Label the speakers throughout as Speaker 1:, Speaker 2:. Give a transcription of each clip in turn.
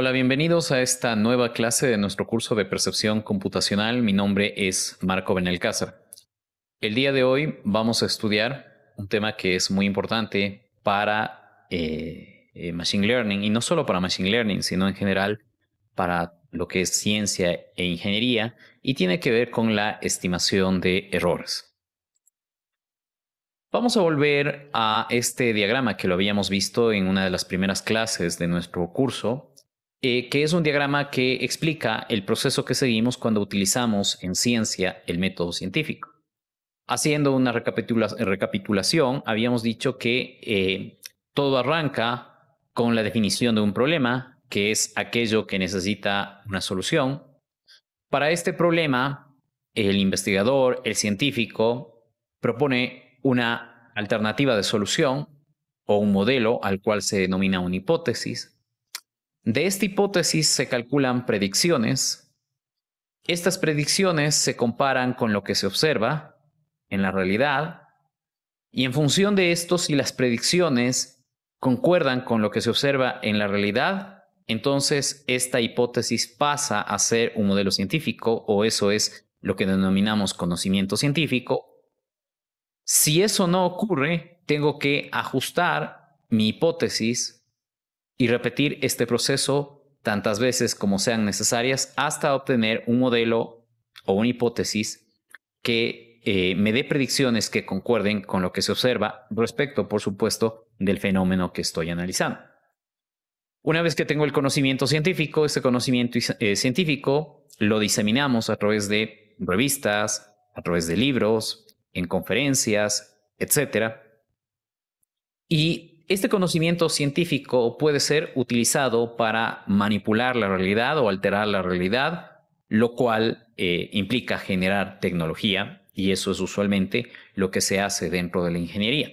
Speaker 1: Hola, bienvenidos a esta nueva clase de nuestro curso de percepción computacional. Mi nombre es Marco Benalcázar. El día de hoy vamos a estudiar un tema que es muy importante para eh, eh, Machine Learning, y no solo para Machine Learning, sino en general para lo que es ciencia e ingeniería, y tiene que ver con la estimación de errores. Vamos a volver a este diagrama que lo habíamos visto en una de las primeras clases de nuestro curso, eh, que es un diagrama que explica el proceso que seguimos cuando utilizamos en ciencia el método científico. Haciendo una recapitulación, habíamos dicho que eh, todo arranca con la definición de un problema, que es aquello que necesita una solución. Para este problema, el investigador, el científico, propone una alternativa de solución o un modelo al cual se denomina una hipótesis. De esta hipótesis se calculan predicciones. Estas predicciones se comparan con lo que se observa en la realidad y en función de esto, si las predicciones concuerdan con lo que se observa en la realidad, entonces esta hipótesis pasa a ser un modelo científico o eso es lo que denominamos conocimiento científico. Si eso no ocurre, tengo que ajustar mi hipótesis y repetir este proceso tantas veces como sean necesarias hasta obtener un modelo o una hipótesis que eh, me dé predicciones que concuerden con lo que se observa respecto, por supuesto, del fenómeno que estoy analizando. Una vez que tengo el conocimiento científico, este conocimiento eh, científico lo diseminamos a través de revistas, a través de libros, en conferencias, etc. Y este conocimiento científico puede ser utilizado para manipular la realidad o alterar la realidad, lo cual eh, implica generar tecnología y eso es usualmente lo que se hace dentro de la ingeniería.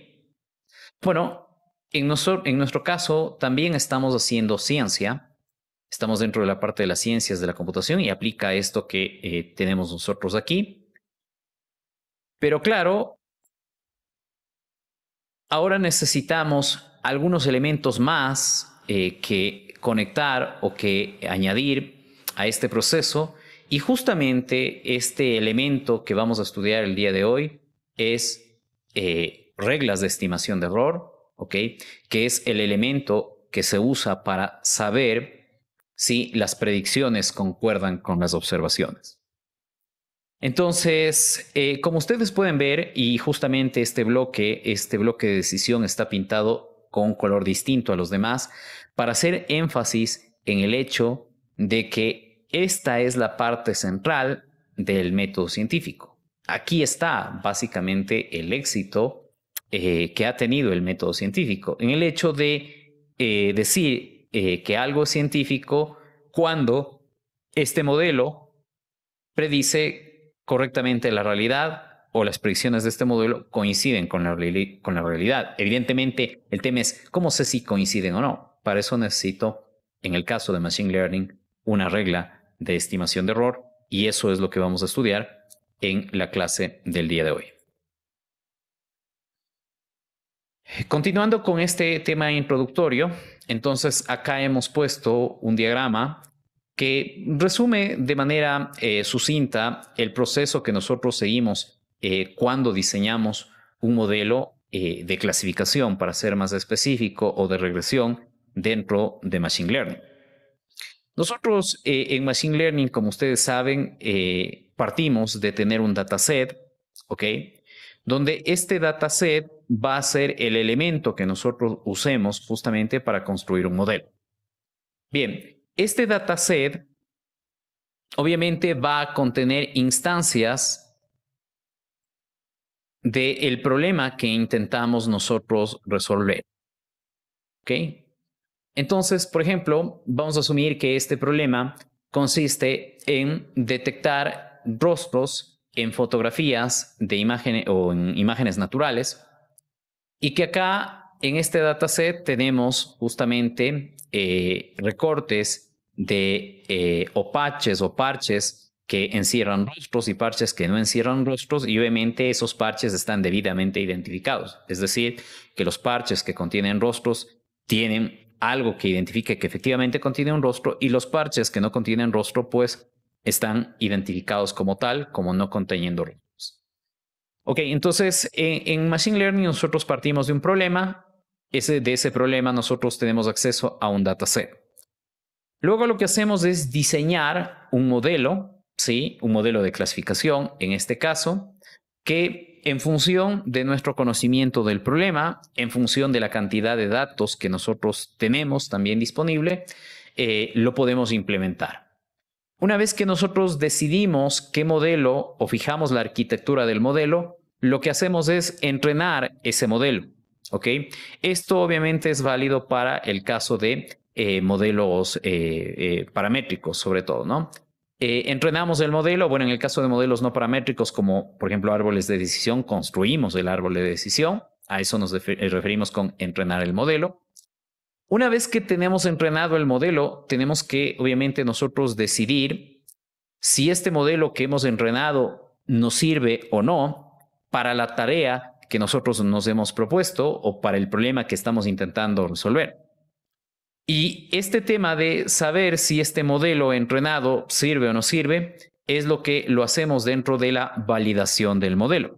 Speaker 1: Bueno, en nuestro, en nuestro caso también estamos haciendo ciencia, estamos dentro de la parte de las ciencias de la computación y aplica esto que eh, tenemos nosotros aquí. Pero claro, Ahora necesitamos algunos elementos más eh, que conectar o que añadir a este proceso y justamente este elemento que vamos a estudiar el día de hoy es eh, reglas de estimación de error, que es el elemento que se usa para saber si las predicciones concuerdan con las observaciones. Entonces, eh, como ustedes pueden ver, y justamente este bloque, este bloque de decisión está pintado con color distinto a los demás para hacer énfasis en el hecho de que esta es la parte central del método científico. Aquí está básicamente el éxito eh, que ha tenido el método científico, en el hecho de eh, decir que algo es científico cuando este modelo predice correctamente la realidad o las predicciones de este modelo coinciden con la, con la realidad. Evidentemente, el tema es cómo sé si coinciden o no. Para eso necesito, en el caso de Machine Learning, una regla de estimación de error y eso es lo que vamos a estudiar en la clase del día de hoy. Continuando con este tema introductorio, entonces acá hemos puesto un diagrama que resume de manera eh, sucinta el proceso que nosotros seguimos eh, cuando diseñamos un modelo eh, de clasificación, para ser más específico, o de regresión dentro de Machine Learning. Nosotros en Machine Learning, como ustedes saben, partimos de tener un dataset, ¿ok? Donde este dataset va a ser el elemento que nosotros usemos justamente para construir un modelo. Bien, este dataset obviamente va a contener instancias del problema que intentamos nosotros resolver. ¿Ok? Entonces, por ejemplo, vamos a asumir que este problema consiste en detectar rostros en fotografías de imágenes o en imágenes naturales y que acá en este dataset tenemos justamente eh, recortes de eh, opaches o parches que encierran rostros y parches que no encierran rostros y obviamente esos parches están debidamente identificados. Es decir, que los parches que contienen rostros tienen algo que identifique que efectivamente contiene un rostro y los parches que no contienen rostro pues están identificados como tal, como no conteniendo rostros. Ok, entonces en Machine Learning nosotros partimos de un problema ese, de ese problema nosotros tenemos acceso a un dataset. Luego lo que hacemos es diseñar un modelo, ¿sí? un modelo de clasificación en este caso, que en función de nuestro conocimiento del problema, en función de la cantidad de datos que nosotros tenemos también disponible, eh, lo podemos implementar. Una vez que nosotros decidimos qué modelo o fijamos la arquitectura del modelo, lo que hacemos es entrenar ese modelo. ¿Ok? Esto obviamente es válido para el caso de eh, modelos eh, eh, paramétricos, sobre todo, ¿no? entrenamos el modelo, bueno, en el caso de modelos no paramétricos como por ejemplo árboles de decisión, construimos el árbol de decisión, a eso nos referimos con entrenar el modelo. Una vez que tenemos entrenado el modelo, tenemos que obviamente nosotros decidir si este modelo que hemos entrenado nos sirve o no para la tarea que nosotros nos hemos propuesto o para el problema que estamos intentando resolver. Y este tema de saber si este modelo entrenado sirve o no sirve es lo que lo hacemos dentro de la validación del modelo.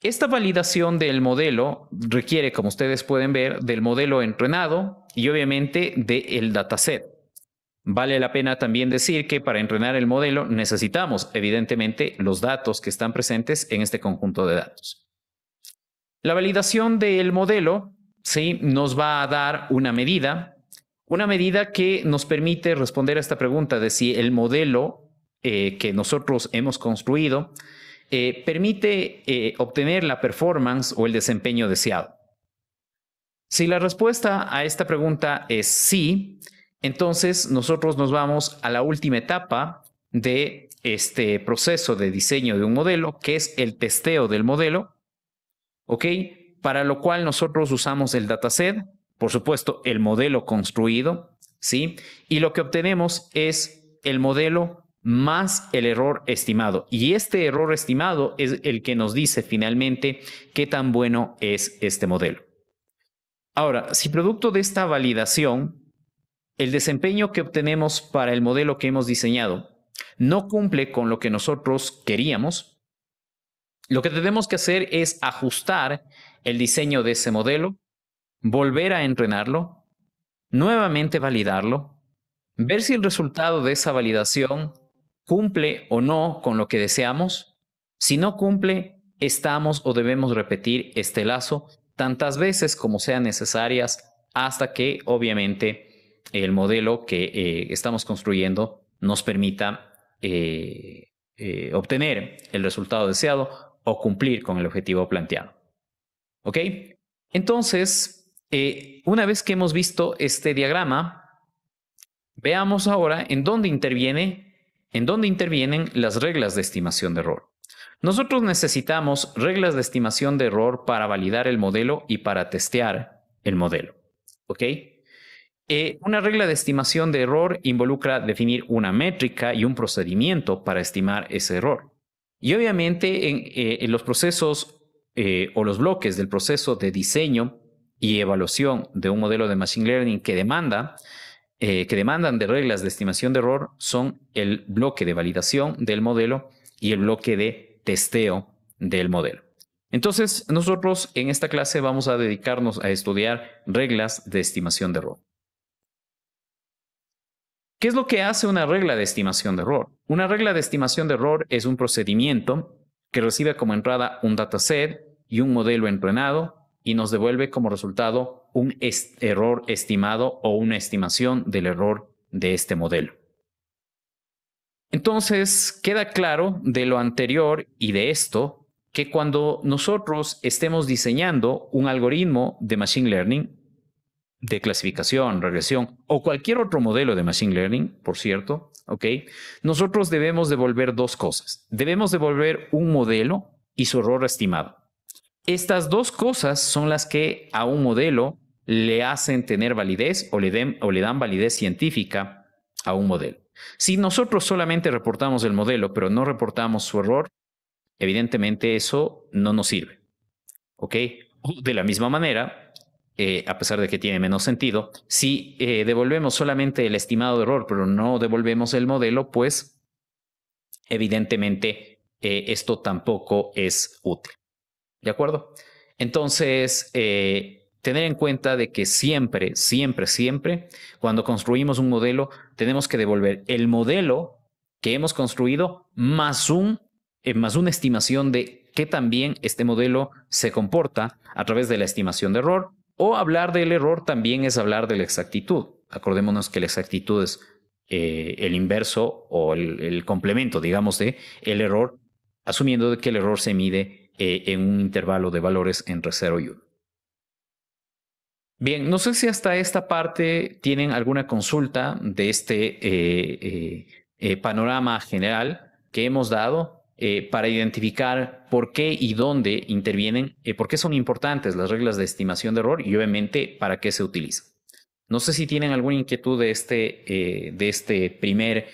Speaker 1: Esta validación del modelo requiere, como ustedes pueden ver, del modelo entrenado y obviamente del dataset. Vale la pena también decir que para entrenar el modelo necesitamos, evidentemente, los datos que están presentes en este conjunto de datos. La validación del modelo ¿sí? nos va a dar una medida, una medida que nos permite responder a esta pregunta de si el modelo eh, que nosotros hemos construido eh, permite eh, obtener la performance o el desempeño deseado. Si la respuesta a esta pregunta es sí, entonces, nosotros nos vamos a la última etapa de este proceso de diseño de un modelo, que es el testeo del modelo, ¿ok? Para lo cual nosotros usamos el dataset, por supuesto, el modelo construido, ¿sí? Y lo que obtenemos es el modelo más el error estimado. Y este error estimado es el que nos dice finalmente qué tan bueno es este modelo. Ahora, si producto de esta validación el desempeño que obtenemos para el modelo que hemos diseñado no cumple con lo que nosotros queríamos, lo que tenemos que hacer es ajustar el diseño de ese modelo, volver a entrenarlo, nuevamente validarlo, ver si el resultado de esa validación cumple o no con lo que deseamos. Si no cumple, estamos o debemos repetir este lazo tantas veces como sean necesarias hasta que obviamente el modelo que eh, estamos construyendo nos permita eh, eh, obtener el resultado deseado o cumplir con el objetivo planteado. ¿Ok? Entonces, una vez que hemos visto este diagrama, veamos ahora en dónde interviene, en dónde intervienen las reglas de estimación de error. Nosotros necesitamos reglas de estimación de error para validar el modelo y para testear el modelo. ¿Ok? Eh, una regla de estimación de error involucra definir una métrica y un procedimiento para estimar ese error. Y obviamente en, eh, los procesos eh, o los bloques del proceso de diseño y evaluación de un modelo de Machine Learning que demanda, que demandan de reglas de estimación de error son el bloque de validación del modelo y el bloque de testeo del modelo. Entonces, nosotros en esta clase vamos a dedicarnos a estudiar reglas de estimación de error. ¿Qué es lo que hace una regla de estimación de error? Una regla de estimación de error es un procedimiento que recibe como entrada un dataset y un modelo entrenado y nos devuelve como resultado un error estimado o una estimación del error de este modelo. Entonces, queda claro de lo anterior y de esto que cuando nosotros estemos diseñando un algoritmo de Machine Learning, de clasificación, regresión o cualquier otro modelo de Machine Learning, por cierto, ¿ok? Nosotros debemos devolver dos cosas. Debemos devolver un modelo y su error estimado. Estas dos cosas son las que a un modelo le hacen tener validez o le, dan validez científica a un modelo. Si nosotros solamente reportamos el modelo, pero no reportamos su error, evidentemente eso no nos sirve. ¿Ok? De la misma manera, eh, a pesar de que tiene menos sentido, si eh, devolvemos solamente el estimado de error, pero no devolvemos el modelo, pues evidentemente eh, esto tampoco es útil. ¿De acuerdo? Entonces, tener en cuenta de que siempre, siempre, siempre, cuando construimos un modelo, tenemos que devolver el modelo que hemos construido más, un, más una estimación de qué también este modelo se comporta a través de la estimación de error o hablar del error también es hablar de la exactitud. Acordémonos que la exactitud es eh, el inverso o el, complemento, digamos, de el error, asumiendo que el error se mide eh, en un intervalo de valores entre 0 y 1. Bien, no sé si hasta esta parte tienen alguna consulta de este eh, panorama general que hemos dado eh, para identificar por qué y dónde intervienen, eh, por qué son importantes las reglas de estimación de error y obviamente para qué se utilizan. No sé si tienen alguna inquietud de este, eh, de este primer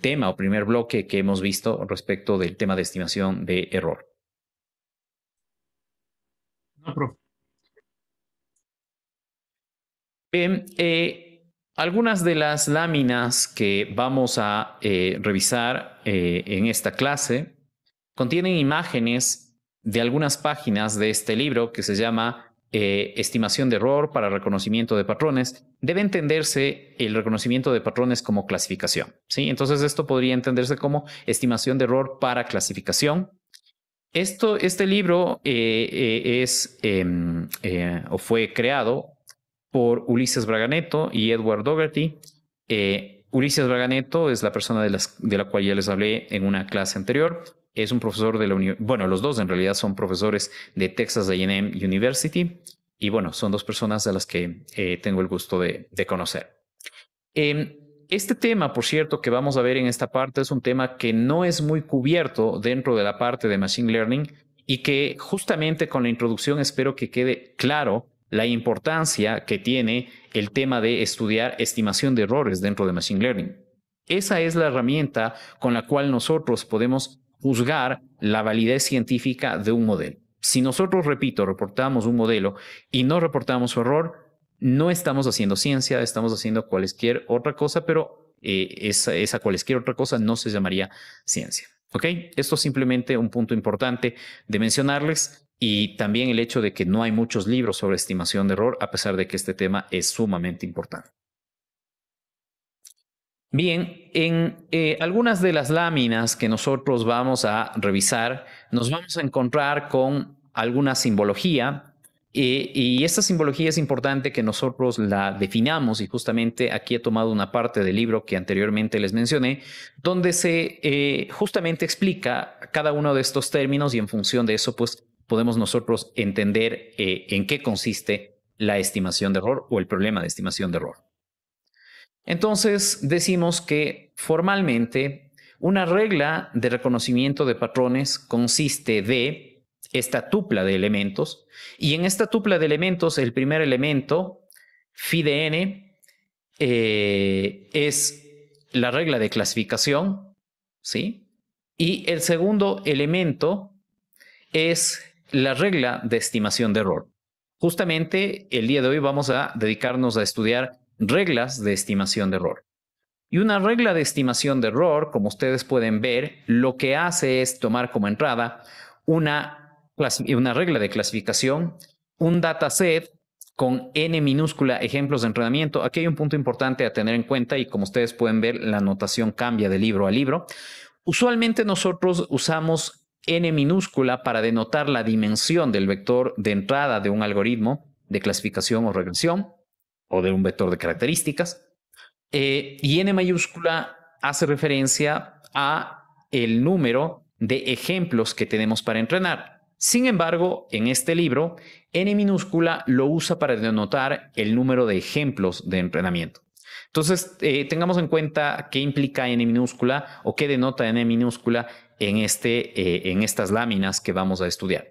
Speaker 1: tema o primer bloque que hemos visto respecto del tema de estimación de error. No, profe. Bien, eh, algunas de las láminas que vamos a eh, revisar eh, en esta clase contienen imágenes de algunas páginas de este libro que se llama eh, Estimación de error para reconocimiento de patrones. Debe entenderse el reconocimiento de patrones como clasificación. ¿sí? Entonces esto podría entenderse como estimación de error para clasificación. Esto, este libro es em, o fue creado por Ulises Braganeto y Edward Dougherty. Eh, Ulises Braganeto es la persona de, la cual ya les hablé en una clase anterior. Es un profesor de la universidad, bueno, los dos en realidad son profesores de Texas AM University. Y bueno, son dos personas a las que eh, tengo el gusto de, conocer. Em, este tema, por cierto, que vamos a ver en esta parte es un tema que no es muy cubierto dentro de la parte de Machine Learning y que justamente con la introducción espero que quede claro la importancia que tiene el tema de estudiar estimación de errores dentro de Machine Learning. Esa es la herramienta con la cual nosotros podemos juzgar la validez científica de un modelo. Si nosotros, repito, reportamos un modelo y no reportamos su error, no estamos haciendo ciencia, estamos haciendo cualquier otra cosa, pero eh, esa, esa cualquier otra cosa no se llamaría ciencia. ¿Ok? Esto es simplemente un punto importante de mencionarles. Y también el hecho de que no hay muchos libros sobre estimación de error, a pesar de que este tema es sumamente importante. Bien, en eh, algunas de las láminas que nosotros vamos a revisar, nos vamos a encontrar con alguna simbología eh, y esta simbología es importante que nosotros la definamos y justamente aquí he tomado una parte del libro que anteriormente les mencioné, donde se eh, justamente explica cada uno de estos términos y en función de eso, pues podemos nosotros entender eh, en qué consiste la estimación de error o el problema de estimación de error. Entonces, decimos que formalmente una regla de reconocimiento de patrones consiste de esta tupla de elementos y en esta tupla de elementos el primer elemento, phi de n, eh, es la regla de clasificación, ¿sí? Y el segundo elemento es la regla de estimación de error. Justamente el día de hoy vamos a dedicarnos a estudiar reglas de estimación de error. Y una regla de estimación de error, como ustedes pueden ver, lo que hace es tomar como entrada una, una regla de clasificación, un dataset con n minúscula ejemplos de entrenamiento. Aquí hay un punto importante a tener en cuenta y como ustedes pueden ver, la notación cambia de libro a libro. Usualmente nosotros usamos n minúscula para denotar la dimensión del vector de entrada de un algoritmo de clasificación o regresión o de un vector de características. Eh, y n mayúscula hace referencia a el número de ejemplos que tenemos para entrenar. Sin embargo, en este libro, n minúscula lo usa para denotar el número de ejemplos de entrenamiento. Entonces, eh, tengamos en cuenta qué implica n minúscula o qué denota n minúscula en, este, eh, en estas láminas que vamos a estudiar.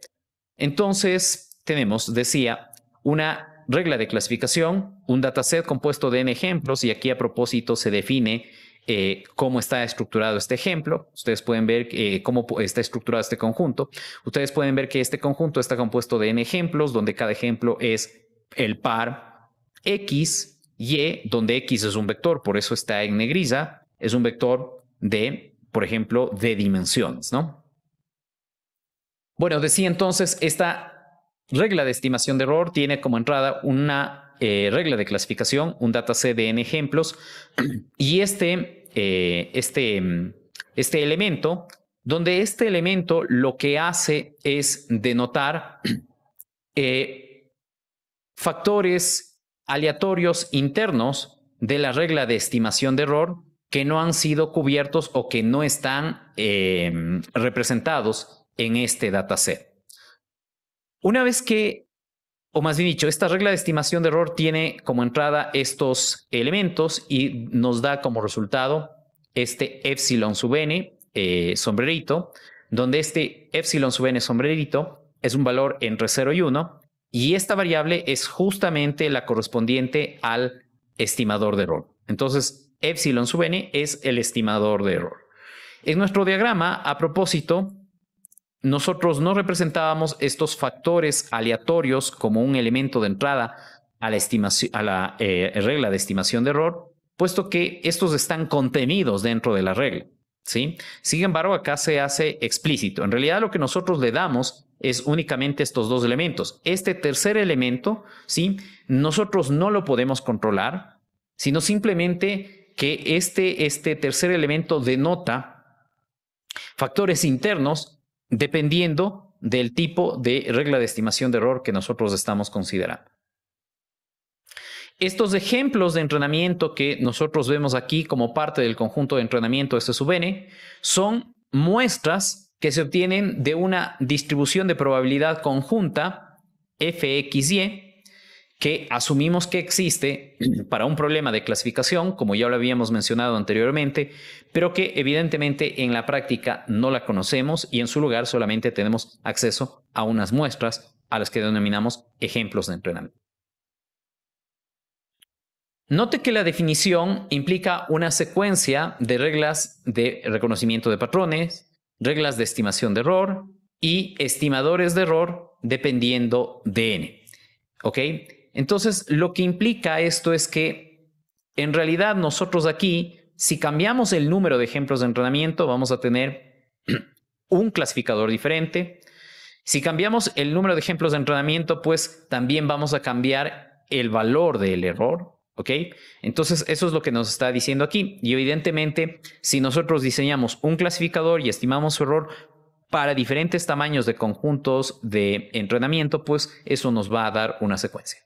Speaker 1: Entonces, tenemos, decía, una regla de clasificación, un dataset compuesto de n ejemplos, y aquí a propósito se define eh, cómo está estructurado este ejemplo. Ustedes pueden ver eh, cómo está estructurado este conjunto. Ustedes pueden ver que este conjunto está compuesto de n ejemplos, donde cada ejemplo es el par x, y, e, donde x es un vector, por eso está en negrilla, es un vector de por ejemplo, de dimensiones, ¿no? Bueno, decía entonces, esta regla de estimación de error tiene como entrada una eh, regla de clasificación, un dataset de ejemplos, y este, eh, este, este elemento, donde este elemento lo que hace es denotar eh, factores aleatorios internos de la regla de estimación de error que no han sido cubiertos o que no están em, representados en este dataset. Una vez que, o más bien dicho, esta regla de estimación de error tiene como entrada estos elementos y nos da como resultado este epsilon sub n eh, sombrerito, donde este epsilon sub n sombrerito es un valor entre 0 y 1 y esta variable es justamente la correspondiente al estimador de error. Entonces, Epsilon sub n es el estimador de error. En nuestro diagrama, a propósito, nosotros no representábamos estos factores aleatorios como un elemento de entrada a la, estimación, a la eh, regla de estimación de error, puesto que estos están contenidos dentro de la regla. ¿sí? Sin embargo, acá se hace explícito. En realidad lo que nosotros le damos es únicamente estos dos elementos. Este tercer elemento, ¿sí? nosotros no lo podemos controlar, sino simplemente que este, este tercer elemento denota factores internos dependiendo del tipo de regla de estimación de error que nosotros estamos considerando. Estos ejemplos de entrenamiento que nosotros vemos aquí como parte del conjunto de entrenamiento subene son muestras que se obtienen de una distribución de probabilidad conjunta FXY que asumimos que existe para un problema de clasificación, como ya lo habíamos mencionado anteriormente, pero que evidentemente en la práctica no la conocemos y en su lugar solamente tenemos acceso a unas muestras a las que denominamos ejemplos de entrenamiento. Note que la definición implica una secuencia de reglas de reconocimiento de patrones, reglas de estimación de error y estimadores de error dependiendo de n. ¿Ok? Entonces, lo que implica esto es que en realidad nosotros aquí, si cambiamos el número de ejemplos de entrenamiento, vamos a tener un clasificador diferente. Si cambiamos el número de ejemplos de entrenamiento, pues también vamos a cambiar el valor del error. ¿Ok? Entonces, eso es lo que nos está diciendo aquí. Y evidentemente, si nosotros diseñamos un clasificador y estimamos su error para diferentes tamaños de conjuntos de entrenamiento, pues eso nos va a dar una secuencia.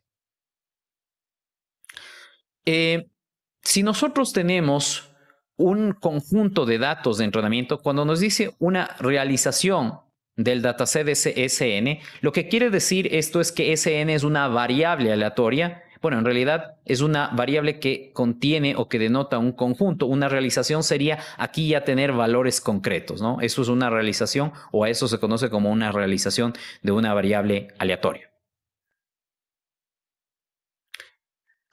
Speaker 1: Eh, si nosotros tenemos un conjunto de datos de entrenamiento, cuando nos dice una realización del dataset de SN, lo que quiere decir esto es que SN es una variable aleatoria. Bueno, en realidad es una variable que contiene o que denota un conjunto. Una realización sería aquí ya tener valores concretos, ¿no? Eso es una realización o a eso se conoce como una realización de una variable aleatoria.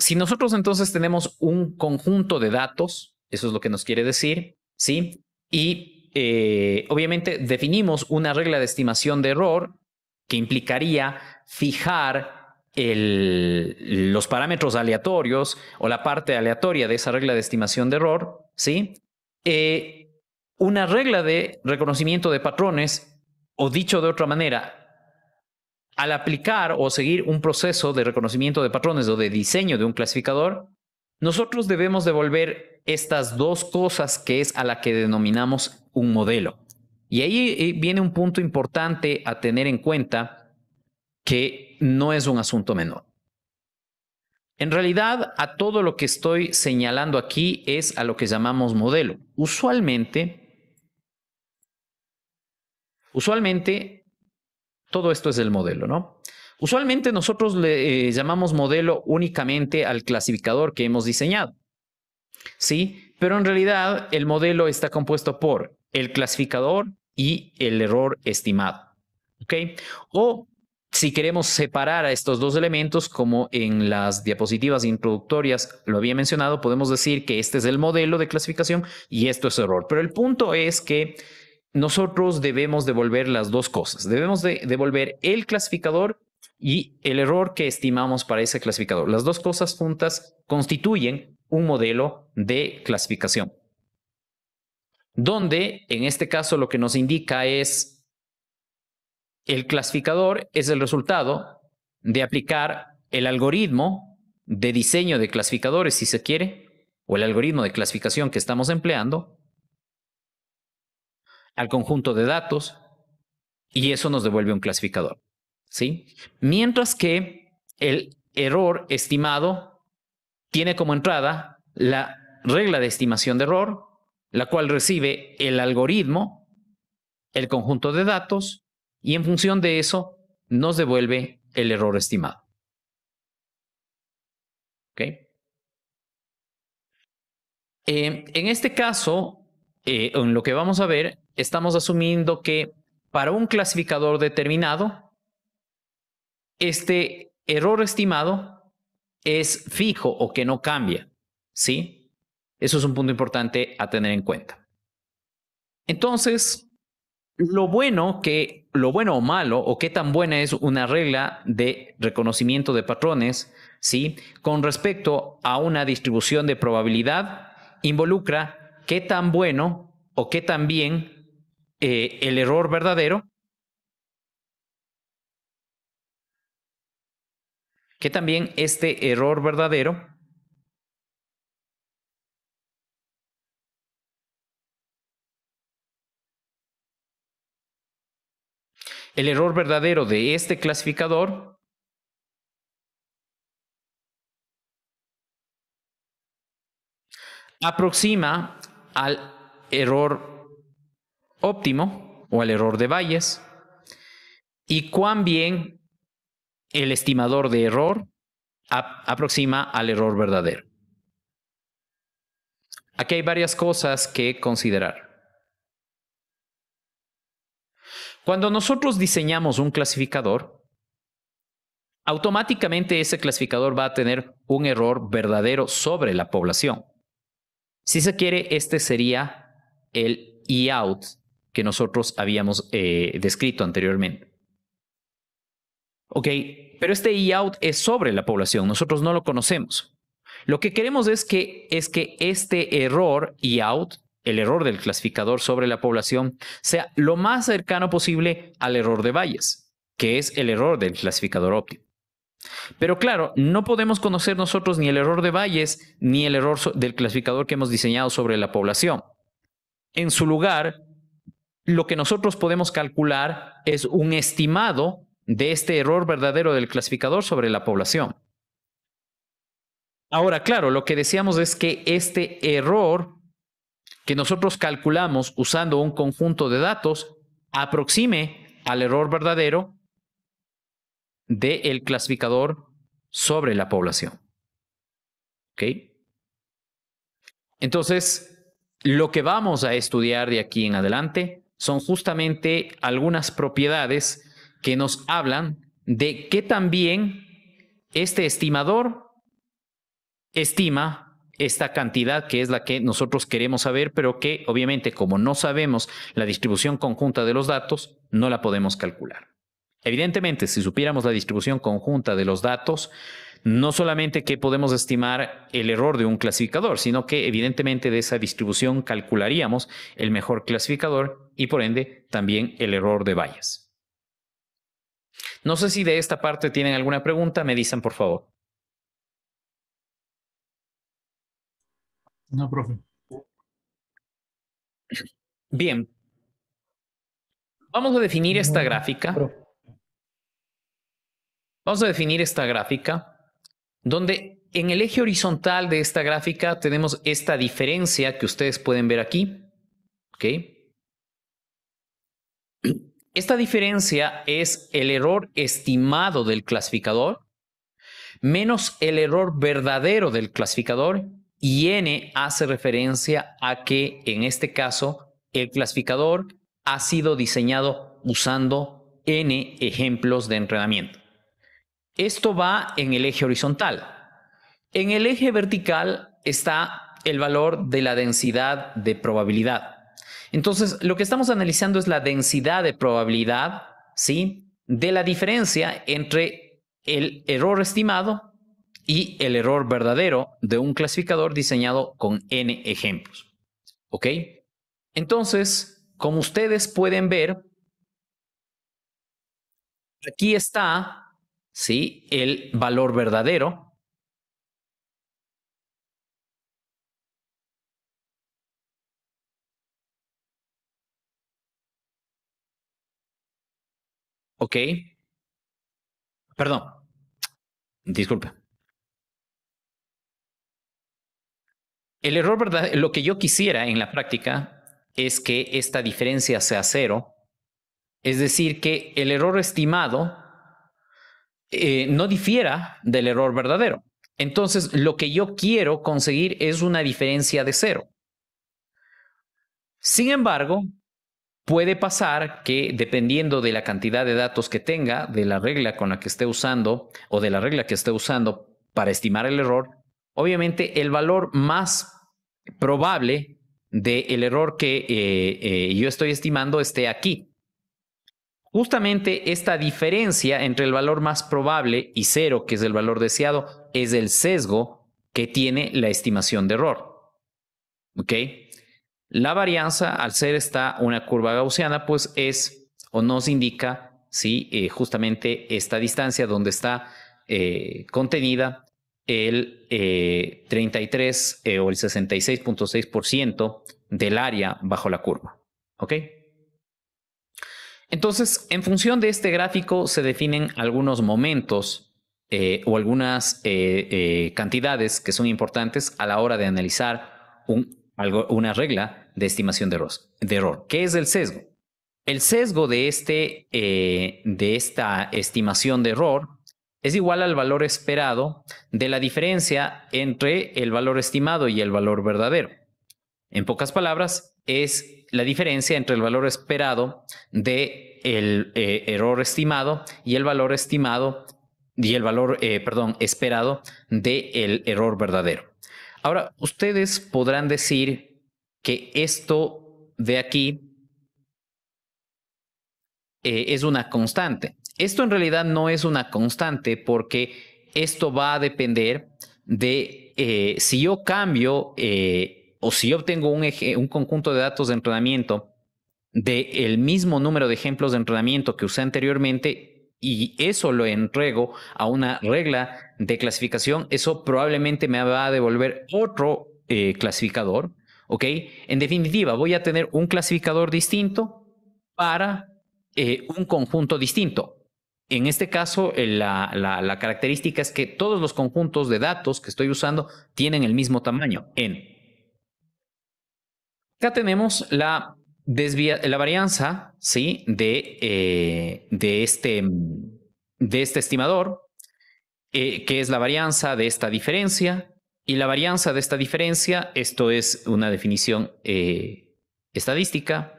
Speaker 1: si nosotros entonces tenemos un conjunto de datos, eso es lo que nos quiere decir, ¿sí? Y eh, obviamente definimos una regla de estimación de error que implicaría fijar los parámetros aleatorios o la parte aleatoria de esa regla de estimación de error, ¿sí? Eh, una regla de reconocimiento de patrones, o dicho de otra manera, al aplicar o seguir un proceso de reconocimiento de patrones o de diseño de un clasificador, nosotros debemos devolver estas dos cosas que es a la que denominamos un modelo. Y ahí eh, viene un punto importante a tener en cuenta que no es un asunto menor. En realidad, a todo lo que estoy señalando aquí es a lo que llamamos modelo. Usualmente, usualmente todo esto es el modelo, ¿no? Usualmente nosotros le eh, llamamos modelo únicamente al clasificador que hemos diseñado, ¿sí? Pero en realidad el modelo está compuesto por el clasificador y el error estimado, ¿ok? O si queremos separar a estos dos elementos, como en las diapositivas introductorias lo había mencionado, podemos decir que este es el modelo de clasificación y esto es error. Pero el punto es que nosotros debemos devolver las dos cosas. Debemos devolver el clasificador y el error que estimamos para ese clasificador. Las dos cosas juntas constituyen un modelo de clasificación, donde en este caso lo que nos indica es el clasificador es el resultado de aplicar el algoritmo de diseño de clasificadores, si se quiere, o el algoritmo de clasificación que estamos empleando, al conjunto de datos y eso nos devuelve un clasificador. ¿sí? Mientras que el error estimado tiene como entrada la regla de estimación de error, la cual recibe el algoritmo, el conjunto de datos, y en función de eso nos devuelve el error estimado. ¿Okay? Eh, en este caso, eh, en lo que vamos a ver estamos asumiendo que para un clasificador determinado, este error estimado es fijo o que no cambia. ¿Sí? Eso es un punto importante a tener en cuenta. Entonces, lo bueno que lo bueno o malo o qué tan buena es una regla de reconocimiento de patrones, ¿sí? Con respecto a una distribución de probabilidad involucra qué tan bueno o qué tan bien eh, el error verdadero, que también este error verdadero el error verdadero de este clasificador aproxima al error óptimo o al error de Bayes y cuán bien el estimador de error aproxima al error verdadero. Aquí hay varias cosas que considerar. Cuando nosotros diseñamos un clasificador, automáticamente ese clasificador va a tener un error verdadero sobre la población. Si se quiere, este sería el e-out que nosotros habíamos eh, descrito anteriormente. Ok, pero este e-out es sobre la población, nosotros no lo conocemos. Lo que queremos es que, es que este error e-out, el error del clasificador sobre la población, sea lo más cercano posible al error de Bayes, que es el error del clasificador óptimo. Pero claro, no podemos conocer nosotros ni el error de Bayes ni el error del clasificador que hemos diseñado sobre la población. En su lugar, lo que nosotros podemos calcular es un estimado de este error verdadero del clasificador sobre la población. Ahora, claro, lo que decíamos es que este error que nosotros calculamos usando un conjunto de datos aproxime al error verdadero del clasificador sobre la población. ¿Ok? Entonces, lo que vamos a estudiar de aquí en adelante son justamente algunas propiedades que nos hablan de que también este estimador estima esta cantidad que es la que nosotros queremos saber, pero que obviamente como no sabemos la distribución conjunta de los datos, no la podemos calcular. Evidentemente, si supiéramos la distribución conjunta de los datos, no solamente que podemos estimar el error de un clasificador, sino que evidentemente de esa distribución calcularíamos el mejor clasificador y por ende también el error de Bayes. No sé si de esta parte tienen alguna pregunta, me dicen por favor. No, profe. Bien. Vamos a definir esta gráfica. Vamos a definir esta gráfica donde en el eje horizontal de esta gráfica tenemos esta diferencia que ustedes pueden ver aquí. Esta diferencia es el error estimado del clasificador menos el error verdadero del clasificador y n hace referencia a que en este caso el clasificador ha sido diseñado usando n ejemplos de entrenamiento. Esto va en el eje horizontal. En el eje vertical está el valor de la densidad de probabilidad. Entonces, lo que estamos analizando es la densidad de probabilidad, ¿sí? De la diferencia entre el error estimado y el error verdadero de un clasificador diseñado con n ejemplos. ¿Ok? Entonces, como ustedes pueden ver, aquí está ¿sí? El valor verdadero, ¿Ok? Perdón. Disculpe. El error verdad, lo que yo quisiera en la práctica es que esta diferencia sea cero, es decir, que el error estimado eh, no difiera del error verdadero. Entonces, lo que yo quiero conseguir es una diferencia de cero. Sin embargo, puede pasar que dependiendo de la cantidad de datos que tenga, de la regla con la que esté usando o de la regla que esté usando para estimar el error, obviamente el valor más probable del error que eh, eh, yo estoy estimando esté aquí. Justamente esta diferencia entre el valor más probable y cero, que es el valor deseado, es el sesgo que tiene la estimación de error. ¿Ok? La varianza, al ser esta una curva gaussiana, pues es o nos indica, ¿sí? Eh, justamente esta distancia donde está eh, contenida el 33 eh, o el 66.6% del área bajo la curva. ¿Ok? Entonces, en función de este gráfico se definen algunos momentos eh, o algunas eh, eh, cantidades que son importantes a la hora de analizar una regla de estimación de error, ¿Qué es el sesgo? El sesgo de, este, de esta estimación de error es igual al valor esperado de la diferencia entre el valor estimado y el valor verdadero. En pocas palabras, es la diferencia entre el valor esperado de el eh, error estimado y el valor estimado y el valor, eh, esperado del el error verdadero. Ahora, ustedes podrán decir que esto de aquí eh, es una constante. Esto en realidad no es una constante porque esto va a depender de si yo cambio o si yo obtengo un, conjunto de datos de entrenamiento del mismo número de ejemplos de entrenamiento que usé anteriormente y eso lo entrego a una regla de clasificación, eso probablemente me va a devolver otro eh, clasificador, ¿ok? En definitiva, voy a tener un clasificador distinto para eh, un conjunto distinto. En este caso, eh, la, la característica es que todos los conjuntos de datos que estoy usando tienen el mismo tamaño en Acá tenemos la, varianza ¿sí? de, eh, este, este, estimador, eh, que es la varianza de esta diferencia. Y la varianza de esta diferencia, esto es una definición eh, estadística,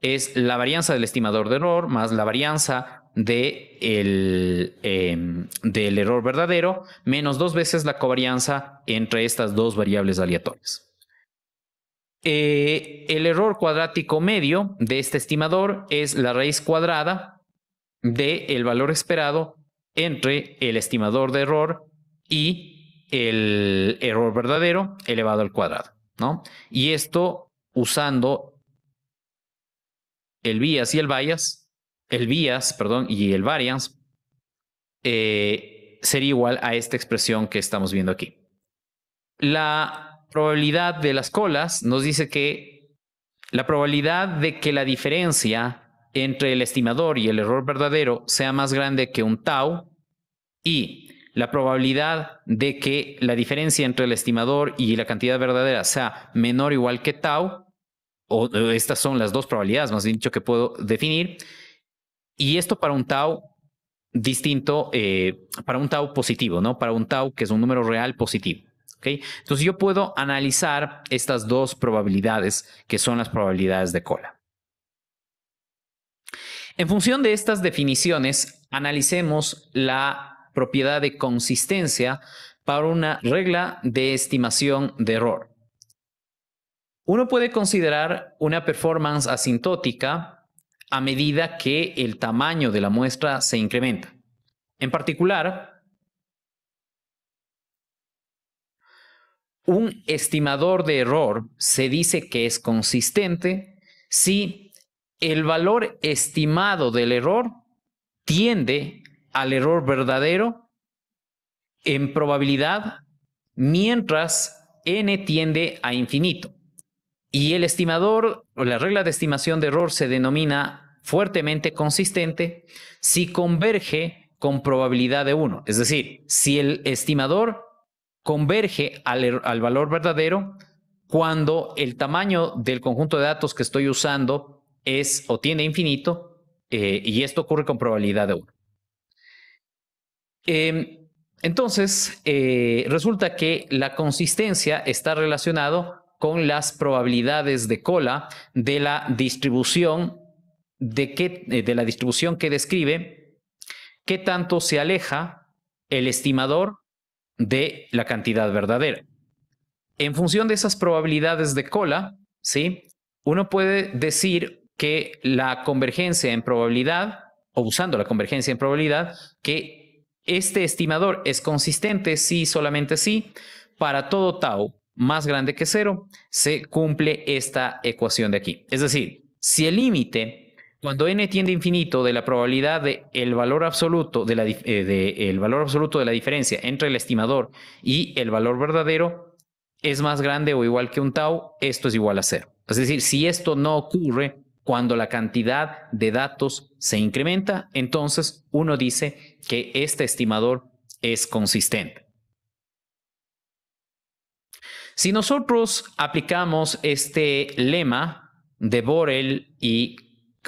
Speaker 1: es la varianza del estimador de error más la varianza de em, del error verdadero menos dos veces la covarianza entre estas dos variables aleatorias. Eh, el error cuadrático medio de este estimador es la raíz cuadrada del el valor esperado entre el estimador de error y el error verdadero elevado al cuadrado, ¿no? Y esto usando el bias y el bias, el bias, perdón, y el variance, eh, sería igual a esta expresión que estamos viendo aquí. La probabilidad de las colas nos dice que la probabilidad de que la diferencia entre el estimador y el error verdadero sea más grande que un tau y la probabilidad de que la diferencia entre el estimador y la cantidad verdadera sea menor o igual que tau, o estas son las dos probabilidades, más dicho, que puedo definir, y esto para un tau distinto, eh, para un tau positivo, ¿no? Para un tau que es un número real positivo. Entonces yo puedo analizar estas dos probabilidades que son las probabilidades de cola. En función de estas definiciones, analicemos la propiedad de consistencia para una regla de estimación de error. Uno puede considerar una performance asintótica a medida que el tamaño de la muestra se incrementa. En particular, Un estimador de error se dice que es consistente si el valor estimado del error tiende al error verdadero en probabilidad mientras n tiende a infinito. Y el estimador o la regla de estimación de error se denomina fuertemente consistente si converge con probabilidad de 1. Es decir, si el estimador converge er-, al, valor verdadero cuando el tamaño del conjunto de datos que estoy usando es o tiene infinito, eh, y esto ocurre con probabilidad de 1. Em, entonces, eh, resulta que la consistencia está relacionado con las probabilidades de cola de la distribución de, eh, de la distribución que describe qué tanto se aleja el estimador de la cantidad verdadera. En función de esas probabilidades de cola, ¿sí? uno puede decir que la convergencia en probabilidad, o usando la convergencia en probabilidad, que este estimador es consistente si solamente si para todo tau más grande que cero se cumple esta ecuación de aquí. Es decir, si el límite cuando n tiende a infinito de la probabilidad de el valor absoluto de la, eh, el valor absoluto de la diferencia entre el estimador y el valor verdadero es más grande o igual que un tau, esto es igual a cero. Es decir, si esto no ocurre cuando la cantidad de datos se incrementa, entonces uno dice que este estimador es consistente. Si nosotros aplicamos este lema de Borel y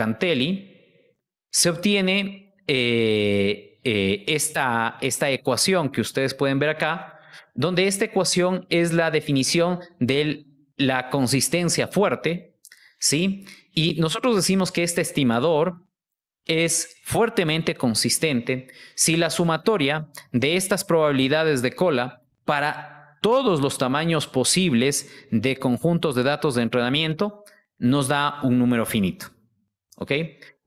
Speaker 1: Cantelli, se obtiene eh, eh, esta, esta ecuación que ustedes pueden ver acá, donde esta ecuación es la definición de la consistencia fuerte, ¿sí? Y nosotros decimos que este estimador es fuertemente consistente si la sumatoria de estas probabilidades de cola para todos los tamaños posibles de conjuntos de datos de entrenamiento nos da un número finito. ¿ok?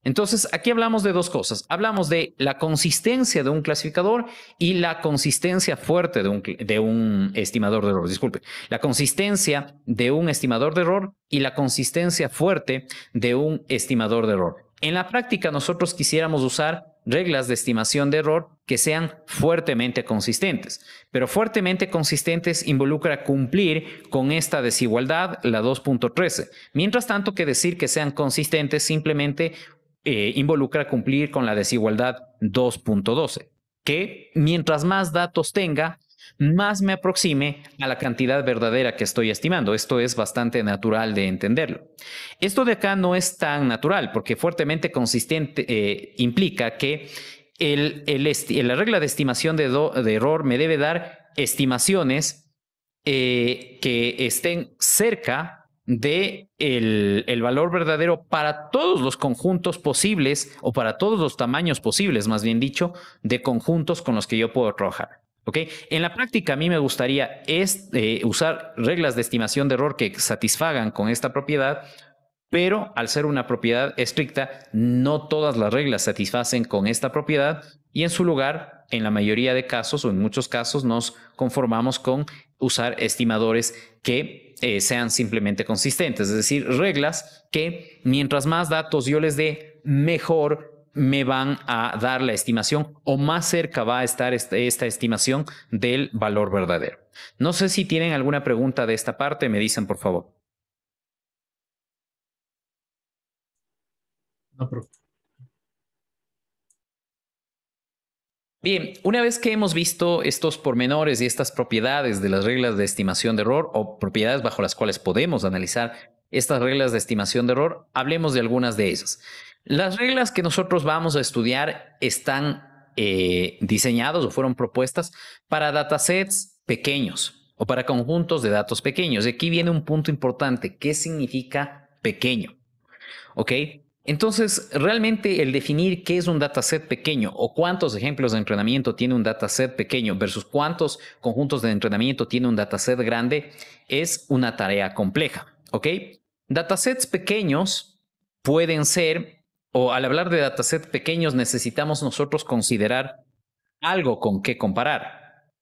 Speaker 1: Entonces, aquí hablamos de dos cosas. Hablamos de la consistencia de un clasificador y la consistencia fuerte de un, de un, estimador de error. Disculpe, la consistencia de un estimador de error y la consistencia fuerte de un estimador de error. En la práctica, nosotros quisiéramos usar reglas de estimación de error que sean fuertemente consistentes. Pero fuertemente consistentes involucra cumplir con esta desigualdad, la 2.13. Mientras tanto que decir que sean consistentes simplemente eh, involucra cumplir con la desigualdad 2.12, que mientras más datos tenga, más me aproxime a la cantidad verdadera que estoy estimando. Esto es bastante natural de entenderlo. Esto de acá no es tan natural porque fuertemente consistente eh, implica que la regla de estimación de, error me debe dar estimaciones eh, que estén cerca de el, valor verdadero para todos los conjuntos posibles o para todos los tamaños posibles, más bien dicho, de conjuntos con los que yo puedo trabajar. En la práctica a mí me gustaría eh, usar reglas de estimación de error que satisfagan con esta propiedad, pero al ser una propiedad estricta, no todas las reglas satisfacen con esta propiedad y en su lugar, en la mayoría de casos o en muchos casos, nos conformamos con usar estimadores que eh, sean simplemente consistentes, es decir, reglas que mientras más datos yo les dé, mejor me van a dar la estimación o más cerca va a estar este, esta estimación del valor verdadero. No sé si tienen alguna pregunta de esta parte, me dicen por favor. No, Bien, una vez que hemos visto estos pormenores y estas propiedades de las reglas de estimación de error o propiedades bajo las cuales podemos analizar estas reglas de estimación de error, hablemos de algunas de ellas. Las reglas que nosotros vamos a estudiar están eh, diseñadas o fueron propuestas para datasets pequeños o para conjuntos de datos pequeños. Y aquí viene un punto importante. ¿Qué significa pequeño? ¿Ok? Entonces, realmente el definir qué es un dataset pequeño o cuántos ejemplos de entrenamiento tiene un dataset pequeño versus cuántos conjuntos de entrenamiento tiene un dataset grande es una tarea compleja, ¿ok? Datasets pequeños pueden ser o al hablar de dataset pequeños necesitamos nosotros considerar algo con qué comparar.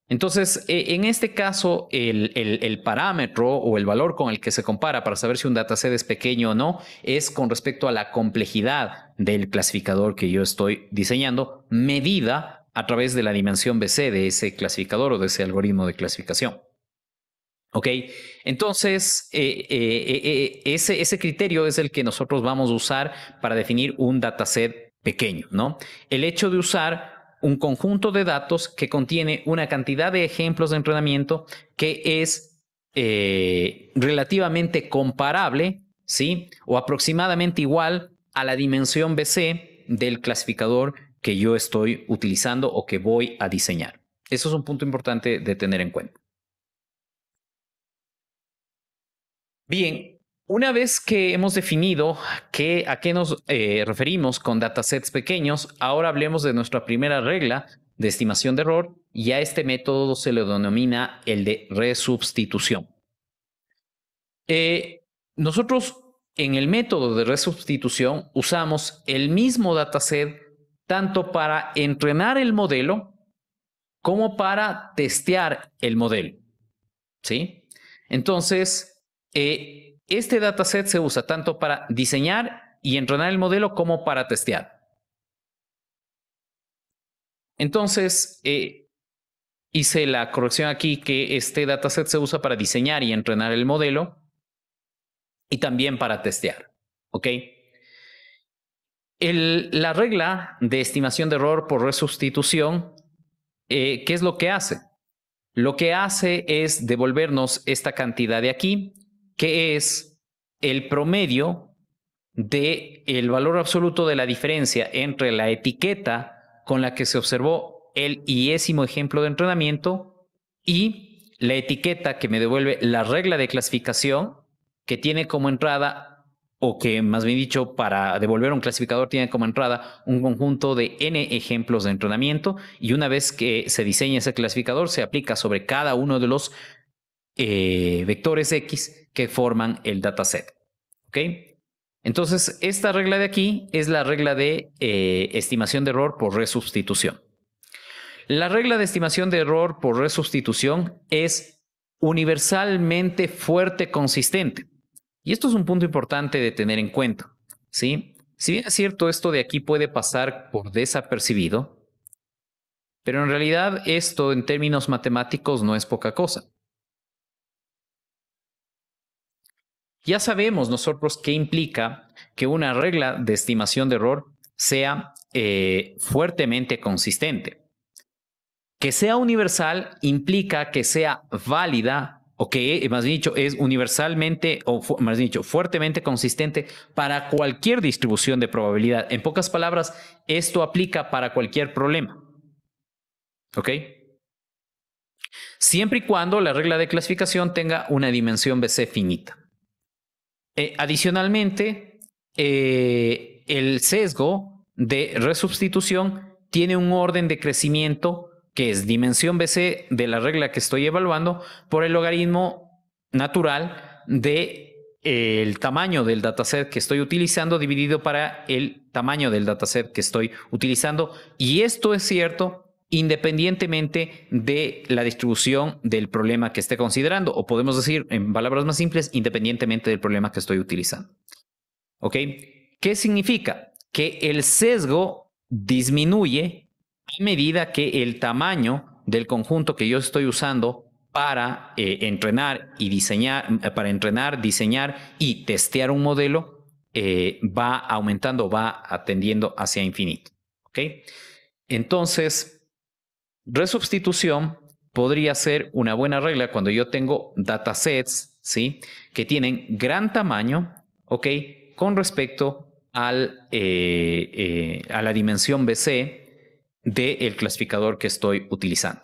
Speaker 1: Entonces, e, en este caso, el, el, parámetro o el valor con el que se compara para saber si un dataset es pequeño o no es con respecto a la complejidad del clasificador que yo estoy diseñando, medida a través de la dimensión BC de ese clasificador o de ese algoritmo de clasificación. ¿Ok? Entonces, eh, eh, eh, ese, ese criterio es el que nosotros vamos a usar para definir un dataset pequeño, ¿no? El hecho de usar un conjunto de datos que contiene una cantidad de ejemplos de entrenamiento que es relativamente comparable, ¿sí? O aproximadamente igual a la dimensión BC del clasificador que yo estoy utilizando o que voy a diseñar. Eso es un punto importante de tener en cuenta. Bien, una vez que hemos definido qué, a qué nos eh, referimos con datasets pequeños, ahora hablemos de nuestra primera regla de estimación de error y a este método se le denomina el de resubstitución. Eh, nosotros en el método de resubstitución usamos el mismo dataset tanto para entrenar el modelo como para testear el modelo. ¿Sí? Entonces, eh, este dataset se usa tanto para diseñar y entrenar el modelo como para testear. Entonces, eh, hice la corrección aquí que este dataset se usa para diseñar y entrenar el modelo y también para testear. ¿Ok? la regla de estimación de error por resustitución, eh, ¿qué es lo que hace? Lo que hace es devolvernos esta cantidad de aquí que es el promedio de el valor absoluto de la diferencia entre la etiqueta con la que se observó el yésimo ejemplo de entrenamiento y la etiqueta que me devuelve la regla de clasificación que tiene como entrada o que más bien dicho para devolver un clasificador tiene como entrada un conjunto de n ejemplos de entrenamiento y una vez que se diseña ese clasificador se aplica sobre cada uno de los eh, vectores x que forman el dataset. Entonces, esta regla de aquí es la regla de eh, estimación de error por resubstitución. La regla de estimación de error por resubstitución es universalmente fuerte consistente. Y esto es un punto importante de tener en cuenta. Si bien es cierto, esto de aquí puede pasar por desapercibido, pero en realidad esto en términos matemáticos no es poca cosa. Ya sabemos nosotros qué implica que una regla de estimación de error sea eh, fuertemente consistente. Que sea universal implica que sea válida o que, eh, más dicho, es universalmente o más dicho, fuertemente consistente para cualquier distribución de probabilidad. En pocas palabras, esto aplica para cualquier problema. ¿Ok? Siempre y cuando la regla de clasificación tenga una dimensión BC finita. Eh, adicionalmente, eh, el sesgo de resubstitución tiene un orden de crecimiento que es dimensión BC de la regla que estoy evaluando por el logaritmo natural de eh, el tamaño del dataset que estoy utilizando dividido para el tamaño del dataset que estoy utilizando. Y esto es cierto independientemente de la distribución del problema que esté considerando, o podemos decir en palabras más simples, independientemente del problema que estoy utilizando. ¿Ok? ¿Qué significa? Que el sesgo disminuye a medida que el tamaño del conjunto que yo estoy usando para eh, entrenar y diseñar, para entrenar, diseñar y testear un modelo eh, va aumentando, va atendiendo hacia infinito. ¿Ok? Entonces, Resubstitución podría ser una buena regla cuando yo tengo datasets, ¿sí? Que tienen gran tamaño, ¿ok? Con respecto al, eh, eh, a la dimensión BC del clasificador que estoy utilizando.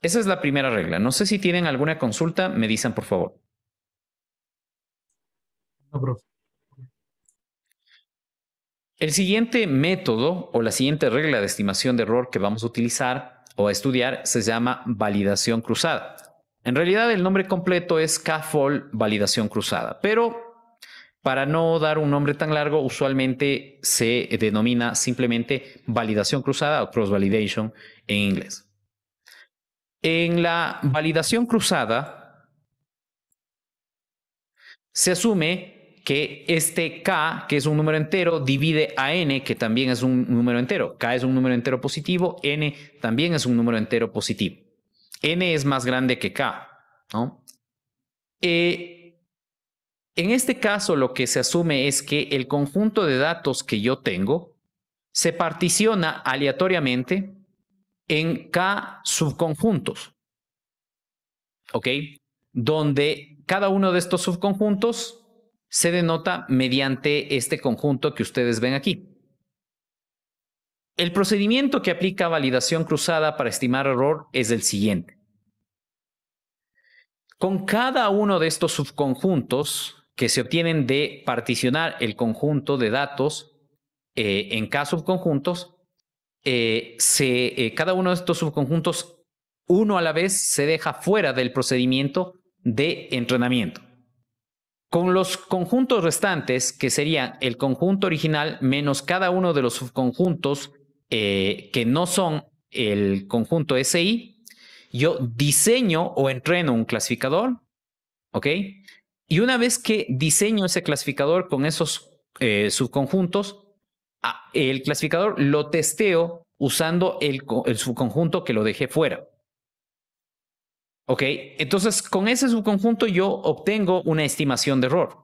Speaker 1: Esa es la primera regla. No sé si tienen alguna consulta, me dicen por favor. No, el siguiente método o la siguiente regla de estimación de error que vamos a utilizar o a estudiar se llama validación cruzada. En realidad el nombre completo es CAFOL validación cruzada, pero para no dar un nombre tan largo, usualmente se denomina simplemente validación cruzada o cross-validation en inglés. En la validación cruzada se asume que este K, que es un número entero, divide a N, que también es un número entero. K es un número entero positivo, N también es un número entero positivo. N es más grande que K, ¿no? Eh, en este caso, lo que se asume es que el conjunto de datos que yo tengo se particiona aleatoriamente en K subconjuntos, ¿ok? Donde cada uno de estos subconjuntos se denota mediante este conjunto que ustedes ven aquí. El procedimiento que aplica validación cruzada para estimar error es el siguiente. Con cada uno de estos subconjuntos que se obtienen de particionar el conjunto de datos eh, en K subconjuntos, eh, se, eh, cada uno de estos subconjuntos, uno a la vez, se deja fuera del procedimiento de entrenamiento. Con los conjuntos restantes, que sería el conjunto original menos cada uno de los subconjuntos eh, que no son el conjunto SI, yo diseño o entreno un clasificador, Y una vez que diseño ese clasificador con esos eh, subconjuntos, el clasificador lo testeo usando el subconjunto que lo dejé fuera. Ok, entonces con ese subconjunto yo obtengo una estimación de error.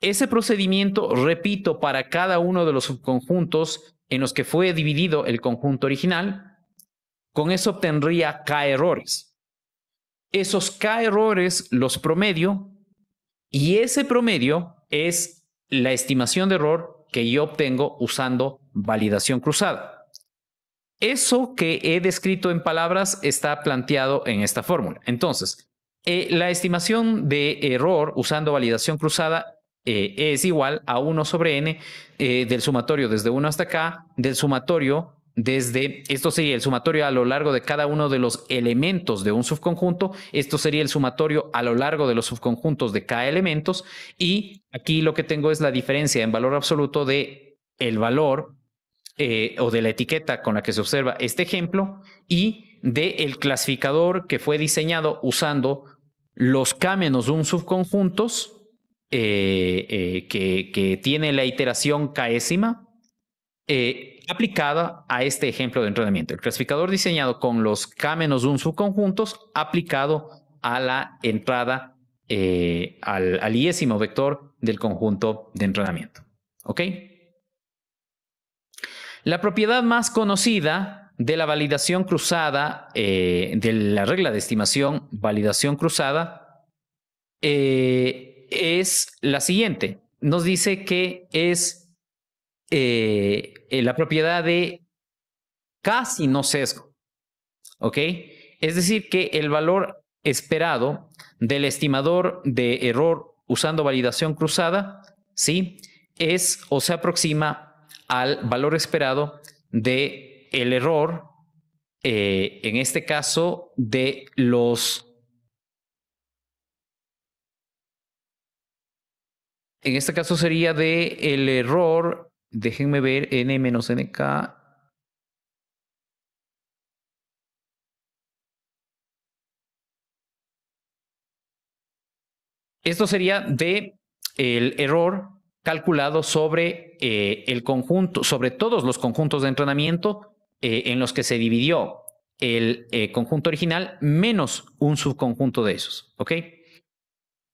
Speaker 1: Ese procedimiento repito para cada uno de los subconjuntos en los que fue dividido el conjunto original. Con eso obtendría K errores. Esos K errores los promedio y ese promedio es la estimación de error que yo obtengo usando validación cruzada. Eso que he descrito en palabras está planteado en esta fórmula. Entonces, eh, la estimación de error usando validación cruzada eh, es igual a 1 sobre n eh, del sumatorio desde 1 hasta acá, del sumatorio desde, esto sería el sumatorio a lo largo de cada uno de los elementos de un subconjunto, esto sería el sumatorio a lo largo de los subconjuntos de cada elementos, y aquí lo que tengo es la diferencia en valor absoluto de el valor eh, o de la etiqueta con la que se observa este ejemplo y del clasificador que fue diseñado usando los k de un subconjuntos eh, eh, que, tiene la iteración késima aplicada a este ejemplo de entrenamiento. El clasificador diseñado con los K menos un subconjuntos aplicado a la entrada al, al vector del conjunto de entrenamiento. ¿Ok? La propiedad más conocida de la validación cruzada, eh, de la regla de estimación, validación cruzada, eh, es la siguiente. Nos dice que es eh, la propiedad de casi no sesgo. ¿Ok? Es decir, que el valor esperado del estimador de error usando validación cruzada, ¿sí? Es o se aproxima al valor esperado de el error, eh, en este caso, de los... En este caso sería de el error, déjenme ver, n-nk, Esto sería de el error calculado sobre eh, el conjunto, sobre todos los conjuntos de entrenamiento eh, en los que se dividió el eh, conjunto original menos un subconjunto de esos.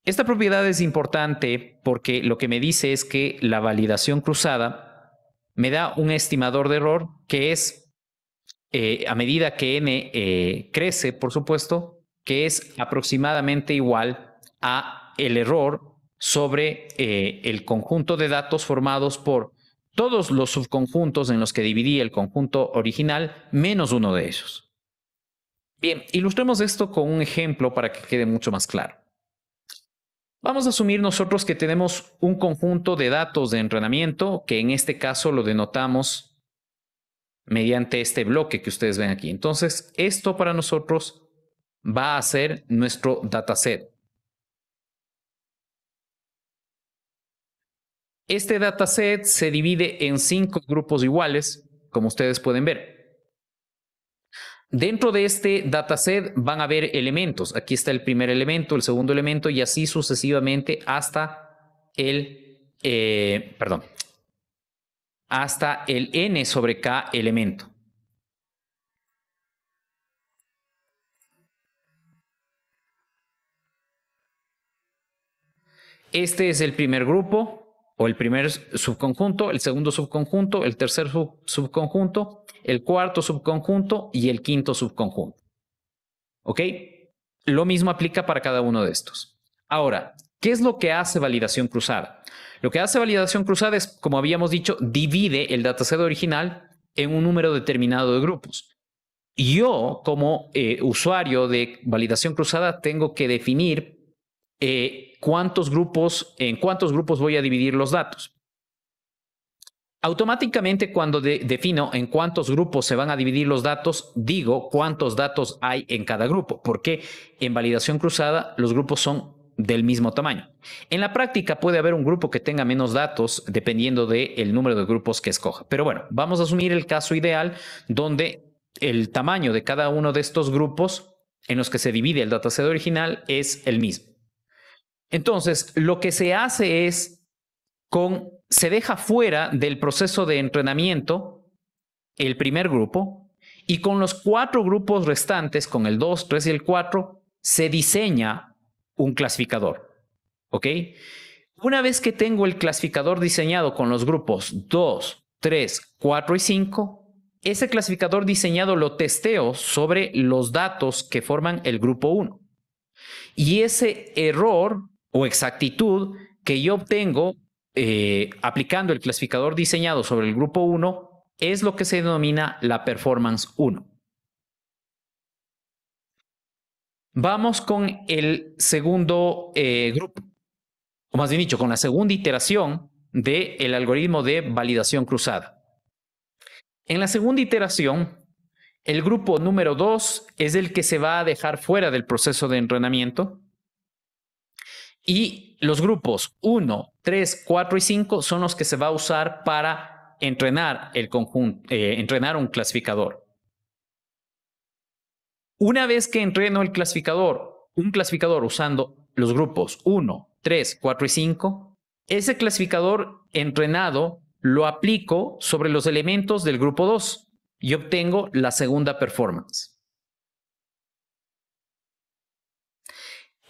Speaker 1: Esta propiedad es importante porque lo que me dice es que la validación cruzada me da un estimador de error que es, a medida que n crece, por supuesto, que es aproximadamente igual a el error sobre eh, el conjunto de datos formados por todos los subconjuntos en los que dividí el conjunto original menos uno de ellos. Bien, ilustremos esto con un ejemplo para que quede mucho más claro. Vamos a asumir nosotros que tenemos un conjunto de datos de entrenamiento que en este caso lo denotamos mediante este bloque que ustedes ven aquí. Entonces, esto para nosotros va a ser nuestro dataset. Este dataset se divide en cinco grupos iguales, como ustedes pueden ver. Dentro de este dataset van a haber elementos. Aquí está el primer elemento, el segundo elemento y así sucesivamente hasta el, eh, perdón, hasta el n sobre k elemento. Este es el primer grupo, el primer subconjunto, el segundo subconjunto, el tercer subconjunto, el cuarto subconjunto y el quinto subconjunto. ¿Ok? Lo mismo aplica para cada uno de estos. Ahora, ¿qué es lo que hace validación cruzada? Lo que hace validación cruzada es, como habíamos dicho, divide el dataset original en un número determinado de grupos. Yo, como eh, usuario de validación cruzada, tengo que definir eh, cuántos grupos, en cuántos grupos voy a dividir los datos. Automáticamente cuando defino en cuántos grupos se van a dividir los datos, digo cuántos datos hay en cada grupo, porque en validación cruzada los grupos son del mismo tamaño. En la práctica puede haber un grupo que tenga menos datos dependiendo del el número de grupos que escoja. Pero bueno, vamos a asumir el caso ideal donde el tamaño de cada uno de estos grupos en los que se divide el dataset original es el mismo. Entonces, lo que se hace es con, se deja fuera del proceso de entrenamiento el primer grupo y con los cuatro grupos restantes, con el 2, 3 y el 4, se diseña un clasificador. ¿Ok? Una vez que tengo el clasificador diseñado con los grupos 2, 3, 4 y 5, ese clasificador diseñado lo testeo sobre los datos que forman el grupo 1. Y ese error o exactitud que yo obtengo eh, aplicando el clasificador diseñado sobre el grupo 1 es lo que se denomina la performance 1. Vamos con el segundo eh, grupo, o más bien dicho, con la segunda iteración del algoritmo de validación cruzada. En la segunda iteración, el grupo número 2 es el que se va a dejar fuera del proceso de entrenamiento y los grupos 1, 3, 4 y 5 son los que se va a usar para entrenar el conjunto, eh, entrenar un clasificador. Una vez que entreno el clasificador, un clasificador usando los grupos 1, 3, 4 y 5, ese clasificador entrenado lo aplico sobre los elementos del grupo 2 y obtengo la segunda performance.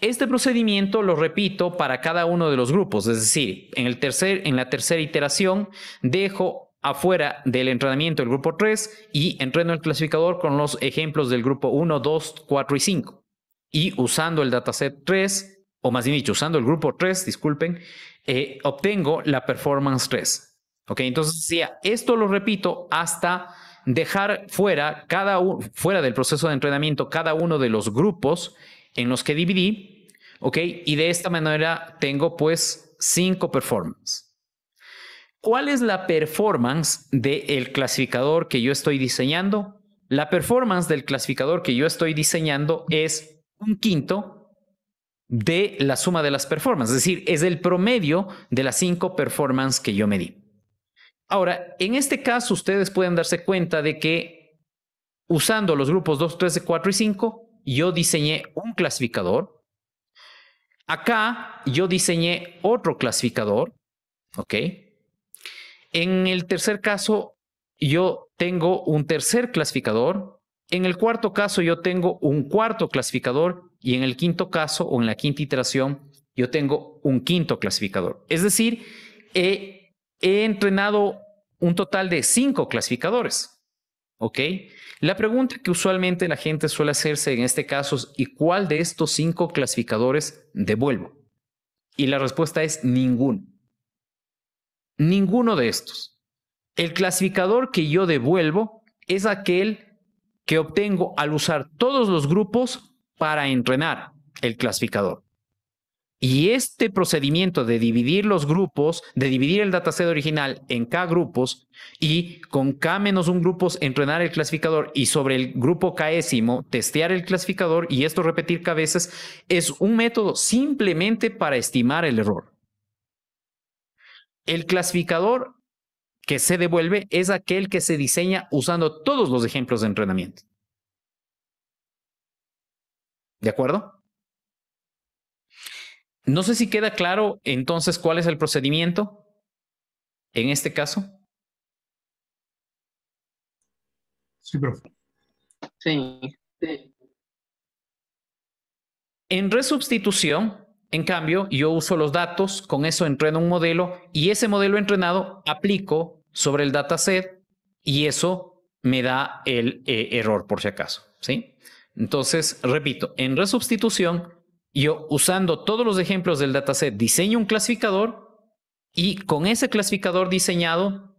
Speaker 1: Este procedimiento lo repito para cada uno de los grupos, es decir, en, el tercer, en la tercera iteración dejo afuera del entrenamiento el grupo 3 y entreno el clasificador con los ejemplos del grupo 1, 2, 4 y 5. Y usando el dataset 3, o más bien dicho, usando el grupo 3, disculpen, eh, obtengo la performance 3. Ok, entonces decía, esto lo repito hasta dejar fuera, cada fuera del proceso de entrenamiento cada uno de los grupos en los que dividí ¿Ok? Y de esta manera tengo pues cinco performance. ¿Cuál es la performance del clasificador que yo estoy diseñando? La performance del clasificador que yo estoy diseñando es un quinto de la suma de las performances, es decir, es el promedio de las cinco performances que yo medí. Ahora, en este caso, ustedes pueden darse cuenta de que usando los grupos 2, 3, 4 y 5, yo diseñé un clasificador Acá yo diseñé otro clasificador, ¿ok? En el tercer caso, yo tengo un tercer clasificador. En el cuarto caso, yo tengo un cuarto clasificador. Y en el quinto caso, o en la quinta iteración, yo tengo un quinto clasificador. Es decir, he, he entrenado un total de cinco clasificadores. ¿Ok? La pregunta que usualmente la gente suele hacerse en este caso es, ¿y cuál de estos cinco clasificadores devuelvo? Y la respuesta es ninguno. Ninguno de estos. El clasificador que yo devuelvo es aquel que obtengo al usar todos los grupos para entrenar el clasificador. Y este procedimiento de dividir los grupos, de dividir el dataset original en K grupos y con K menos un grupos entrenar el clasificador y sobre el grupo Késimo testear el clasificador y esto repetir K veces, es un método simplemente para estimar el error. El clasificador que se devuelve es aquel que se diseña usando todos los ejemplos de entrenamiento. ¿De acuerdo? No sé si queda claro entonces cuál es el procedimiento en este caso. Sí, profe. Sí. En resubstitución, en cambio, yo uso los datos, con eso entreno un modelo y ese modelo entrenado aplico sobre el dataset y eso me da el eh, error por si acaso, ¿sí? Entonces, repito, en resubstitución yo usando todos los ejemplos del dataset diseño un clasificador y con ese clasificador diseñado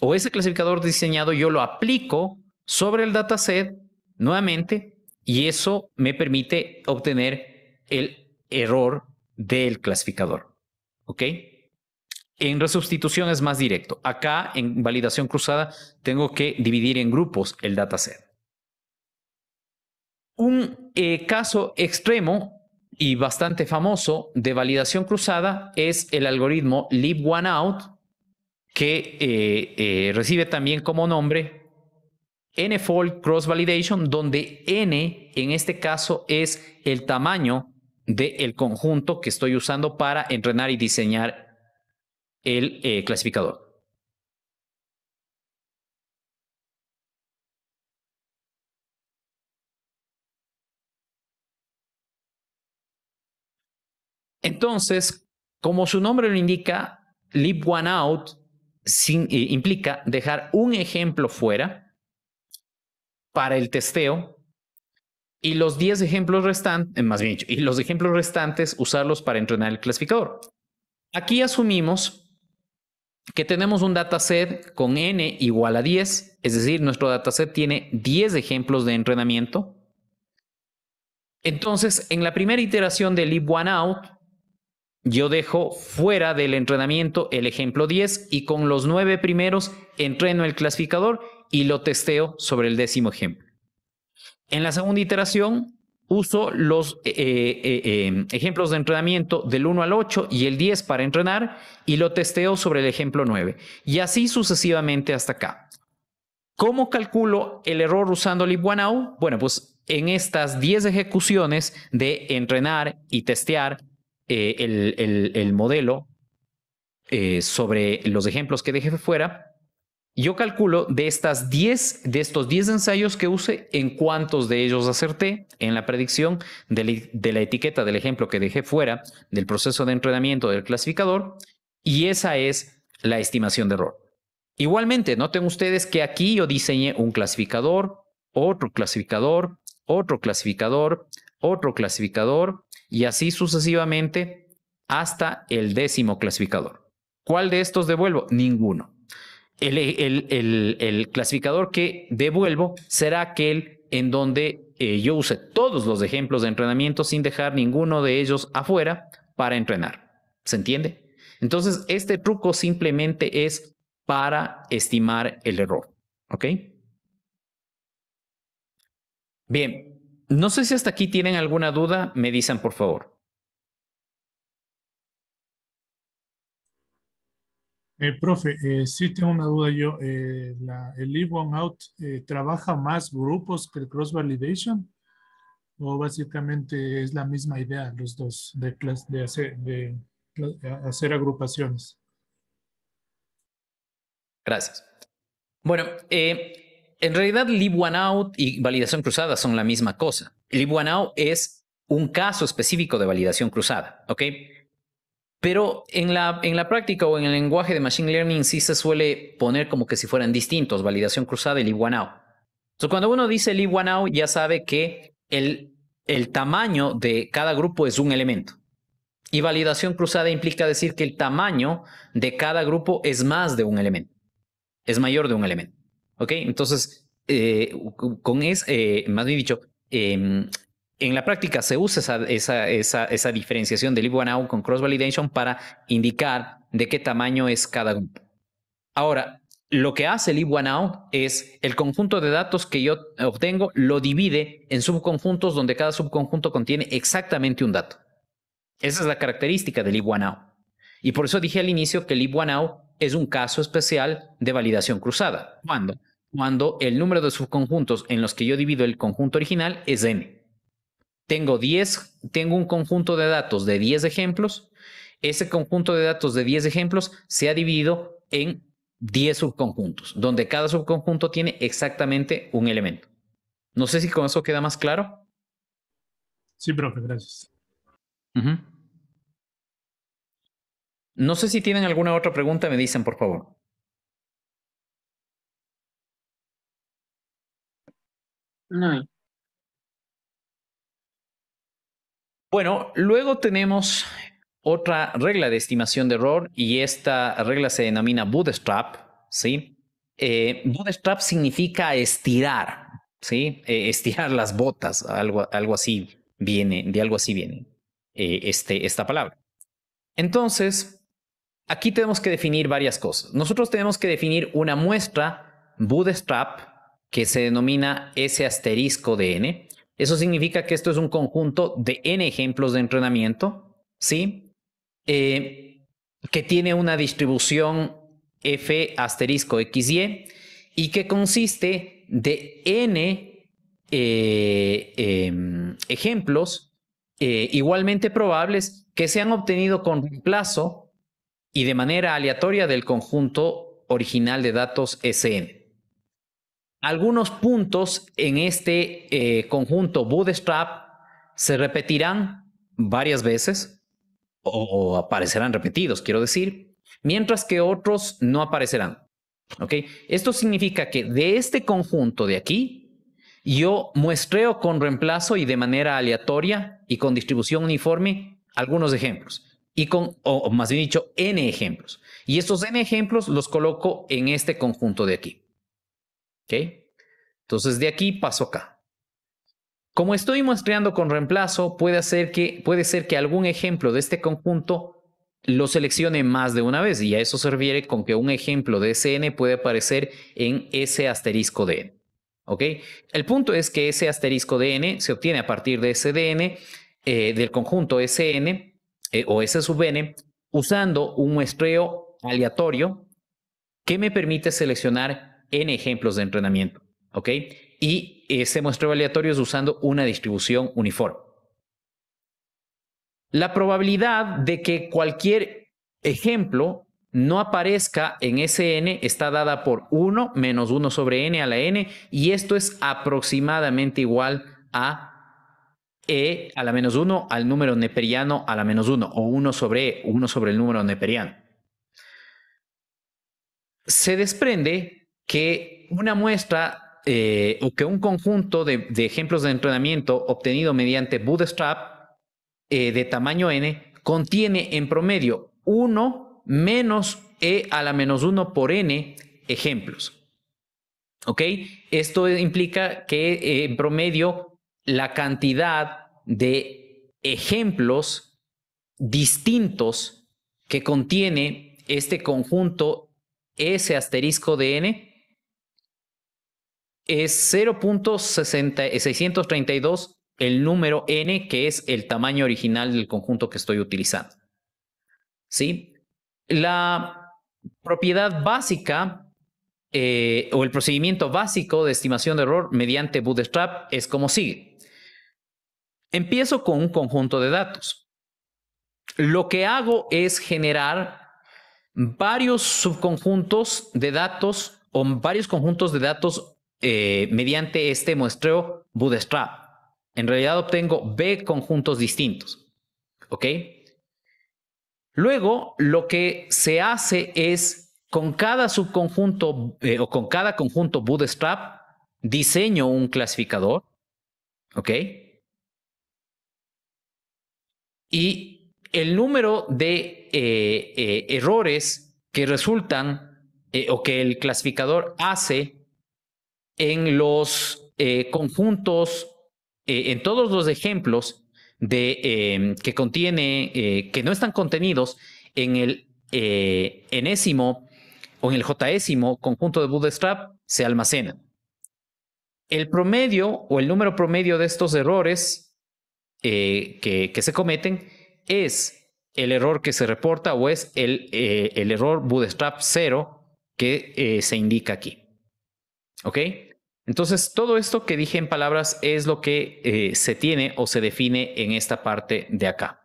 Speaker 1: o ese clasificador diseñado yo lo aplico sobre el dataset nuevamente y eso me permite obtener el error del clasificador. ¿Ok? En resubstitución es más directo. Acá en validación cruzada tengo que dividir en grupos el dataset. Un eh, caso extremo y bastante famoso de validación cruzada es el algoritmo Leave One Out, que eh, eh, recibe también como nombre N-fold cross validation, donde N en este caso es el tamaño del conjunto que estoy usando para entrenar y diseñar el eh, clasificador. Entonces, como su nombre lo indica, leave one out eh, implica dejar un ejemplo fuera para el testeo y los 10 ejemplos restantes, eh, más bien y los ejemplos restantes usarlos para entrenar el clasificador. Aquí asumimos que tenemos un dataset con n igual a 10, es decir, nuestro dataset tiene 10 ejemplos de entrenamiento. Entonces, en la primera iteración de leave one out, yo dejo fuera del entrenamiento el ejemplo 10 y con los nueve primeros entreno el clasificador y lo testeo sobre el décimo ejemplo. En la segunda iteración uso los eh, eh, eh, em, ejemplos de entrenamiento del 1 al 8 y el 10 para entrenar y lo testeo sobre el ejemplo 9 y así sucesivamente hasta acá. ¿Cómo calculo el error usando Lib1Out? Bueno, pues en estas 10 ejecuciones de entrenar y testear eh, el, modelo eh, sobre los ejemplos que dejé fuera, yo calculo de, estas 10, de estos 10 ensayos que use, en cuántos de ellos acerté en la predicción de la etiqueta del ejemplo que dejé fuera del proceso de entrenamiento del clasificador, y esa es la estimación de error. Igualmente, noten ustedes que aquí yo diseñé un clasificador, otro clasificador, otro clasificador, otro clasificador, y así sucesivamente hasta el décimo clasificador. ¿Cuál de estos devuelvo? Ninguno. El, clasificador que devuelvo será aquel en donde eh, yo use todos los ejemplos de entrenamiento sin dejar ninguno de ellos afuera para entrenar. ¿Se entiende? Entonces, este truco simplemente es para estimar el error. ¿Ok? Bien, no sé si hasta aquí tienen alguna duda, me dicen por favor.
Speaker 2: Eh, profe, eh, sí tengo una duda yo. Eh, ¿El Leave One Out eh, trabaja más grupos que el Cross Validation? ¿O básicamente es la misma idea los dos de, de, hacer, hacer agrupaciones?
Speaker 1: Gracias. Bueno, en realidad, Leave One Out y validación cruzada son la misma cosa. Leave One Out es un caso específico de validación cruzada, ¿ok? Pero en la, en la práctica o en el lenguaje de Machine Learning sí se suele poner como que si fueran distintos, validación cruzada y Leave One Out. Entonces, cuando uno dice Leave One Out, ya sabe que el, el tamaño de cada grupo es un elemento. Y validación cruzada implica decir que el tamaño de cada grupo es más de un elemento, es mayor de un elemento. ¿Ok? Entonces, eh, con es, eh, más bien dicho, em, en la práctica se usa esa, esa, esa, diferenciación del con cross-validation para indicar de qué tamaño es cada grupo. Ahora, lo que hace el out es el conjunto de datos que yo obtengo lo divide en subconjuntos donde cada subconjunto contiene exactamente un dato. Esa es la característica del out Y por eso dije al inicio que el out es un caso especial de validación cruzada. ¿Cuándo? cuando el número de subconjuntos en los que yo divido el conjunto original es n. Tengo 10, tengo un conjunto de datos de 10 ejemplos. Ese conjunto de datos de 10 ejemplos se ha dividido en 10 subconjuntos, donde cada subconjunto tiene exactamente un elemento. No sé si con eso queda más claro. Sí, profe, gracias. No sé si tienen alguna otra pregunta, me dicen, por favor. No. Bueno, luego tenemos otra regla de estimación de error y esta regla se denomina bootstrap, ¿sí? Eh, bootstrap significa estirar, ¿sí? Eh, estirar las botas, algo, algo así viene, de algo así viene eh, este, esta palabra. Entonces, aquí tenemos que definir varias cosas. Nosotros tenemos que definir una muestra bootstrap que se denomina S asterisco de N. Eso significa que esto es un conjunto de N ejemplos de entrenamiento, ¿sí? Eh, que tiene una distribución F asterisco XY y que consiste de N eh, em, ejemplos eh, igualmente probables que se han obtenido con reemplazo y de manera aleatoria del conjunto original de datos SN. Algunos puntos en este eh, conjunto bootstrap se repetirán varias veces o, aparecerán repetidos, quiero decir, mientras que otros no aparecerán. ¿Ok? Esto significa que de este conjunto de aquí, yo muestreo con reemplazo y de manera aleatoria y con distribución uniforme algunos ejemplos. Y con, o más bien dicho, n ejemplos. Y estos n ejemplos los coloco en este conjunto de aquí. ¿Ok? Entonces de aquí paso acá. Como estoy muestreando con reemplazo, puede, hacer que, puede ser que algún ejemplo de este conjunto lo seleccione más de una vez y a eso se refiere con que un ejemplo de SN puede aparecer en ese asterisco de N. El punto es que ese asterisco de N se obtiene a partir de SDN eh, del conjunto SN eh, o S sub N usando un muestreo aleatorio que me permite seleccionar n ejemplos de entrenamiento, ¿ok? Y ese muestreo aleatorio es usando una distribución uniforme. La probabilidad de que cualquier ejemplo no aparezca en ese n está dada por 1 menos 1 sobre n a la n y esto es aproximadamente igual a e a la menos 1 al número neperiano a la menos 1 o 1 sobre e, 1 sobre el número neperiano. Se desprende que una muestra eh, o que un conjunto de, ejemplos de entrenamiento obtenido mediante Bootstrap eh, de tamaño n contiene en promedio 1 menos e a la menos 1 por n ejemplos. ¿Ok? Esto implica que eh, en promedio la cantidad de ejemplos distintos que contiene este conjunto S asterisco de N es 0.632 eh, el número n, que es el tamaño original del conjunto que estoy utilizando. ¿Sí? La propiedad básica eh, o el procedimiento básico de estimación de error mediante Bootstrap es como sigue. Empiezo con un conjunto de datos. Lo que hago es generar varios subconjuntos de datos o varios conjuntos de datos eh, mediante este muestreo bootstrap. En realidad obtengo B conjuntos distintos. ¿Ok? Luego, lo que se hace es con cada subconjunto eh, o con cada conjunto bootstrap, diseño un clasificador. ¿Ok? Y el número de eh, errores que resultan o que el clasificador hace en los eh, conjuntos, eh, en todos los ejemplos de, em, que contiene, eh, que no están contenidos en el enésimo o en el jésimo conjunto de bootstrap, se almacenan. El promedio o el número promedio de estos errores que, se cometen es el error que se reporta o es el, el error bootstrap 0 que se indica aquí. ¿Ok? Entonces, todo esto que dije en palabras es lo que eh, se tiene o se define en esta parte de acá.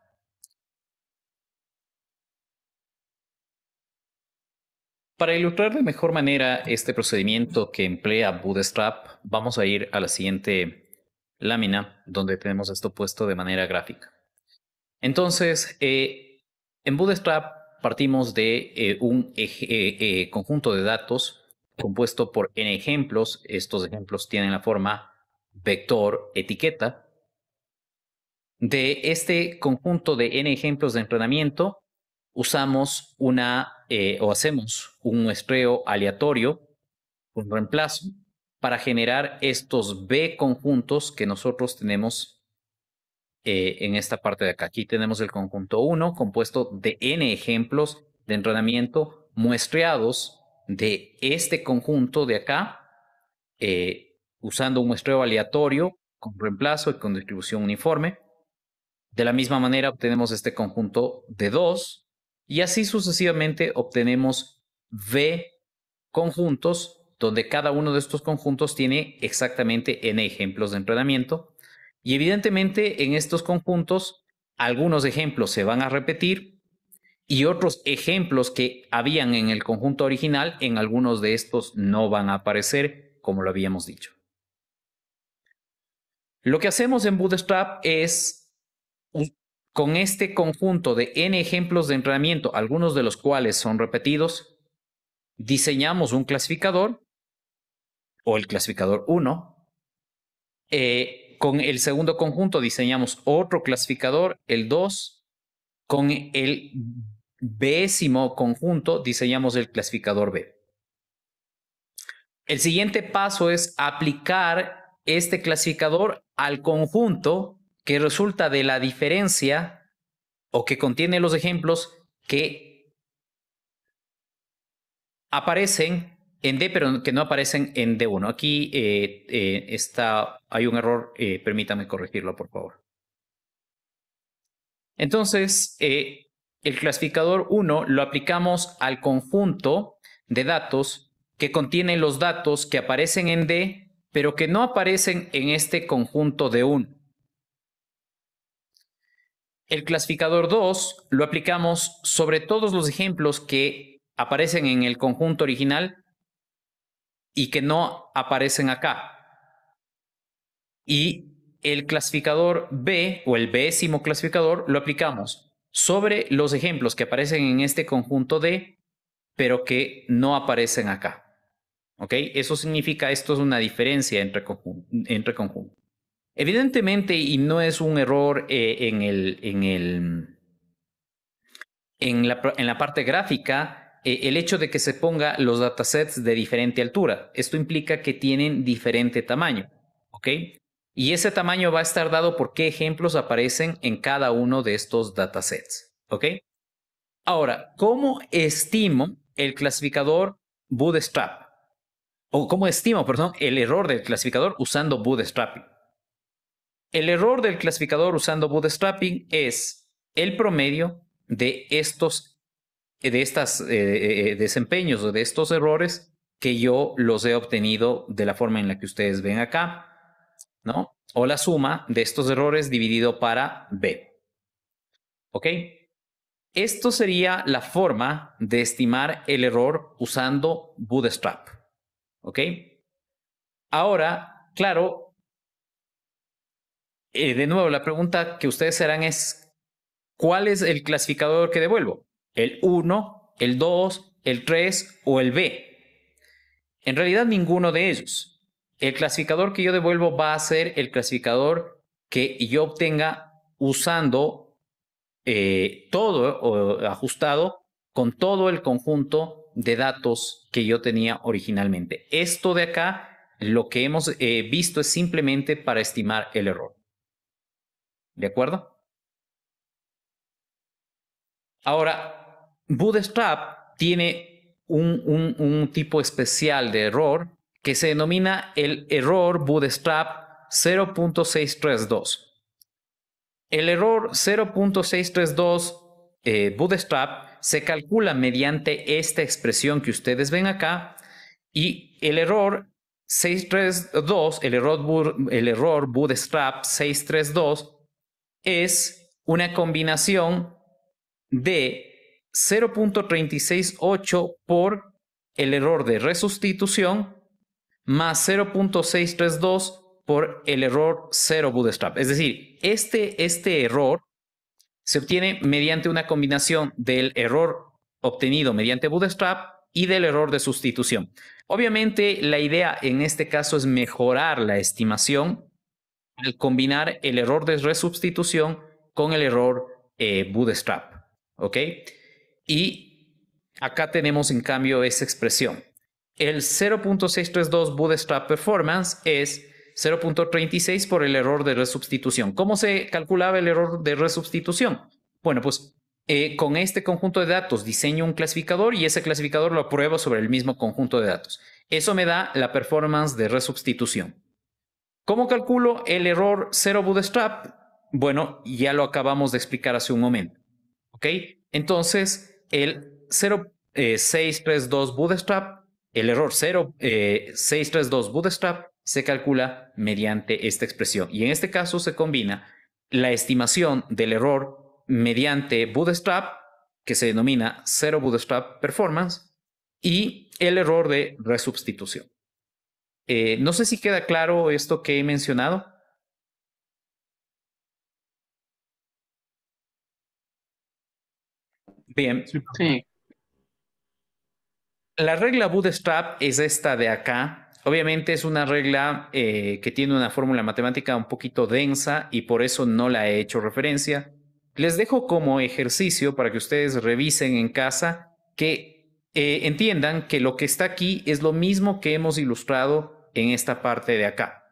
Speaker 1: Para ilustrar de mejor manera este procedimiento que emplea Bootstrap, vamos a ir a la siguiente lámina donde tenemos esto puesto de manera gráfica. Entonces, eh, en Bootstrap partimos de eh, un conjunto de datos compuesto por n ejemplos. Estos ejemplos tienen la forma vector etiqueta. De este conjunto de n ejemplos de entrenamiento, usamos una eh, o hacemos un muestreo aleatorio, un reemplazo, para generar estos B conjuntos que nosotros tenemos eh, en esta parte de acá. Aquí tenemos el conjunto 1 compuesto de n ejemplos de entrenamiento muestreados de este conjunto de acá, eh, usando un muestreo aleatorio con reemplazo y con distribución uniforme. De la misma manera obtenemos este conjunto de 2 y así sucesivamente obtenemos V conjuntos donde cada uno de estos conjuntos tiene exactamente n ejemplos de entrenamiento. Y evidentemente en estos conjuntos algunos ejemplos se van a repetir, y otros ejemplos que habían en el conjunto original, en algunos de estos no van a aparecer, como lo habíamos dicho. Lo que hacemos en Bootstrap es, con este conjunto de n ejemplos de entrenamiento, algunos de los cuales son repetidos, diseñamos un clasificador, o el clasificador 1. Eh, con el segundo conjunto diseñamos otro clasificador, el 2, con el bésimo conjunto diseñamos el clasificador B. El siguiente paso es aplicar este clasificador al conjunto que resulta de la diferencia o que contiene los ejemplos que aparecen en D, pero que no aparecen en D1. Aquí eh, eh, está, hay un error, eh, permítame corregirlo, por favor. Entonces, el clasificador 1 lo aplicamos al conjunto de datos que contienen los datos que aparecen en D, pero que no aparecen en este conjunto de 1. El clasificador 2 lo aplicamos sobre todos los ejemplos que aparecen en el conjunto original y que no aparecen acá. Y el clasificador B o el bésimo clasificador lo aplicamos sobre los ejemplos que aparecen en este conjunto de, pero que no aparecen acá. ¿Ok? Eso significa, esto es una diferencia entre, entre conjuntos. Evidentemente, y no es un error eh, en, el, en, el, en, la, en la parte gráfica, eh, el hecho de que se ponga los datasets de diferente altura. Esto implica que tienen diferente tamaño. ¿Ok? Y ese tamaño va a estar dado por qué ejemplos aparecen en cada uno de estos datasets. ¿Ok? Ahora, ¿cómo estimo el clasificador Bootstrap? O cómo estimo, perdón, el error del clasificador usando Bootstrapping. El error del clasificador usando Bootstrapping es el promedio de estos de estas, eh, eh, desempeños o de estos errores que yo los he obtenido de la forma en la que ustedes ven acá o la suma de estos errores dividido para B. ¿Ok? Esto sería la forma de estimar el error usando Bootstrap. ¿Ok? Ahora, claro, eh, de nuevo, la pregunta que ustedes harán es, ¿cuál es el clasificador que devuelvo? ¿El 1, el 2, el 3 o el B? En realidad, ninguno de ellos el clasificador que yo devuelvo va a ser el clasificador que yo obtenga usando eh, todo ajustado con todo el conjunto de datos que yo tenía originalmente. Esto de acá, lo que hemos eh, visto es simplemente para estimar el error. ¿De acuerdo? Ahora, Bootstrap tiene un, un tipo especial de error que se denomina el error bootstrap 0.632. El error 0.632 eh, bootstrap se calcula mediante esta expresión que ustedes ven acá y el error 632, el el error bootstrap 632 es una combinación de 0.368 por el error de resustitución más 0.632 por el error 0 bootstrap. Es decir, este, este error se obtiene mediante una combinación del error obtenido mediante bootstrap y del error de sustitución. Obviamente, la idea en este caso es mejorar la estimación al combinar el error de resubstitución con el error eh, bootstrap. ¿Ok? Y acá tenemos en cambio esa expresión. El 0.632 Bootstrap Performance es 0.36 por el error de resubstitución. ¿Cómo se calculaba el error de resubstitución? Bueno, pues eh, con este conjunto de datos diseño un clasificador y ese clasificador lo apruebo sobre el mismo conjunto de datos. Eso me da la performance de resubstitución. ¿Cómo calculo el error 0 Bootstrap? Bueno, ya lo acabamos de explicar hace un momento. ¿Ok? Entonces, el 0.632 eh, Bootstrap el error 0632 eh, Bootstrap se calcula mediante esta expresión. Y en este caso se combina la estimación del error mediante Bootstrap, que se denomina 0 Bootstrap Performance, y el error de resubstitución. Eh, no sé si queda claro esto que he mencionado. Bien. Sí. La regla Bootstrap es esta de acá. Obviamente es una regla eh, que tiene una fórmula matemática un poquito densa y por eso no la he hecho referencia. Les dejo como ejercicio para que ustedes revisen en casa que eh, entiendan que lo que está aquí es lo mismo que hemos ilustrado en esta parte de acá.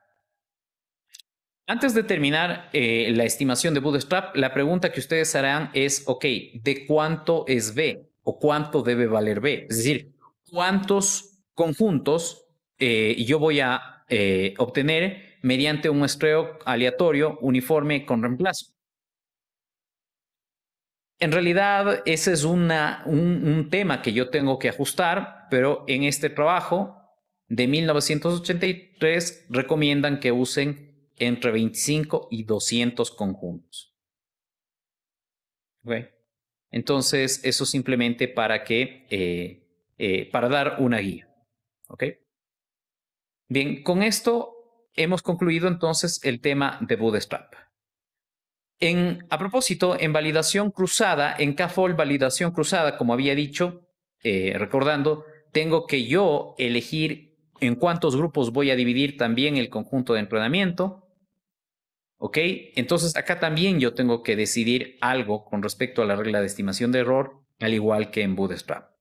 Speaker 1: Antes de terminar eh, la estimación de Bootstrap, la pregunta que ustedes harán es, ok, ¿de cuánto es B? ¿O cuánto debe valer B? Es decir, cuántos conjuntos eh, yo voy a eh, obtener mediante un muestreo aleatorio, uniforme con reemplazo. En realidad, ese es un, tema que yo tengo que ajustar, pero en este trabajo de 1983 recomiendan que usen entre 25 y 200 conjuntos. Entonces, eso simplemente para que eh, eh, para dar una guía. ¿Ok? Bien, con esto hemos concluido entonces el tema de Bootstrap. En, a propósito, en validación cruzada, en CAFOL validación cruzada, como había dicho, eh, recordando, tengo que yo elegir en cuántos grupos voy a dividir también el conjunto de entrenamiento. ¿Ok? Entonces acá también yo tengo que decidir algo con respecto a la regla de estimación de error, al igual que en Bootstrap.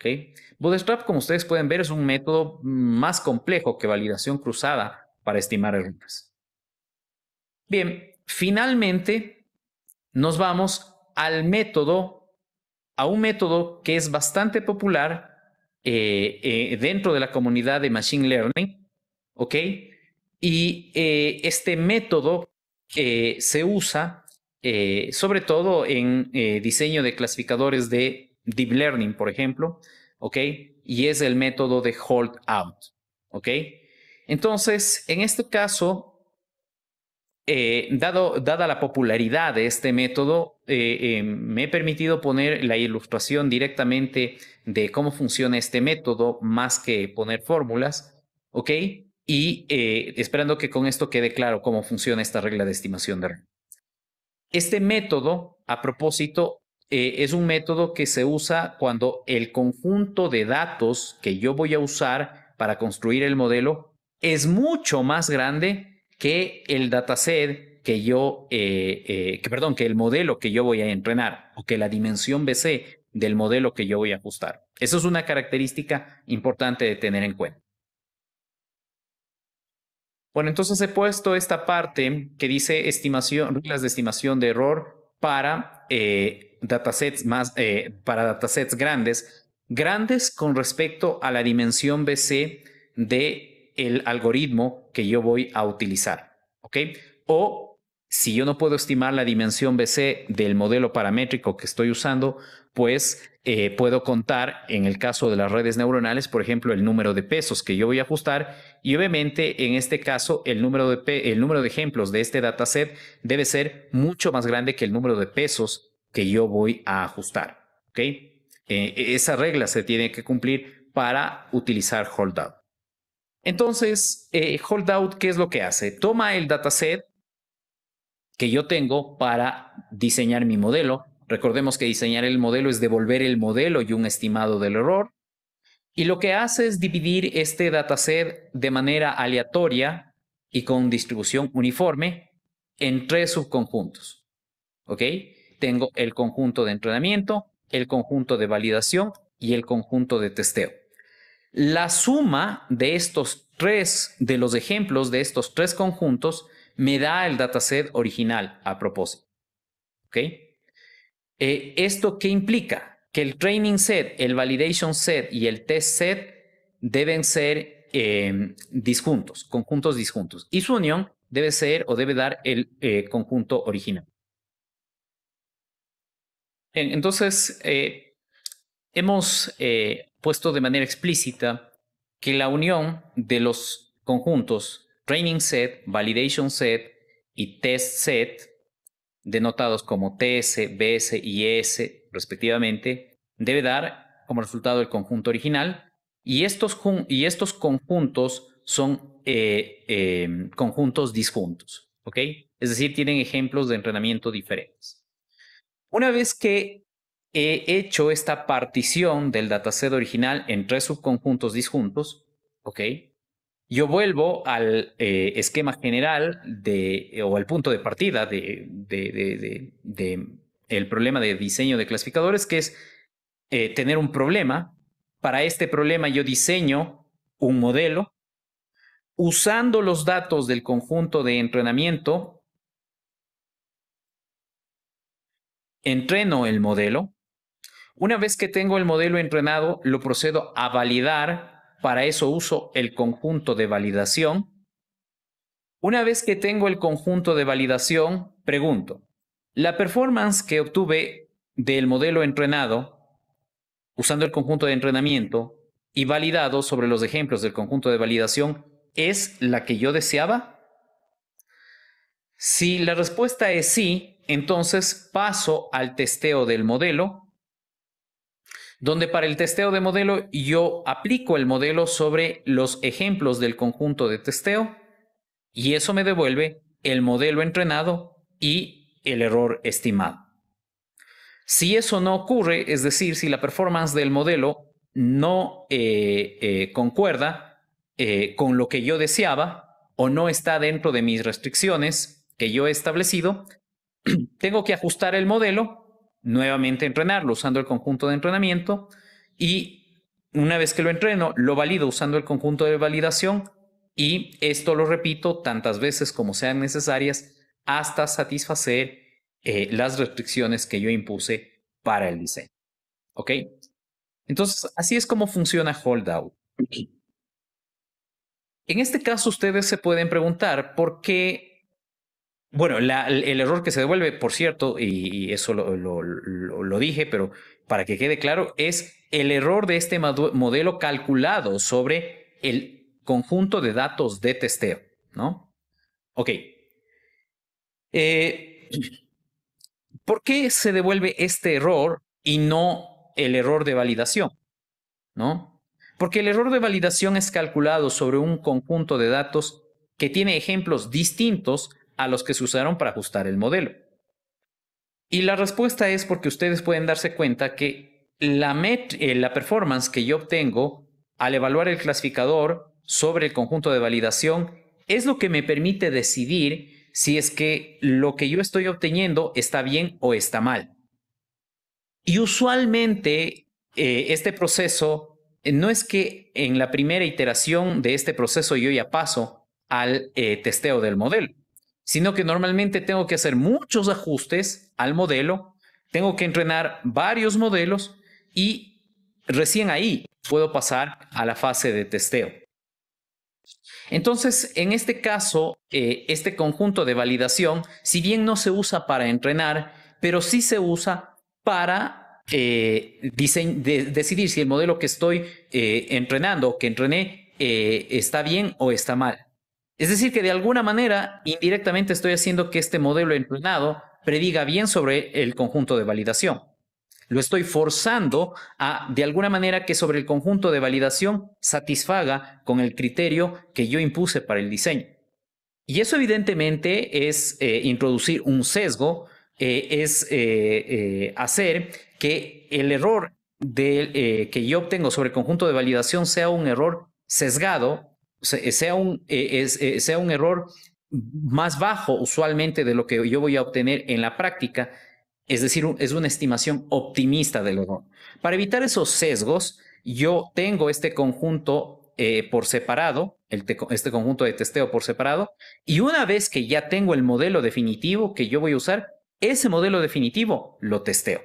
Speaker 1: ¿okay? Bootstrap, como ustedes pueden ver, es un método más complejo que validación cruzada para estimar errores. Bien, finalmente nos vamos al método, a un método que es bastante popular eh, eh, dentro de la comunidad de Machine Learning, Y eh, este método se usa sobre todo en diseño de clasificadores de Deep Learning, por ejemplo, ¿ok? Y es el método de hold out, ¿ok? Entonces, en este caso, eh, dado, dada la popularidad de este método, eh, eh, me he permitido poner la ilustración directamente de cómo funciona este método más que poner fórmulas, ¿ok? Y esperando que con esto quede claro cómo funciona esta regla de estimación de rango. Este método, a propósito, eh, es un método que se usa cuando el conjunto de datos que yo voy a usar para construir el modelo es mucho más grande que el dataset que yo, eh, eh, que, perdón, que el modelo que yo voy a entrenar o que la dimensión BC del modelo que yo voy a ajustar. Eso es una característica importante de tener en cuenta. Bueno, entonces he puesto esta parte que dice estimación, reglas de estimación de error para datasets más, eh, para datasets grandes, grandes con respecto a la dimensión BC de el algoritmo que yo voy a utilizar, ¿ok? O si yo no puedo estimar la dimensión BC del modelo paramétrico que estoy usando, pues eh, puedo contar, en el caso de las redes neuronales, por ejemplo, el número de pesos que yo voy a ajustar y obviamente en este caso el número de, el número de ejemplos de este dataset debe ser mucho más grande que el número de pesos que yo voy a ajustar. ¿Ok? Eh, e, esa regla se tiene que cumplir para utilizar holdout. Entonces, eh, holdout, ¿qué es lo que hace? Toma el dataset que yo tengo para diseñar mi modelo. Recordemos que diseñar el modelo es devolver el modelo y un estimado del error. Y lo que hace es dividir este dataset de manera aleatoria y con distribución uniforme en tres subconjuntos. ¿Ok? tengo el conjunto de entrenamiento, el conjunto de validación y el conjunto de testeo. La suma de estos tres, de los ejemplos de estos tres conjuntos, me da el dataset original a propósito. ¿Ok? Eh, ¿Esto qué implica? Que el training set, el validation set y el test set deben ser em, disjuntos, conjuntos disjuntos. Y su unión debe ser o debe dar el eh, conjunto original. Entonces, eh, hemos eh, puesto de manera explícita que la unión de los conjuntos training set, validation set y test set, denotados como TS, BS y e S respectivamente, debe dar como resultado el conjunto original y estos, y estos conjuntos son eh, conjuntos disjuntos, Es decir, tienen ejemplos de entrenamiento diferentes. Una vez que he hecho esta partición del dataset original en tres subconjuntos disjuntos, ¿ok? Yo vuelvo al eh, esquema general de, eh, o al punto de partida del problema de diseño de clasificadores, que es eh, tener un problema. Para este problema yo diseño un modelo. Usando los datos del conjunto de entrenamiento, entreno el modelo. Una vez que tengo el modelo entrenado, lo procedo a validar. Para eso uso el conjunto de validación. Una vez que tengo el conjunto de validación, pregunto, ¿la performance que obtuve del modelo entrenado usando el conjunto de entrenamiento y validado sobre los ejemplos del conjunto de validación es la que yo deseaba? Si la respuesta es sí, entonces paso al testeo del modelo, donde para el testeo de modelo yo aplico el modelo sobre los ejemplos del conjunto de testeo y eso me devuelve el modelo entrenado y el error estimado. Si eso no ocurre, es decir, si la performance del modelo no eh, eh, concuerda eh, con lo que yo deseaba o no está dentro de mis restricciones que yo he establecido, tengo que ajustar el modelo, nuevamente entrenarlo usando el conjunto de entrenamiento y una vez que lo entreno, lo valido usando el conjunto de validación y esto lo repito tantas veces como sean necesarias hasta satisfacer eh, las restricciones que yo impuse para el diseño. ¿Ok? Entonces, así es como funciona Holdout. En este caso, ustedes se pueden preguntar por qué bueno, el error que se devuelve, por cierto, y, eso lo, dije, pero para que quede claro, es el error de este modelo calculado sobre el conjunto de datos de testeo, ¿no? Ok. Eh, ¿Por qué se devuelve este error y no el error de validación? ¿No? Porque el error de validación es calculado sobre un conjunto de datos que tiene ejemplos distintos a los que se usaron para ajustar el modelo? Y la respuesta es porque ustedes pueden darse cuenta que la, eh, la performance que yo obtengo al evaluar el clasificador sobre el conjunto de validación es lo que me permite decidir si es que lo que yo estoy obteniendo está bien o está mal. Y usualmente eh, este proceso eh, no es que en la primera iteración de este proceso yo ya paso al testeo del modelo sino que normalmente tengo que hacer muchos ajustes al modelo, tengo que entrenar varios modelos y recién ahí puedo pasar a la fase de testeo. Entonces, en este caso, eh, este conjunto de validación, si bien no se usa para entrenar, pero sí se usa para eh, decidir si el modelo que estoy eh, entrenando que entrené está bien o está mal. Es decir, que de alguna manera, indirectamente estoy haciendo que este modelo entrenado prediga bien sobre el conjunto de validación. Lo estoy forzando a, de alguna manera, que sobre el conjunto de validación satisfaga con el criterio que yo impuse para el diseño. Y eso evidentemente es eh, introducir un sesgo, eh, es eh, hacer que el error que yo obtengo sobre el conjunto de validación sea un error sesgado eh, sea un, eh, eh, sea un error más bajo usualmente de lo que yo voy a obtener en la práctica, es decir, es una estimación optimista del error. Para evitar esos sesgos, yo tengo este conjunto por separado, este conjunto de testeo por separado, y una vez que ya tengo el modelo definitivo que yo voy a usar, ese modelo definitivo lo testeo.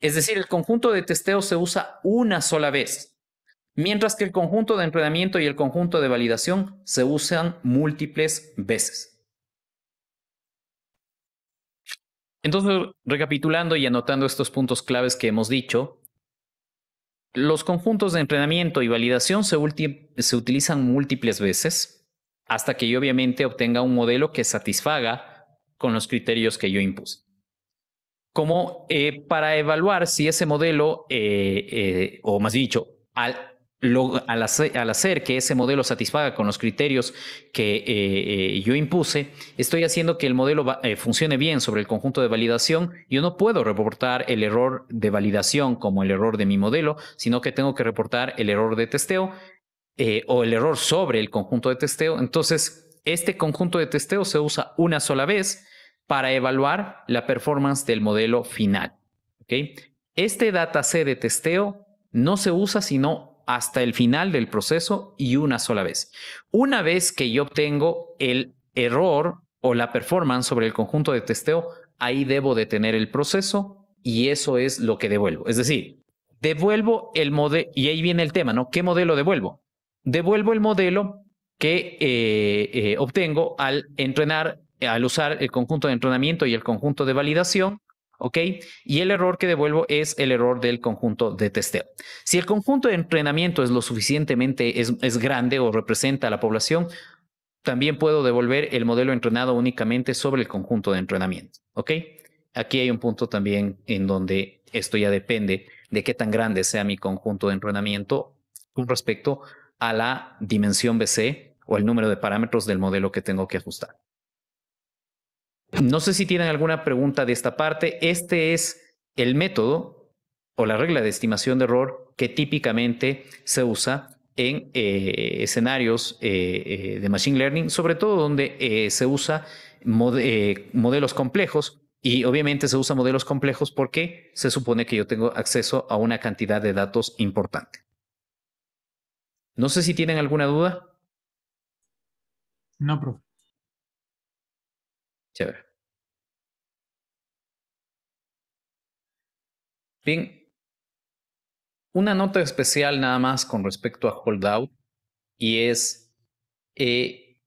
Speaker 1: Es decir, el conjunto de testeo se usa una sola vez mientras que el conjunto de entrenamiento y el conjunto de validación se usan múltiples veces. Entonces, recapitulando y anotando estos puntos claves que hemos dicho, los conjuntos de entrenamiento y validación se, utilizan múltiples veces hasta que yo obviamente obtenga un modelo que satisfaga con los criterios que yo impuse. Como eh, para evaluar si ese modelo, eh, eh, o más dicho, al, hacer, que ese modelo satisfaga con los criterios que eh, eh, yo impuse, estoy haciendo que el modelo eh, funcione bien sobre el conjunto de validación. Yo no puedo reportar el error de validación como el error de mi modelo, sino que tengo que reportar el error de testeo o el error sobre el conjunto de testeo. Entonces, este conjunto de testeo se usa una sola vez para evaluar la performance del modelo final. este Este dataset de testeo no se usa sino hasta el final del proceso y una sola vez. Una vez que yo obtengo el error o la performance sobre el conjunto de testeo, ahí debo detener el proceso y eso es lo que devuelvo. Es decir, devuelvo el modelo, y ahí viene el tema, ¿no? ¿Qué modelo devuelvo? Devuelvo el modelo que eh, eh, obtengo al entrenar, al usar el conjunto de entrenamiento y el conjunto de validación y el error que devuelvo es el error del conjunto de testeo. Si el conjunto de entrenamiento es lo suficientemente es, es grande o representa a la población, también puedo devolver el modelo entrenado únicamente sobre el conjunto de entrenamiento. ¿Ok? Aquí hay un punto también en donde esto ya depende de qué tan grande sea mi conjunto de entrenamiento con respecto a la dimensión BC o el número de parámetros del modelo que tengo que ajustar. No sé si tienen alguna pregunta de esta parte. Este es el método o la regla de estimación de error que típicamente se usa en eh, escenarios eh, eh, de Machine Learning, sobre todo donde se usa modelos complejos. Y obviamente se usa modelos complejos porque se supone que yo tengo acceso a una cantidad de datos importante. No sé si tienen alguna duda. No, profesor. Bien, una nota especial nada más con respecto a Holdout y es, eh,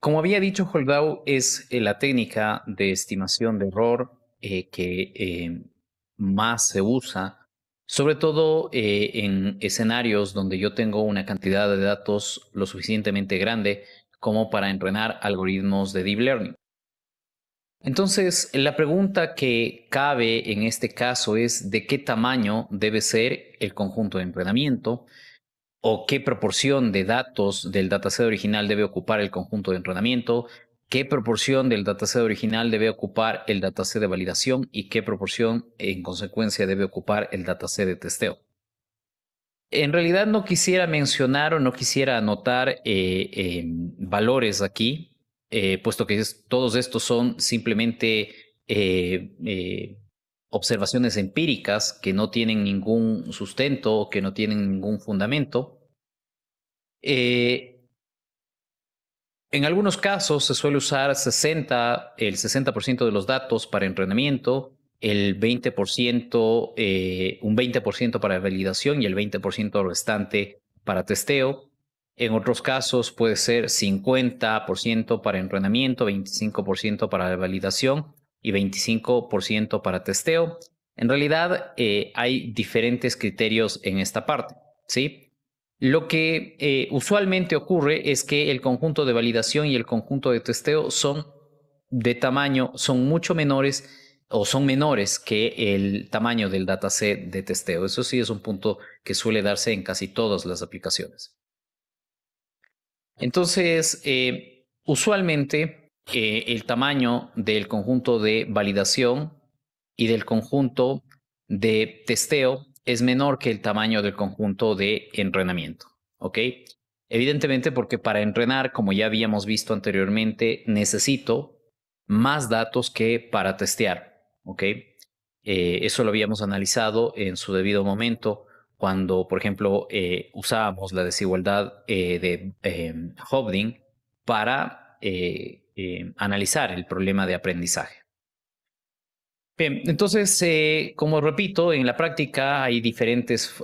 Speaker 1: como había dicho, Holdout es eh, la técnica de estimación de error eh, que más se usa, sobre todo en escenarios donde yo tengo una cantidad de datos lo suficientemente grande como para entrenar algoritmos de deep learning. Entonces, la pregunta que cabe en este caso es de qué tamaño debe ser el conjunto de entrenamiento o qué proporción de datos del dataset original debe ocupar el conjunto de entrenamiento, qué proporción del dataset original debe ocupar el dataset de validación y qué proporción en consecuencia debe ocupar el dataset de testeo. En realidad no quisiera mencionar o no quisiera anotar eh, valores aquí, eh, puesto que todos estos son simplemente eh, eh, observaciones empíricas que no tienen ningún sustento, que no tienen ningún fundamento. en algunos casos se suele usar 60, el 60% de los datos para entrenamiento, el 20%, un 20% para validación y el 20% restante para testeo. En otros casos puede ser 50% para entrenamiento, 25% para validación y 25% para testeo. En realidad eh, hay diferentes criterios en esta parte, ¿sí? Lo que eh, usualmente ocurre es que el conjunto de validación y el conjunto de testeo son de tamaño, son mucho menores o son menores que el tamaño del dataset de testeo. Eso sí es un punto que suele darse en casi todas las aplicaciones. Entonces, eh, usualmente eh, el tamaño del conjunto de validación y del conjunto de testeo es menor que el tamaño del conjunto de entrenamiento. Evidentemente porque para entrenar, como ya habíamos visto anteriormente, necesito más datos que para testear. Eh, eso lo habíamos analizado en su debido momento cuando, por ejemplo, eh, usábamos la desigualdad eh, de em, Hobding para eh, em, analizar el problema de aprendizaje. Bien, entonces, como repito, en la práctica hay diferentes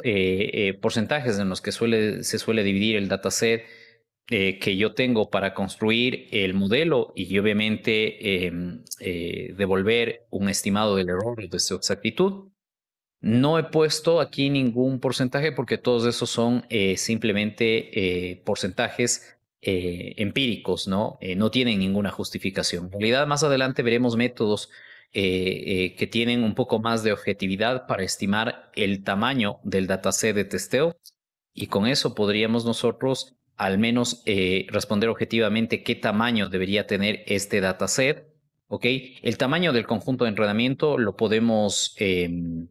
Speaker 1: porcentajes en los que se suele dividir el dataset que yo tengo para construir el modelo y obviamente em, devolver un estimado del error de su exactitud. No he puesto aquí ningún porcentaje porque todos esos son eh, simplemente eh, porcentajes eh, empíricos, ¿no? no tienen ninguna justificación. En realidad, más adelante veremos métodos que tienen un poco más de objetividad para estimar el tamaño del dataset de testeo y con eso podríamos nosotros al menos responder objetivamente qué tamaño debería tener este dataset. ¿ok? El tamaño del conjunto de entrenamiento lo podemos em,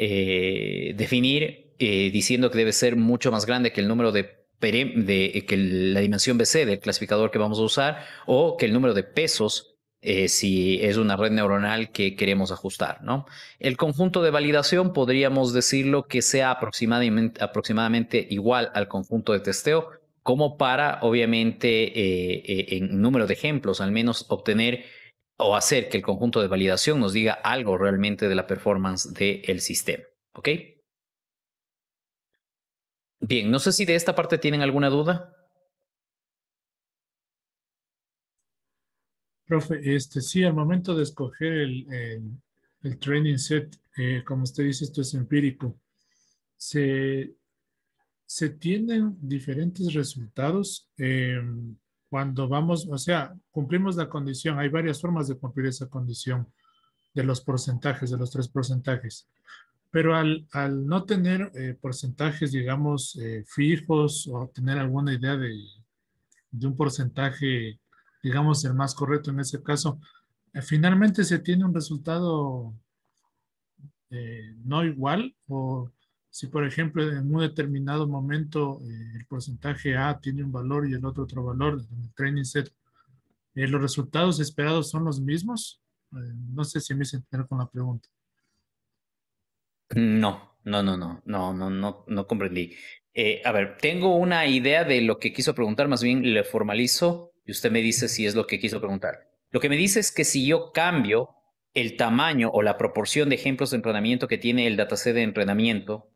Speaker 1: eh, definir eh, diciendo que debe ser mucho más grande que el número de, que la dimensión BC del clasificador que vamos a usar o que el número de pesos eh, si es una red neuronal que queremos ajustar. ¿no? El conjunto de validación podríamos decirlo que sea aproximadamente, igual al conjunto de testeo, como para, obviamente, en número de ejemplos, al menos obtener o hacer que el conjunto de validación nos diga algo realmente de la performance del sistema. ¿Ok? Bien, no sé si de esta parte tienen alguna duda.
Speaker 2: Profe, este, sí, al momento de escoger el, training set, eh, como usted dice, esto es empírico. Se, se tienen diferentes resultados. Em, cuando vamos, o sea, cumplimos la condición, hay varias formas de cumplir esa condición de los porcentajes, de los tres porcentajes. Pero al, no tener eh, porcentajes, digamos, eh, fijos o tener alguna idea de, un porcentaje, digamos, el más correcto en ese caso, eh, finalmente se tiene un resultado no igual o si por ejemplo en un determinado momento eh, el porcentaje A tiene un valor y el otro otro valor, en el training set, eh, ¿los resultados esperados son los mismos? Eh, no sé si me hice entender con la pregunta.
Speaker 1: No, no, no, no, no, no, no, no comprendí. a ver, tengo una idea de lo que quiso preguntar, más bien le formalizo y usted me dice si es lo que quiso preguntar. Lo que me dice es que si yo cambio el tamaño o la proporción de ejemplos de entrenamiento que tiene el dataset de entrenamiento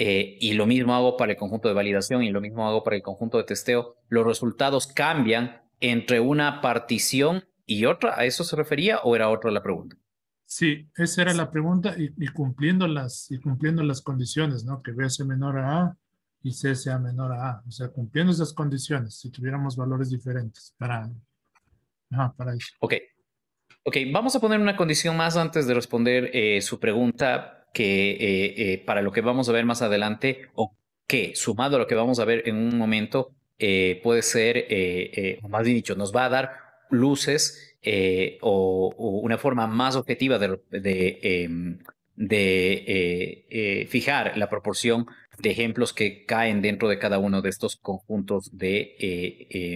Speaker 1: eh, y lo mismo hago para el conjunto de validación y lo mismo hago para el conjunto de testeo, los resultados cambian entre una partición y otra. ¿A eso se refería o era otra la pregunta?
Speaker 2: Sí, esa era la pregunta y, cumpliendo, las, y cumpliendo las condiciones, ¿no? Que B sea menor a A y C sea menor a A. O sea, cumpliendo esas condiciones, si tuviéramos valores diferentes para, para eso.
Speaker 1: Ok. Ok, vamos a poner una condición más antes de responder eh, su pregunta que eh, eh, para lo que vamos a ver más adelante, o que sumado a lo que vamos a ver en un momento, eh, puede ser, más bien dicho, nos va a dar luces o, una forma más objetiva de, de em, fijar la proporción de ejemplos que caen dentro de cada uno de estos conjuntos de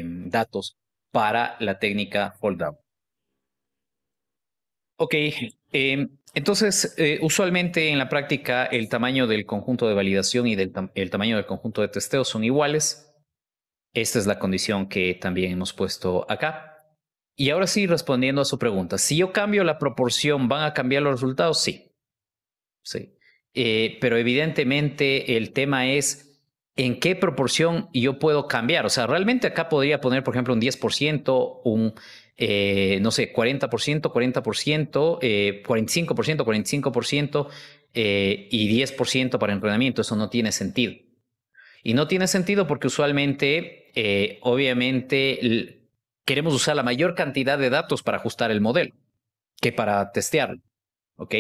Speaker 1: em, datos para la técnica hold down. Ok, em, entonces, eh, usualmente en la práctica el tamaño del conjunto de validación y del el tamaño del conjunto de testeo son iguales. Esta es la condición que también hemos puesto acá. Y ahora sí, respondiendo a su pregunta, si yo cambio la proporción, ¿van a cambiar los resultados? Sí. Sí. Eh, pero evidentemente el tema es en qué proporción yo puedo cambiar. O sea, realmente acá podría poner, por ejemplo, un 10%, un, eh, no sé, 40%, 40%, 45%, 45% y 10% eh, para entrenamiento. Eso no tiene sentido. Y no tiene sentido porque usualmente, eh, obviamente, queremos usar la mayor cantidad de datos para ajustar el modelo que para testearlo. ¿Ok?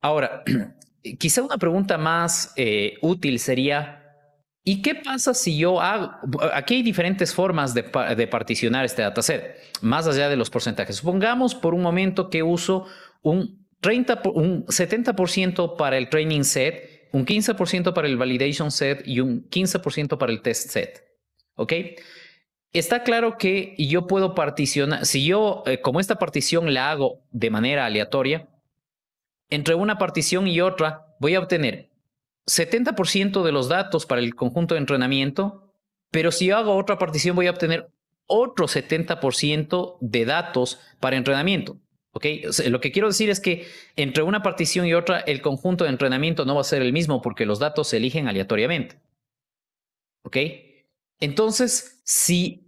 Speaker 1: Ahora, quizá una pregunta más útil sería ¿Y qué pasa si yo hago? Aquí hay diferentes formas de, particionar este dataset, más allá de los porcentajes. Supongamos por un momento que uso un, 30, un 70% para el training set, un 15% para el validation set y un 15% para el test set. ¿Ok? Está claro que yo puedo particionar, si yo, eh, como esta partición la hago de manera aleatoria, entre una partición y otra voy a obtener 70% de los datos para el conjunto de entrenamiento, pero si yo hago otra partición voy a obtener otro 70% de datos para entrenamiento. Okay, lo que quiero decir es que entre una partición y otra el conjunto de entrenamiento no va a ser el mismo porque los datos se eligen aleatoriamente. Okay, Entonces, si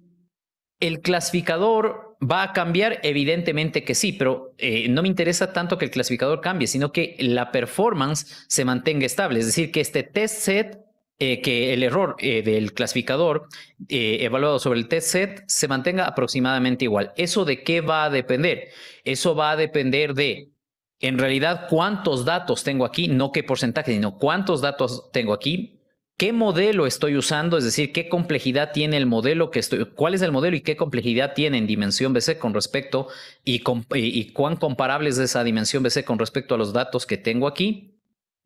Speaker 1: el clasificador ¿Va a cambiar? Evidentemente que sí, pero eh, no me interesa tanto que el clasificador cambie, sino que la performance se mantenga estable. Es decir, que este test set, eh, que el error eh, del clasificador evaluado sobre el test set se mantenga aproximadamente igual. ¿Eso de qué va a depender? Eso va a depender de, en realidad, cuántos datos tengo aquí, no qué porcentaje, sino cuántos datos tengo aquí, qué modelo estoy usando, es decir, qué complejidad tiene el modelo que estoy, cuál es el modelo y qué complejidad tiene en dimensión BC con respecto y, cuán comparable es esa dimensión BC con respecto a los datos que tengo aquí.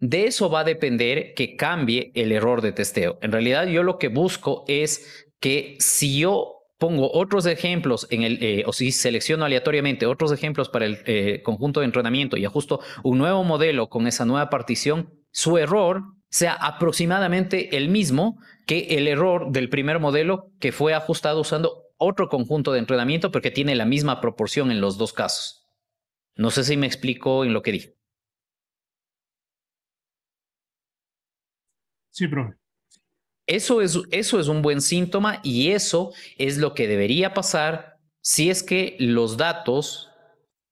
Speaker 1: De eso va a depender que cambie el error de testeo. En realidad yo lo que busco es que si yo pongo otros ejemplos en el, eh, o si selecciono aleatoriamente otros ejemplos para el eh, conjunto de entrenamiento y ajusto un nuevo modelo con esa nueva partición, su error sea aproximadamente el mismo que el error del primer modelo que fue ajustado usando otro conjunto de entrenamiento porque tiene la misma proporción en los dos casos. No sé si me explico en lo que dije. Sí, profe. Eso es, eso es un buen síntoma y eso es lo que debería pasar si es que los datos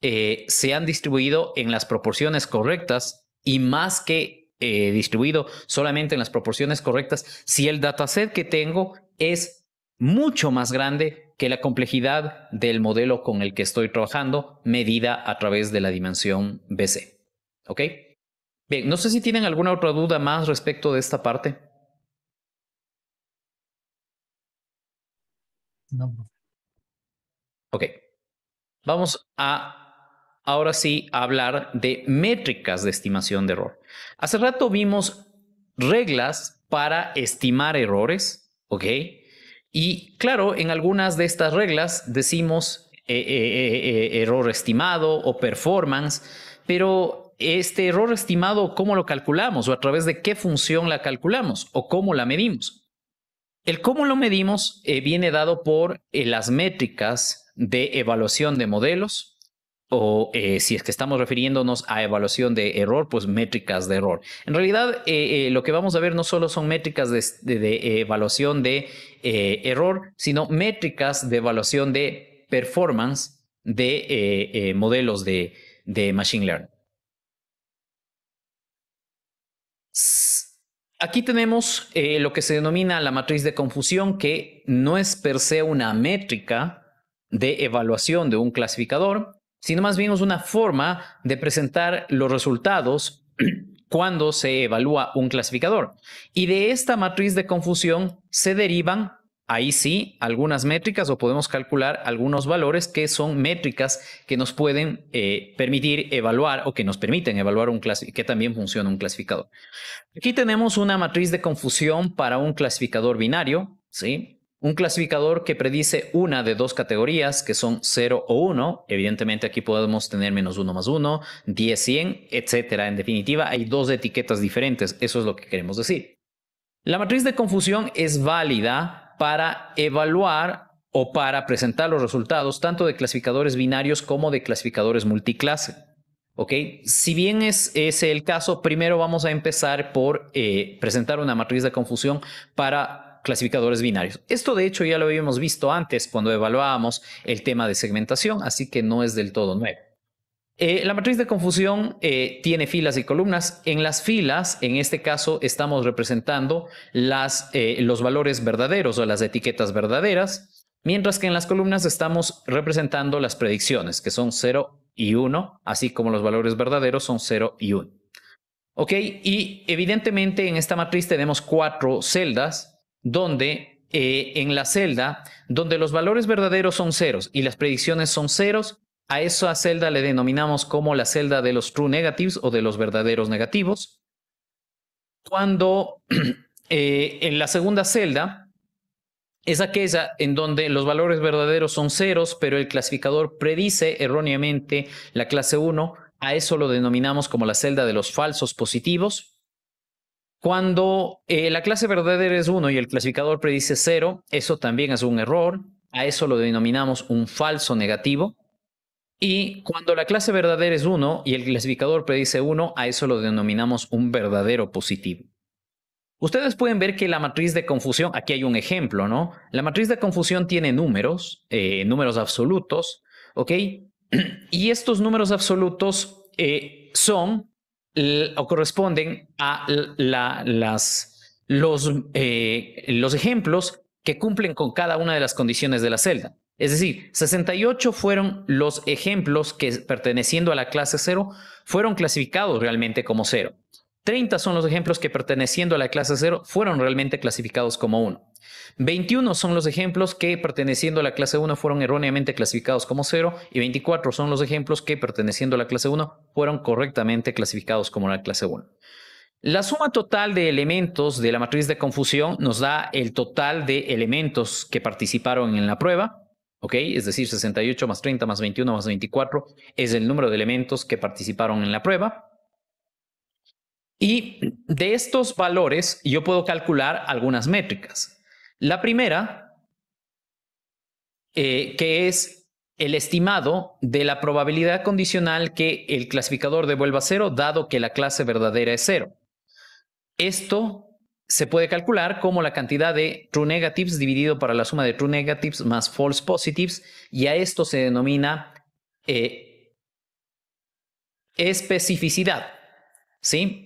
Speaker 1: eh, se han distribuido en las proporciones correctas y más que eh, distribuido solamente en las proporciones correctas si el dataset que tengo es mucho más grande que la complejidad del modelo con el que estoy trabajando medida a través de la dimensión BC. ¿Ok? Bien, no sé si tienen alguna otra duda más respecto de esta parte. No. Ok. Vamos a ahora sí hablar de métricas de estimación de error. Hace rato vimos reglas para estimar errores, ¿ok? Y claro, en algunas de estas reglas decimos eh, eh, eh, error estimado o performance, pero este error estimado, ¿cómo lo calculamos? ¿O a través de qué función la calculamos? ¿O cómo la medimos? El cómo lo medimos viene dado por las métricas de evaluación de modelos, o eh, si es que estamos refiriéndonos a evaluación de error, pues métricas de error. En realidad, eh, eh, lo que vamos a ver no solo son métricas de, evaluación de error, sino métricas de evaluación de performance de modelos de Machine Learning. Aquí tenemos lo que se denomina la matriz de confusión, que no es per se una métrica de evaluación de un clasificador, sino más bien es una forma de presentar los resultados cuando se evalúa un clasificador. Y de esta matriz de confusión se derivan, ahí sí, algunas métricas o podemos calcular algunos valores que son métricas que nos pueden eh, permitir evaluar o que nos permiten evaluar un clasificador, que también funciona un clasificador. Aquí tenemos una matriz de confusión para un clasificador binario, ¿sí? Un clasificador que predice una de dos categorías, que son 0 o 1. Evidentemente aquí podemos tener menos 1 más 1, 10, 100, etc. En definitiva, hay dos etiquetas diferentes. Eso es lo que queremos decir. La matriz de confusión es válida para evaluar o para presentar los resultados tanto de clasificadores binarios como de clasificadores multiclase. ¿Ok? Si bien es, ese el caso, primero vamos a empezar por eh, presentar una matriz de confusión para clasificadores binarios. Esto de hecho ya lo habíamos visto antes cuando evaluábamos el tema de segmentación, así que no es del todo nuevo. Eh, la matriz de confusión eh, tiene filas y columnas. En las filas, en este caso, estamos representando las, eh, los valores verdaderos o las etiquetas verdaderas, mientras que en las columnas estamos representando las predicciones, que son 0 y 1, así como los valores verdaderos son 0 y 1. ¿Ok? Y evidentemente en esta matriz tenemos cuatro celdas donde eh, en la celda, donde los valores verdaderos son ceros y las predicciones son ceros, a esa celda le denominamos como la celda de los true negatives o de los verdaderos negativos. Cuando eh, en la segunda celda es aquella en donde los valores verdaderos son ceros, pero el clasificador predice erróneamente la clase 1, a eso lo denominamos como la celda de los falsos positivos. Cuando eh, la clase verdadera es 1 y el clasificador predice 0, eso también es un error. A eso lo denominamos un falso negativo. Y cuando la clase verdadera es 1 y el clasificador predice 1, a eso lo denominamos un verdadero positivo. Ustedes pueden ver que la matriz de confusión, aquí hay un ejemplo, ¿no? La matriz de confusión tiene números, eh, números absolutos, ¿ok? Y estos números absolutos eh, son o corresponden a las, los, eh, los ejemplos que cumplen con cada una de las condiciones de la celda. Es decir, 68 fueron los ejemplos que perteneciendo a la clase 0 fueron clasificados realmente como 0. 30 son los ejemplos que perteneciendo a la clase 0 fueron realmente clasificados como 1. 21 son los ejemplos que perteneciendo a la clase 1 fueron erróneamente clasificados como 0 y 24 son los ejemplos que perteneciendo a la clase 1 fueron correctamente clasificados como la clase 1. La suma total de elementos de la matriz de confusión nos da el total de elementos que participaron en la prueba, ¿ok? Es decir, 68 más 30 más 21 más 24 es el número de elementos que participaron en la prueba. Y de estos valores yo puedo calcular algunas métricas. La primera, eh, que es el estimado de la probabilidad condicional que el clasificador devuelva cero, dado que la clase verdadera es cero. Esto se puede calcular como la cantidad de true negatives dividido para la suma de true negatives más false positives, y a esto se denomina eh, especificidad. ¿Sí?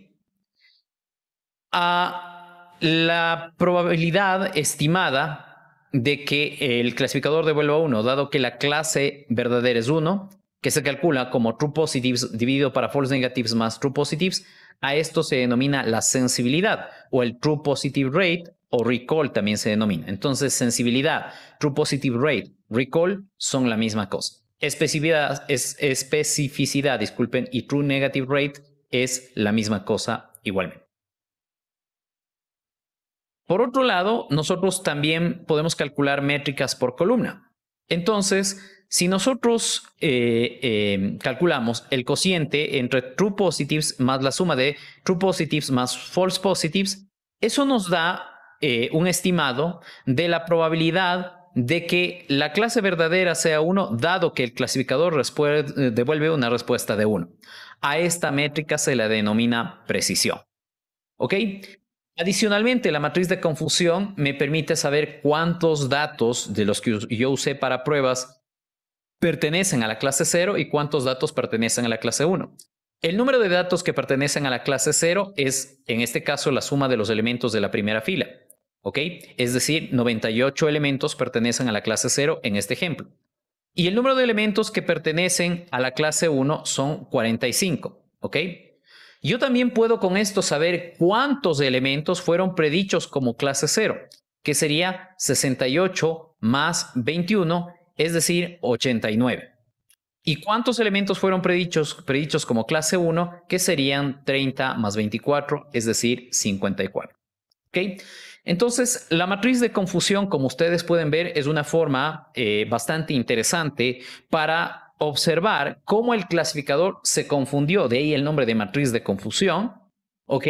Speaker 1: a la probabilidad estimada de que el clasificador devuelva 1, dado que la clase verdadera es 1, que se calcula como true positives dividido para false negatives más true positives, a esto se denomina la sensibilidad o el true positive rate o recall también se denomina. Entonces, sensibilidad, true positive rate, recall son la misma cosa. Especificidad, es, especificidad disculpen, y true negative rate es la misma cosa igualmente. Por otro lado, nosotros también podemos calcular métricas por columna. Entonces, si nosotros eh, em, calculamos el cociente entre true positives más la suma de true positives más false positives, eso nos da eh, un estimado de la probabilidad de que la clase verdadera sea 1, dado que el clasificador eh, devuelve una respuesta de 1. A esta métrica se la denomina precisión. ¿Ok? Adicionalmente, la matriz de confusión me permite saber cuántos datos de los que yo usé para pruebas pertenecen a la clase 0 y cuántos datos pertenecen a la clase 1. El número de datos que pertenecen a la clase 0 es, en este caso, la suma de los elementos de la primera fila. ¿Ok? Es decir, 98 elementos pertenecen a la clase 0 en este ejemplo. Y el número de elementos que pertenecen a la clase 1 son 45. ¿Ok? Yo también puedo con esto saber cuántos elementos fueron predichos como clase 0, que sería 68 más 21, es decir, 89. ¿Y cuántos elementos fueron predichos, predichos como clase 1, que serían 30 más 24, es decir, 54? Entonces, la matriz de confusión, como ustedes pueden ver, es una forma eh, bastante interesante para observar cómo el clasificador se confundió, de ahí el nombre de matriz de confusión, ¿ok?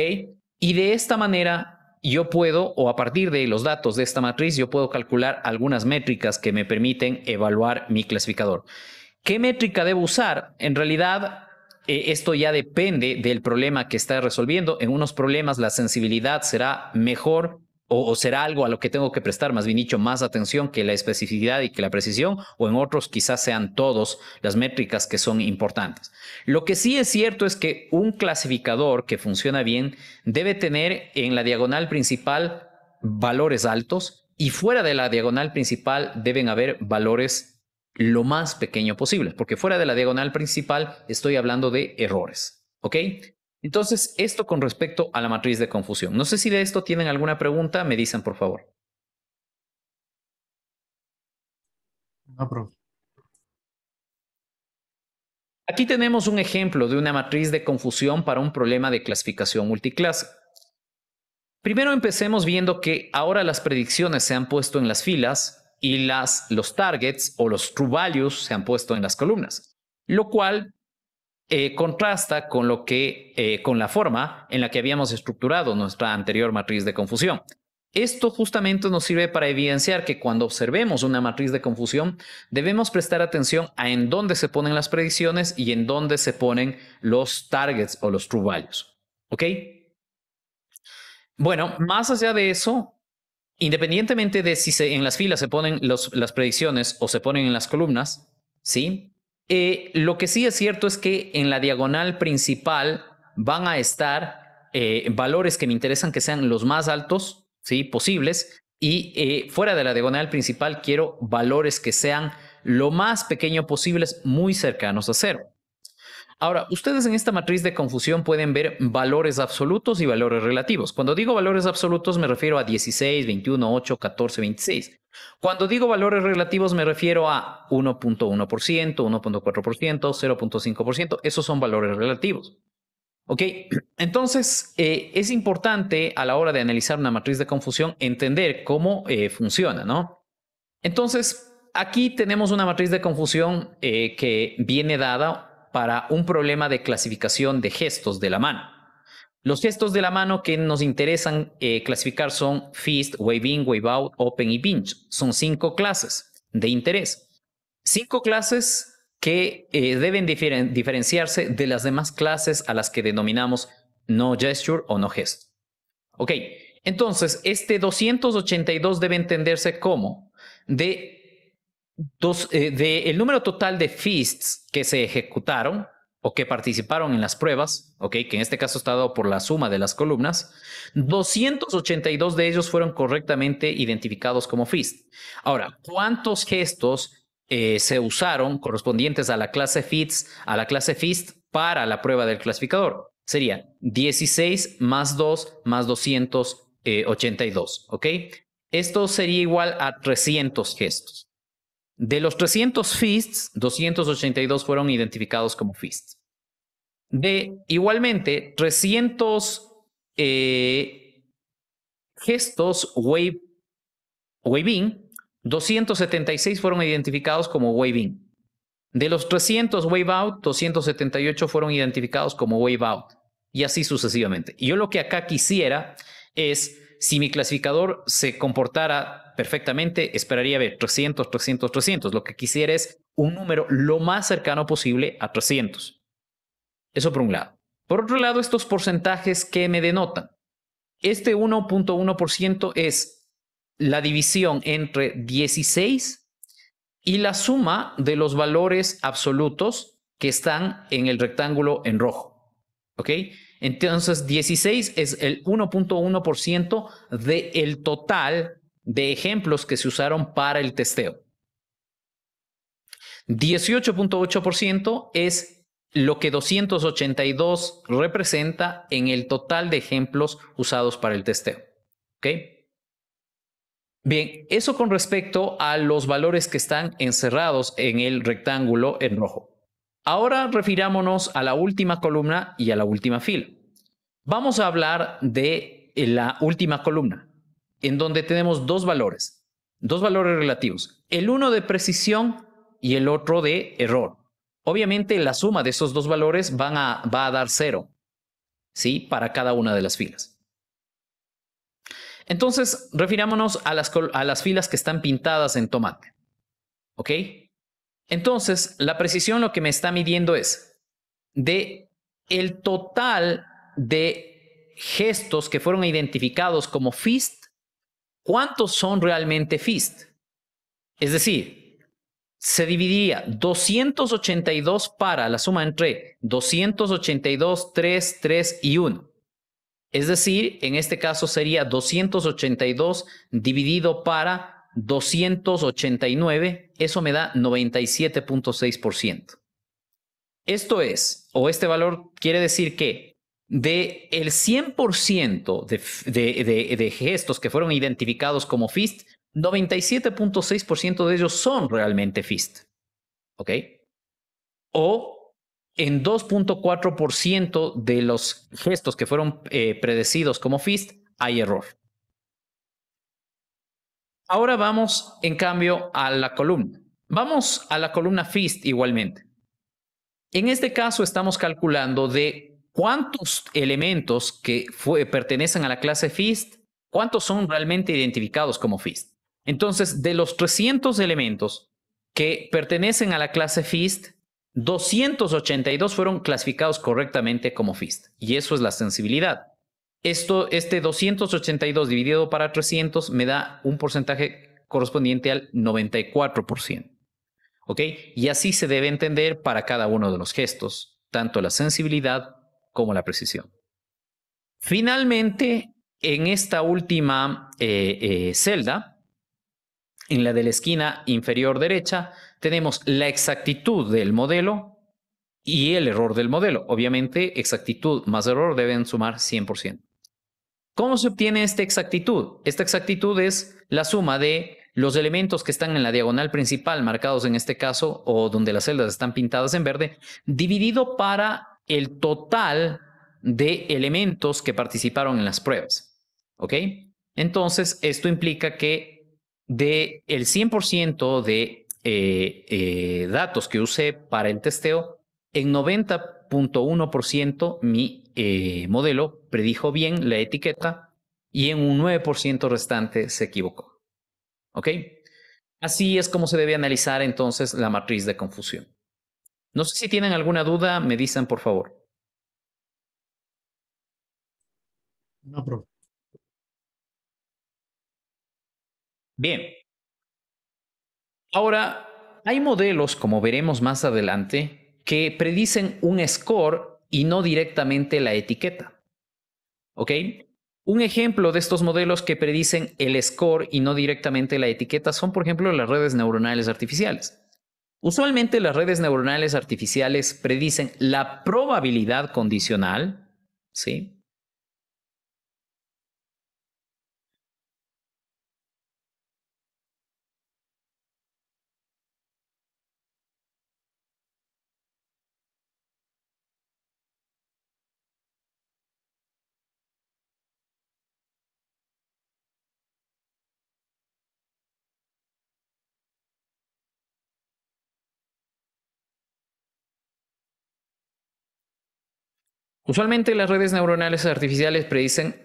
Speaker 1: Y de esta manera yo puedo, o a partir de los datos de esta matriz, yo puedo calcular algunas métricas que me permiten evaluar mi clasificador. ¿Qué métrica debo usar? En realidad, eh, esto ya depende del problema que está resolviendo. En unos problemas la sensibilidad será mejor o, será algo a lo que tengo que prestar, más bien dicho, más atención que la especificidad y que la precisión, o en otros quizás sean todos las métricas que son importantes. Lo que sí es cierto es que un clasificador que funciona bien debe tener en la diagonal principal valores altos y fuera de la diagonal principal deben haber valores lo más pequeño posible, porque fuera de la diagonal principal estoy hablando de errores. ¿Ok? Entonces, esto con respecto a la matriz de confusión. No sé si de esto tienen alguna pregunta, me dicen por favor. Aquí tenemos un ejemplo de una matriz de confusión para un problema de clasificación multiclase. Primero empecemos viendo que ahora las predicciones se han puesto en las filas y las, los targets o los true values se han puesto en las columnas, lo cual eh, contrasta con lo que, eh, con la forma en la que habíamos estructurado nuestra anterior matriz de confusión. Esto justamente nos sirve para evidenciar que cuando observemos una matriz de confusión debemos prestar atención a en dónde se ponen las predicciones y en dónde se ponen los targets o los true values. ¿Ok? Bueno, más allá de eso, independientemente de si en las filas se ponen las predicciones o se ponen en las columnas, ¿sí? Eh, lo que sí es cierto es que en la diagonal principal van a estar eh, valores que me interesan que sean los más altos ¿sí? posibles y eh, fuera de la diagonal principal quiero valores que sean lo más pequeño posibles, muy cercanos a cero. Ahora, ustedes en esta matriz de confusión pueden ver valores absolutos y valores relativos. Cuando digo valores absolutos me refiero a 16, 21, 8, 14, 26. Cuando digo valores relativos me refiero a 1.1%, 1.4%, 0.5%. Esos son valores relativos. ¿Ok? Entonces, eh, es importante a la hora de analizar una matriz de confusión entender cómo eh, funciona, ¿no? Entonces, aquí tenemos una matriz de confusión eh, que viene dada para un problema de clasificación de gestos de la mano. Los gestos de la mano que nos interesan eh, clasificar son fist, Waving, in, wave out, open y pinch. Son cinco clases de interés. Cinco clases que eh, deben diferenciarse de las demás clases a las que denominamos no gesture o no gesto. Ok, entonces este 282 debe entenderse como de eh, de el número total de fists que se ejecutaron o que participaron en las pruebas, que en este caso está dado por la suma de las columnas, 282 de ellos fueron correctamente identificados como fist. Ahora, ¿cuántos gestos eh, se usaron correspondientes a la clase fists a la clase para la prueba del clasificador? Sería 16 más 2 más 282, ¿ok? Esto sería igual a 300 gestos. De los 300 fists, 282 fueron identificados como fists. De igualmente 300 eh, gestos wave, waving, 276 fueron identificados como waving. De los 300 wave out, 278 fueron identificados como wave out y así sucesivamente. Yo lo que acá quisiera es si mi clasificador se comportara perfectamente, esperaría ver 300, 300, 300. Lo que quisiera es un número lo más cercano posible a 300. Eso por un lado. Por otro lado, estos porcentajes que me denotan. Este 1.1% es la división entre 16 y la suma de los valores absolutos que están en el rectángulo en rojo. ¿Ok? Entonces, 16 es el 1.1% del total de ejemplos que se usaron para el testeo. 18.8% es lo que 282 representa en el total de ejemplos usados para el testeo. Bien, eso con respecto a los valores que están encerrados en el rectángulo en rojo. Ahora refirámonos a la última columna y a la última fila. Vamos a hablar de eh, la última columna, en donde tenemos dos valores, dos valores relativos, el uno de precisión y el otro de error. Obviamente la suma de esos dos valores va a dar cero, ¿sí? Para cada una de las filas. Entonces, refirámonos a las, a las filas que están pintadas en tomate, ¿ok? Entonces, la precisión lo que me está midiendo es de el total de gestos que fueron identificados como fist, ¿cuántos son realmente fist? Es decir, se dividiría 282 para la suma entre 282, 3, 3 y 1. Es decir, en este caso sería 282 dividido para 289, eso me da 97.6%. Esto es, o este valor quiere decir que de el 100% de, de, gestos que fueron identificados como FIST, 97.6% de ellos son realmente FIST. ¿Ok? O en 2.4% de los gestos que fueron eh, predecidos como FIST hay error. Ahora vamos, en cambio, a la columna. Vamos a la columna FIST igualmente. En este caso estamos calculando de cuántos elementos que pertenecen a la clase FIST, cuántos son realmente identificados como FIST. Entonces, de los 300 elementos que pertenecen a la clase FIST, 282 fueron clasificados correctamente como FIST. Y eso es la sensibilidad. Esto, este 282 dividido para 300 me da un porcentaje correspondiente al 94%. ¿Ok? Y así se debe entender para cada uno de los gestos, tanto la sensibilidad como la precisión. Finalmente, en esta última eh, eh, celda, en la de la esquina inferior derecha, tenemos la exactitud del modelo y el error del modelo. Obviamente, exactitud más error deben sumar 100%. ¿Cómo se obtiene esta exactitud? Esta exactitud es la suma de los elementos que están en la diagonal principal, marcados en este caso, o donde las celdas están pintadas en verde, dividido para el total de elementos que participaron en las pruebas. ¿Ok? Entonces, esto implica que de el 100% de eh, eh, datos que usé para el testeo, en 90.1% mi eh, modelo predijo bien la etiqueta y en un 9% restante se equivocó. ¿Ok? Así es como se debe analizar entonces la matriz de confusión. No sé si tienen alguna duda, me dicen por favor. No, profe. Bien. Ahora, hay modelos, como veremos más adelante, que predicen un score y no directamente la etiqueta. ¿Ok? Un ejemplo de estos modelos que predicen el score y no directamente la etiqueta son, por ejemplo, las redes neuronales artificiales. Usualmente las redes neuronales artificiales predicen la probabilidad condicional, ¿sí? Usualmente las redes neuronales artificiales predicen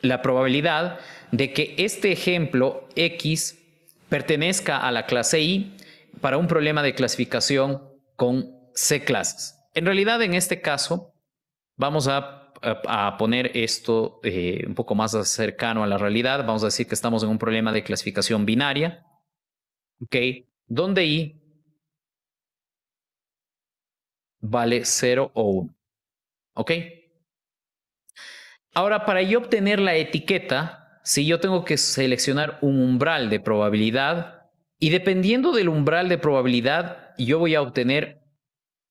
Speaker 1: la probabilidad de que este ejemplo X pertenezca a la clase Y para un problema de clasificación con C clases. En realidad, en este caso, vamos a, poner esto eh, un poco más cercano a la realidad. Vamos a decir que estamos en un problema de clasificación binaria, ¿ok? Donde I vale 0 o 1. ¿Ok? Ahora, para yo obtener la etiqueta, si yo tengo que seleccionar un umbral de probabilidad y dependiendo del umbral de probabilidad, yo voy a obtener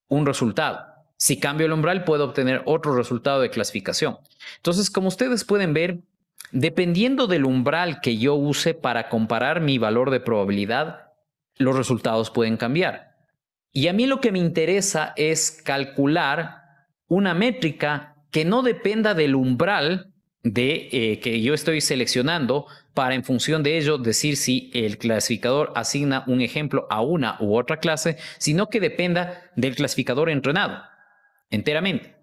Speaker 1: un resultado. Si cambio el umbral, puedo obtener otro resultado de clasificación. Entonces, como ustedes pueden ver, dependiendo del umbral que yo use para comparar mi valor de probabilidad, los resultados pueden cambiar. Y a mí lo que me interesa es calcular una métrica que no dependa del umbral de, eh, que yo estoy seleccionando para en función de ello decir si el clasificador asigna un ejemplo a una u otra clase, sino que dependa del clasificador entrenado enteramente.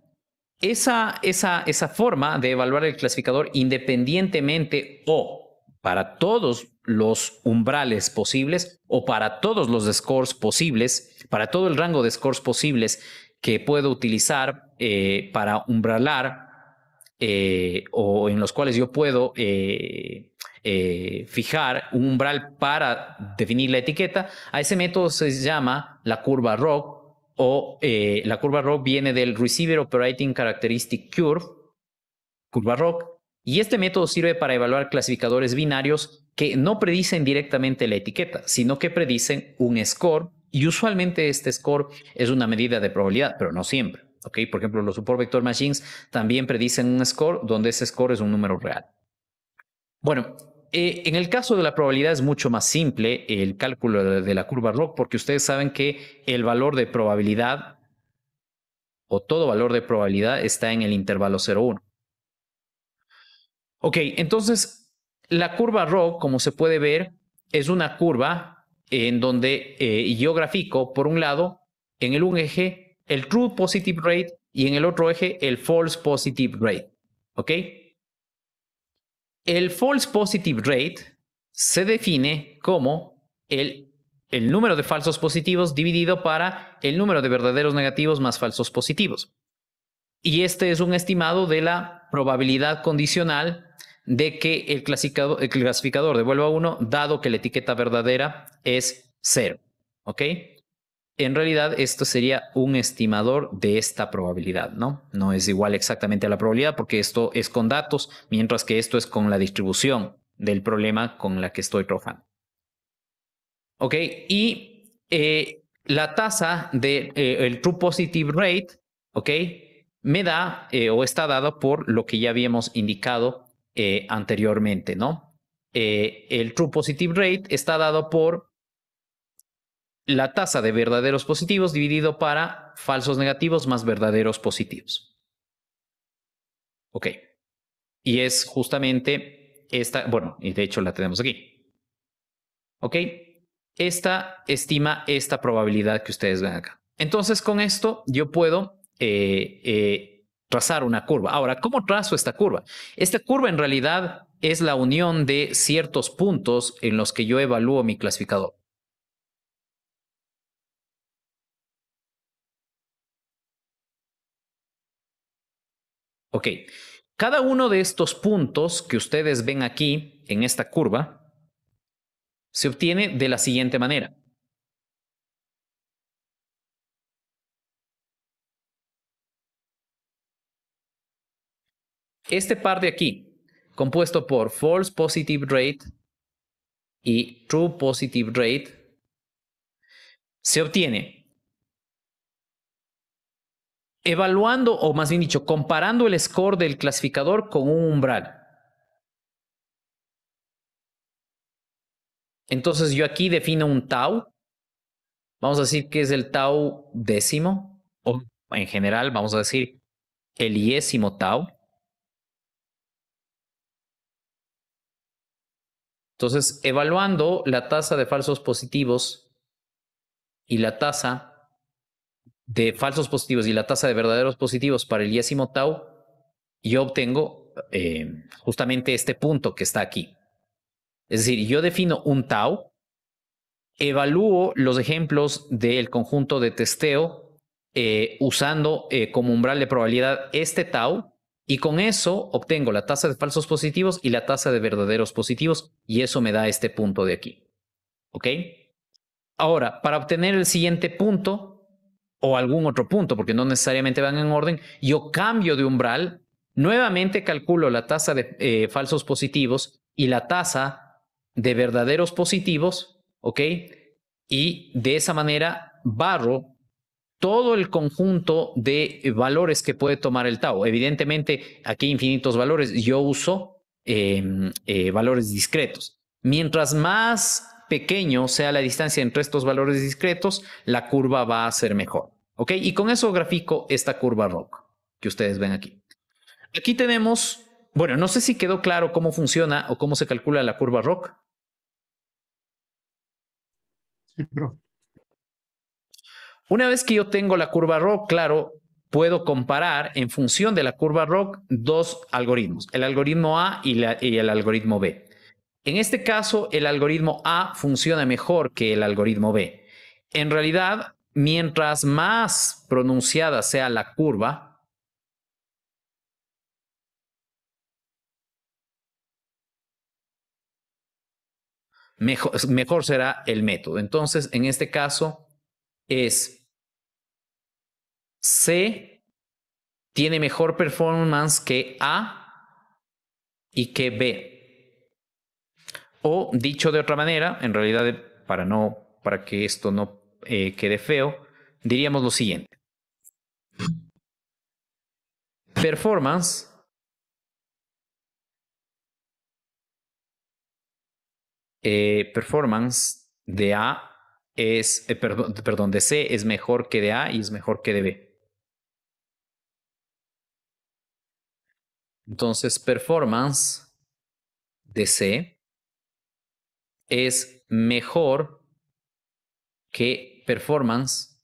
Speaker 1: Esa, esa, esa forma de evaluar el clasificador independientemente o para todos los umbrales posibles o para todos los scores posibles, para todo el rango de scores posibles que puedo utilizar eh, para umbralar eh, o en los cuales yo puedo eh, fijar un umbral para definir la etiqueta, a ese método se llama la curva ROC o la curva ROC viene del Receiver Operating Characteristic Curve, curva ROC, y este método sirve para evaluar clasificadores binarios que no predicen directamente la etiqueta, sino que predicen un score y usualmente este score es una medida de probabilidad, pero no siempre. Por ejemplo, los support vector machines también predicen un score donde ese score es un número real. Bueno, eh, en el caso de la probabilidad es mucho más simple el cálculo de, la curva ROC, porque ustedes saben que el valor de probabilidad o todo valor de probabilidad está en el intervalo 0,1. Ok, entonces la curva ROC, como se puede ver, es una curva en donde eh, yo grafico, por un lado, en el un eje el true positive rate y en el otro eje el false positive rate. ¿Ok? El false positive rate se define como el, el número de falsos positivos dividido para el número de verdaderos negativos más falsos positivos. Y este es un estimado de la probabilidad condicional de que el clasificador, el clasificador devuelva 1 dado que la etiqueta verdadera es 0. ¿Ok? en realidad esto sería un estimador de esta probabilidad, ¿no? No es igual exactamente a la probabilidad porque esto es con datos, mientras que esto es con la distribución del problema con la que estoy trabajando. Ok, y eh, la tasa del de, eh, true positive rate, ok, me da eh, o está dado por lo que ya habíamos indicado anteriormente, ¿no? el true positive rate está dado por la tasa de verdaderos positivos dividido para falsos negativos más verdaderos positivos. Ok. Y es justamente esta, bueno, y de hecho la tenemos aquí. Ok. Esta estima esta probabilidad que ustedes ven acá. Entonces, con esto yo puedo eh, eh, trazar una curva. Ahora, ¿cómo trazo esta curva? Esta curva en realidad es la unión de ciertos puntos en los que yo evalúo mi clasificador. Ok, cada uno de estos puntos que ustedes ven aquí en esta curva se obtiene de la siguiente manera. Este par de aquí, compuesto por false positive rate y true positive rate, se obtiene evaluando, o más bien dicho, comparando el score del clasificador con un umbral. Entonces yo aquí defino un tau. Vamos a decir que es el tau décimo, o en general vamos a decir el iésimo tau. Entonces, evaluando la tasa de falsos positivos y la tasa de falsos positivos y la tasa de verdaderos positivos para el yésimo tau, yo obtengo eh, justamente este punto que está aquí. Es decir, yo defino un tau, evalúo los ejemplos del conjunto de testeo eh, usando eh, como umbral de probabilidad este tau y con eso obtengo la tasa de falsos positivos y la tasa de verdaderos positivos y eso me da este punto de aquí. ¿Ok? Ahora, para obtener el siguiente punto, o algún otro punto, porque no necesariamente van en orden, yo cambio de umbral, nuevamente calculo la tasa de eh, falsos positivos y la tasa de verdaderos positivos, ¿ok? Y de esa manera barro todo el conjunto de valores que puede tomar el Tau. Evidentemente, aquí hay infinitos valores. Yo uso em, eh, valores discretos. Mientras más pequeño sea la distancia entre estos valores discretos, la curva va a ser mejor. ¿Ok? Y con eso grafico esta curva ROC que ustedes ven aquí. Aquí tenemos, bueno, no sé si quedó claro cómo funciona o cómo se calcula la curva ROC. Una vez que yo tengo la curva ROC, claro, puedo comparar en función de la curva ROC dos algoritmos, el algoritmo A y el algoritmo B. En este caso, el algoritmo A funciona mejor que el algoritmo B. En realidad, mientras más pronunciada sea la curva, mejor, será el método. Entonces, en este caso, es C tiene mejor performance que A y que B. O dicho de otra manera, en realidad eh, para, no, para que esto no eh, quede feo, diríamos lo siguiente. Performance eh, performance de A es, perdón, de C es mejor que de A y es mejor que de B. Entonces, performance de C es mejor que performance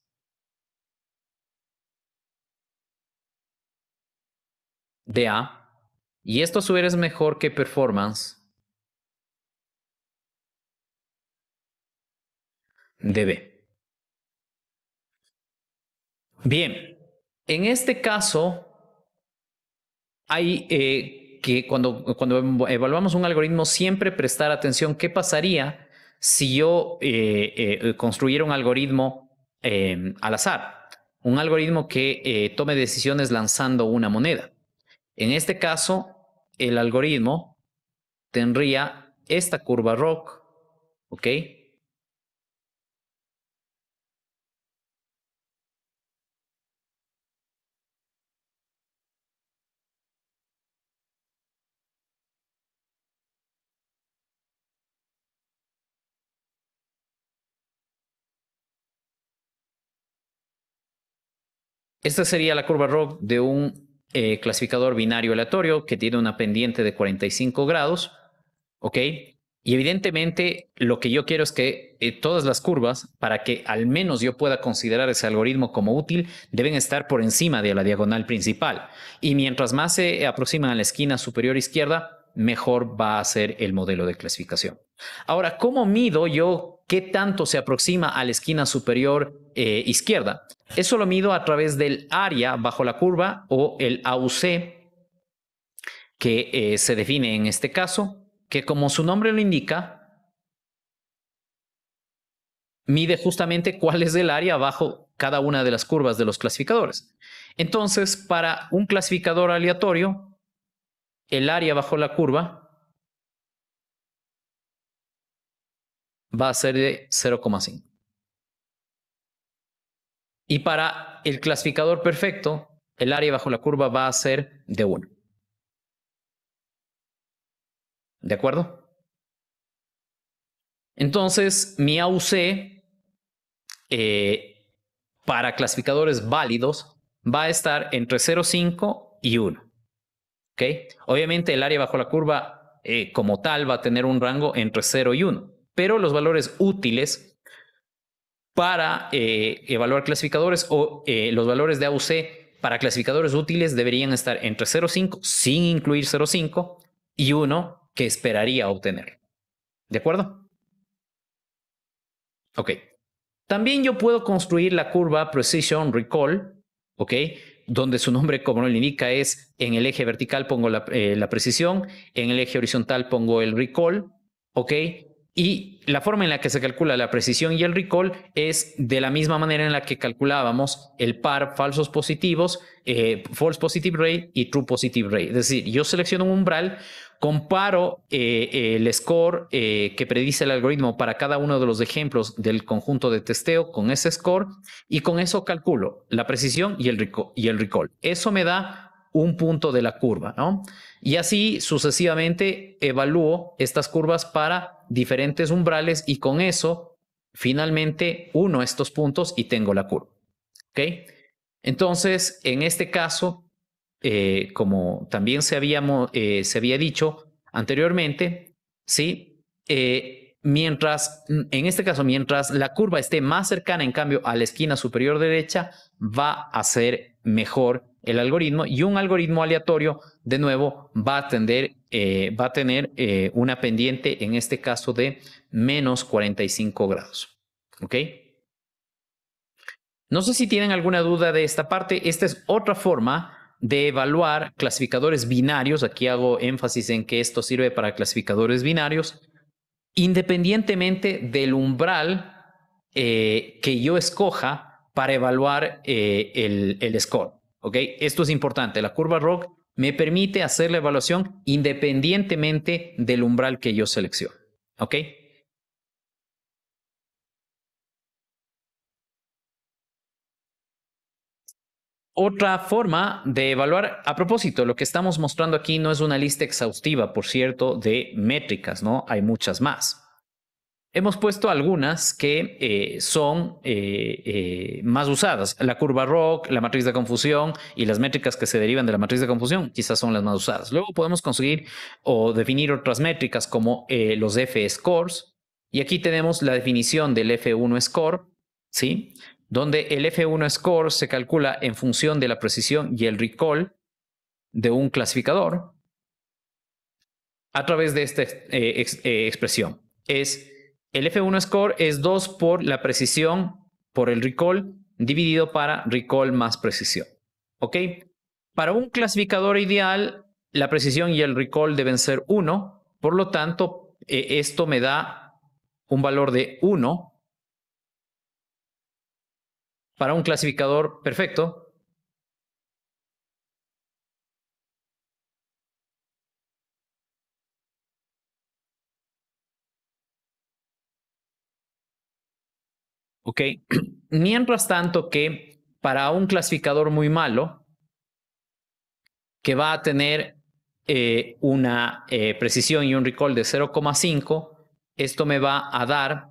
Speaker 1: de A. Y esto a su vez es mejor que performance de B. Bien, en este caso hay eh, que cuando, cuando evaluamos un algoritmo, siempre prestar atención qué pasaría si yo eh, eh, construyera un algoritmo eh, al azar, un algoritmo que tome decisiones lanzando una moneda. En este caso, el algoritmo tendría esta curva rock ¿ok? Esta sería la curva ROC de un eh, clasificador binario aleatorio que tiene una pendiente de 45 grados, ¿ok? Y evidentemente lo que yo quiero es que eh, todas las curvas, para que al menos yo pueda considerar ese algoritmo como útil, deben estar por encima de la diagonal principal. Y mientras más se aproximan a la esquina superior izquierda, mejor va a ser el modelo de clasificación. Ahora, ¿cómo mido yo qué tanto se aproxima a la esquina superior eh, izquierda? Eso lo mido a través del área bajo la curva o el AUC que eh, se define en este caso, que como su nombre lo indica, mide justamente cuál es el área bajo cada una de las curvas de los clasificadores. Entonces, para un clasificador aleatorio, el área bajo la curva va a ser de 0,5. Y para el clasificador perfecto, el área bajo la curva va a ser de 1. ¿De acuerdo? Entonces, mi AUC eh, para clasificadores válidos va a estar entre 0,5 y 1. ¿ok? Obviamente el área bajo la curva eh, como tal va a tener un rango entre 0 y 1, pero los valores útiles para eh, evaluar clasificadores o eh, los valores de AUC para clasificadores útiles deberían estar entre 0,5 sin incluir 0,5 y 1 que esperaría obtener. ¿De acuerdo? Ok. También yo puedo construir la curva Precision Recall, ¿ok? Donde su nombre, como lo indica, es en el eje vertical pongo la, eh, la precisión, en el eje horizontal pongo el recall, ¿ok? Y la forma en la que se calcula la precisión y el recall es de la misma manera en la que calculábamos el par falsos positivos, eh, false positive rate y true positive rate. Es decir, yo selecciono un umbral, comparo eh, el score eh, que predice el algoritmo para cada uno de los ejemplos del conjunto de testeo con ese score y con eso calculo la precisión y el Y el recall. Eso me da un punto de la curva, ¿no? Y así sucesivamente evalúo estas curvas para diferentes umbrales y con eso finalmente uno estos puntos y tengo la curva. ¿Ok? Entonces, en este caso, eh, como también se, eh, se había dicho anteriormente, ¿sí? Eh, mientras, en este caso, mientras la curva esté más cercana, en cambio, a la esquina superior derecha, va a ser mejor el algoritmo y un algoritmo aleatorio, de nuevo, va a, eh, va a tener eh, una pendiente, en este caso, de menos 45 grados. ¿Ok? No sé si tienen alguna duda de esta parte. Esta es otra forma de evaluar clasificadores binarios. Aquí hago énfasis en que esto sirve para clasificadores binarios, independientemente del umbral eh, que yo escoja para evaluar el, score. Esto es importante. La curva ROC me permite hacer la evaluación independientemente del umbral que yo seleccione. Otra forma de evaluar, a propósito, lo que estamos mostrando aquí no es una lista exhaustiva, por cierto, de métricas, ¿no? Hay muchas más. Hemos puesto algunas que eh, son eh, eh, más usadas. La curva ROC, la matriz de confusión y las métricas que se derivan de la matriz de confusión quizás son las más usadas. Luego podemos conseguir o definir otras métricas como los F-scores. Y aquí tenemos la definición del F1 score, ¿sí? donde el F1 score se calcula en función de la precisión y el recall de un clasificador a través de esta expresión. Es el F1 score es 2 por la precisión por el recall dividido para recall más precisión. ¿Ok? Para un clasificador ideal, la precisión y el recall deben ser 1. Por lo tanto, eh, esto me da un valor de 1. Para un clasificador perfecto, ¿ok? Mientras tanto que para un clasificador muy malo, que va a tener eh, una eh, precisión y un recall de 0,5, esto me va a dar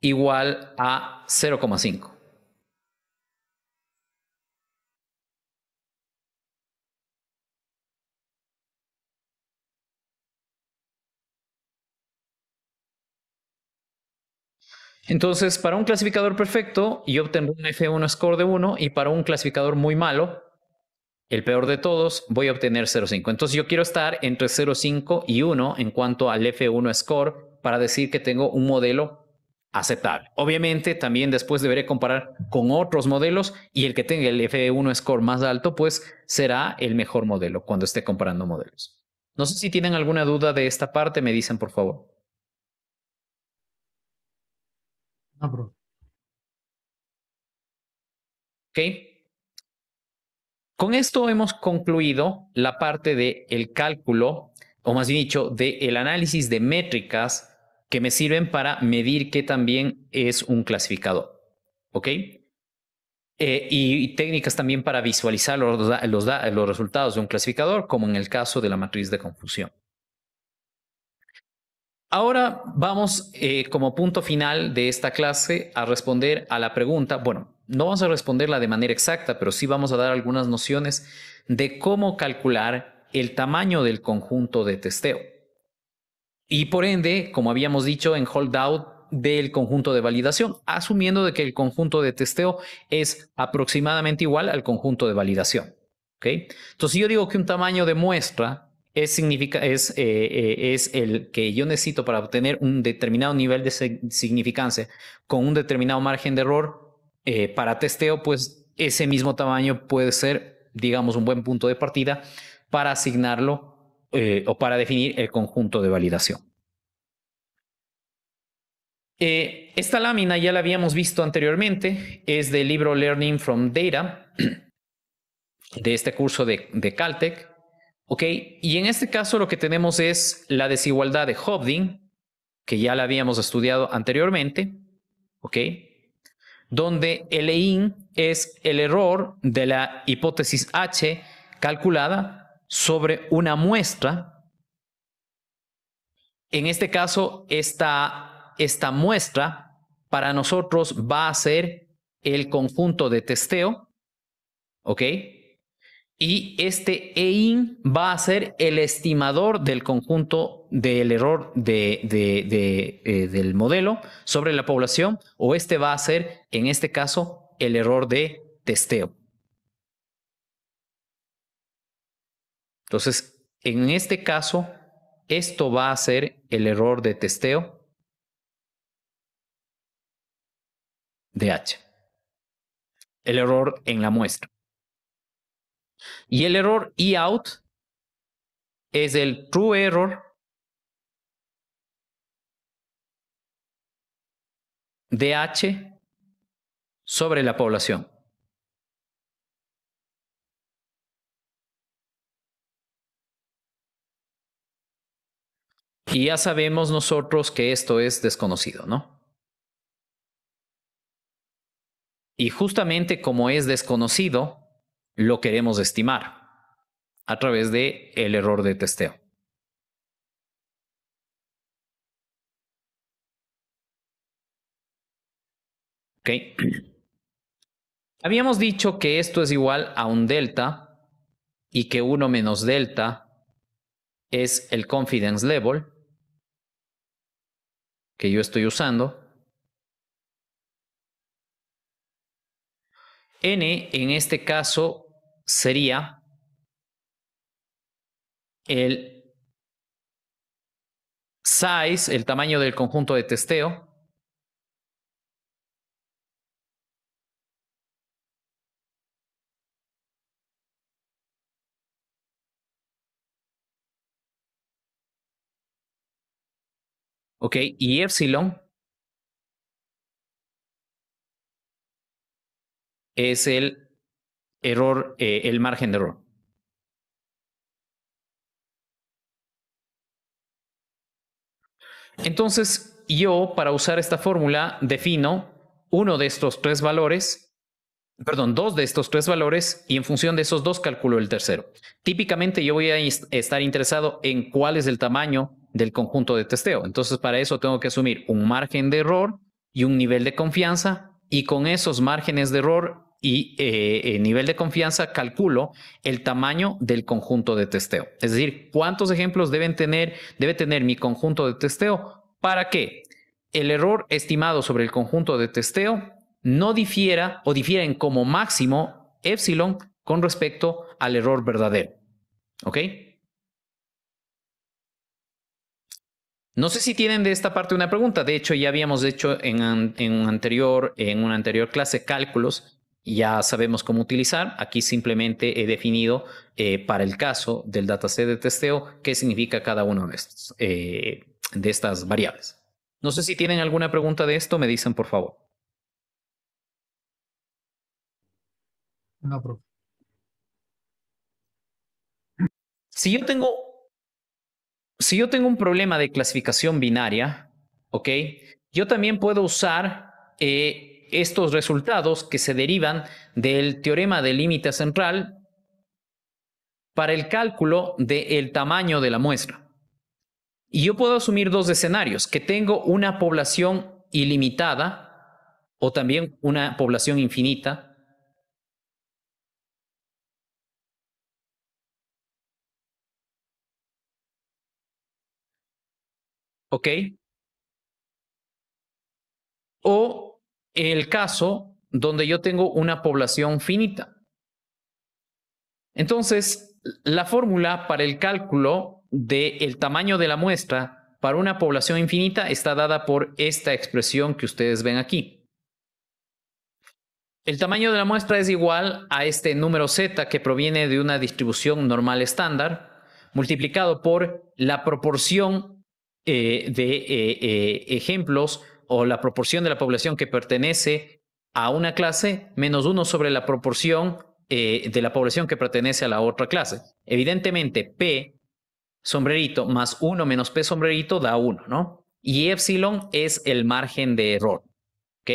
Speaker 1: igual a 0,5. Entonces, para un clasificador perfecto, yo obtendré un F1 score de 1 y para un clasificador muy malo, el peor de todos, voy a obtener 0.5. Entonces yo quiero estar entre 0.5 y 1 en cuanto al F1 score para decir que tengo un modelo aceptable. Obviamente también después deberé comparar con otros modelos y el que tenga el F1 score más alto pues será el mejor modelo cuando esté comparando modelos. No sé si tienen alguna duda de esta parte, me dicen por favor. Con esto hemos concluido la parte del el cálculo, o más bien dicho, del el análisis de métricas que me sirven para medir qué también es un clasificador. ¿Ok? Eh, y, técnicas también para visualizar los resultados de un clasificador, como en el caso de la matriz de confusión. Ahora vamos eh, como punto final de esta clase a responder a la pregunta, bueno, no vamos a responderla de manera exacta, pero sí vamos a dar algunas nociones de cómo calcular el tamaño del conjunto de testeo. Y por ende, como habíamos dicho en holdout, del conjunto de validación, asumiendo de que el conjunto de testeo es aproximadamente igual al conjunto de validación. Entonces, si yo digo que un tamaño de muestra es, significa, es, eh, eh, es el que yo necesito para obtener un determinado nivel de significancia con un determinado margen de error eh, para testeo, pues ese mismo tamaño puede ser, digamos, un buen punto de partida para asignarlo o para definir el conjunto de validación. esta lámina ya la habíamos visto anteriormente, es del libro Learning from Data, de este curso de Caltech. Ok, y en este caso lo que tenemos es la desigualdad de Hobding, que ya la habíamos estudiado anteriormente, ok, donde el EIN es el error de la hipótesis H calculada sobre una muestra. En este caso, esta, esta muestra para nosotros va a ser el conjunto de testeo, ¿ok? Y este EIN va a ser el estimador del conjunto del error de, eh, del modelo sobre la población, o este va a ser, en este caso, el error de testeo. Entonces, en este caso, esto va a ser el error de testeo de H. El error en la muestra. Y el error out es el true error de H sobre la población. Y ya sabemos nosotros que esto es desconocido, ¿no? Y justamente como es desconocido, lo queremos estimar a través de el error de testeo. Ok. Habíamos dicho que esto es igual a un delta y que 1 menos delta es el confidence level que yo estoy usando. n en este caso sería el size, el tamaño del conjunto de testeo, ¿Ok? Y epsilon es el error, eh, el margen de error. Entonces, yo para usar esta fórmula defino uno de estos tres valores, perdón, dos de estos tres valores y en función de esos dos calculo el tercero. Típicamente yo voy a estar interesado en cuál es el tamaño del conjunto de testeo. Entonces, para eso tengo que asumir un margen de error y un nivel de confianza y con esos márgenes de error y eh, eh, nivel de confianza calculo el tamaño del conjunto de testeo. Es decir, cuántos ejemplos deben tener, debe tener mi conjunto de testeo para que el error estimado sobre el conjunto de testeo no difiera o difiera en como máximo epsilon con respecto al error verdadero. ¿Ok? No sé si tienen de esta parte una pregunta. De hecho, ya habíamos hecho en, en, anterior, en una anterior clase cálculos ya sabemos cómo utilizar. Aquí simplemente he definido eh, para el caso del dataset de testeo qué significa cada uno de, estos, eh, de estas variables. No sé si tienen alguna pregunta de esto, me dicen por favor. No, Si yo tengo, si yo tengo un problema de clasificación binaria, ¿ok? Yo también puedo usar eh, estos resultados que se derivan del teorema del límite central para el cálculo del tamaño de la muestra. Y yo puedo asumir dos escenarios, que tengo una población ilimitada o también una población infinita, ¿Ok? O el caso donde yo tengo una población finita. Entonces, la fórmula para el cálculo del tamaño de la muestra para una población infinita está dada por esta expresión que ustedes ven aquí. El tamaño de la muestra es igual a este número z que proviene de una distribución normal estándar multiplicado por la proporción eh, de eh, eh, ejemplos o la proporción de la población que pertenece a una clase menos uno sobre la proporción eh, de la población que pertenece a la otra clase. Evidentemente, P sombrerito más 1 menos P sombrerito da 1, ¿no? Y epsilon es el margen de error, ¿ok?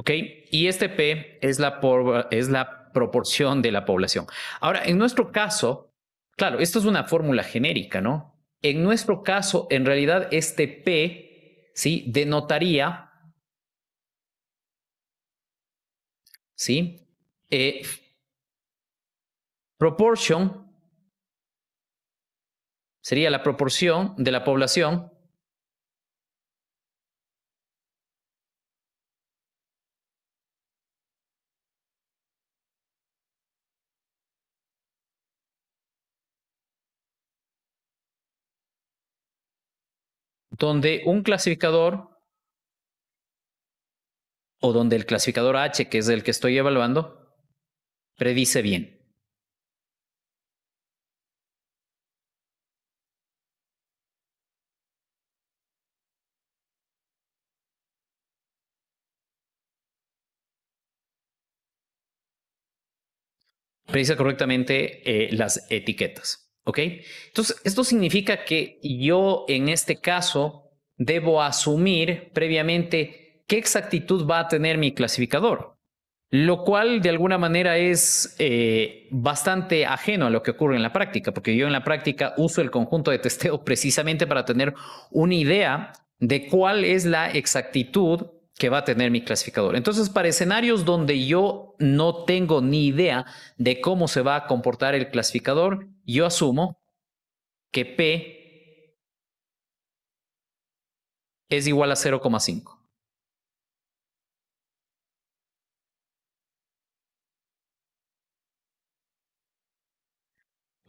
Speaker 1: ¿Ok? Y este P es la, es la proporción de la población. Ahora, en nuestro caso, claro, esto es una fórmula genérica, ¿no? En nuestro caso, en realidad, este P, ¿sí? Denotaría, ¿sí? Eh, sería la proporción de la población donde un clasificador o donde el clasificador H, que es el que estoy evaluando, predice bien. Predice correctamente eh, las etiquetas. Entonces, esto significa que yo en este caso debo asumir previamente qué exactitud va a tener mi clasificador, lo cual de alguna manera es eh, bastante ajeno a lo que ocurre en la práctica, porque yo en la práctica uso el conjunto de testeo precisamente para tener una idea de cuál es la exactitud que va a tener mi clasificador. Entonces, para escenarios donde yo no tengo ni idea de cómo se va a comportar el clasificador, yo asumo que P es igual a 0,5.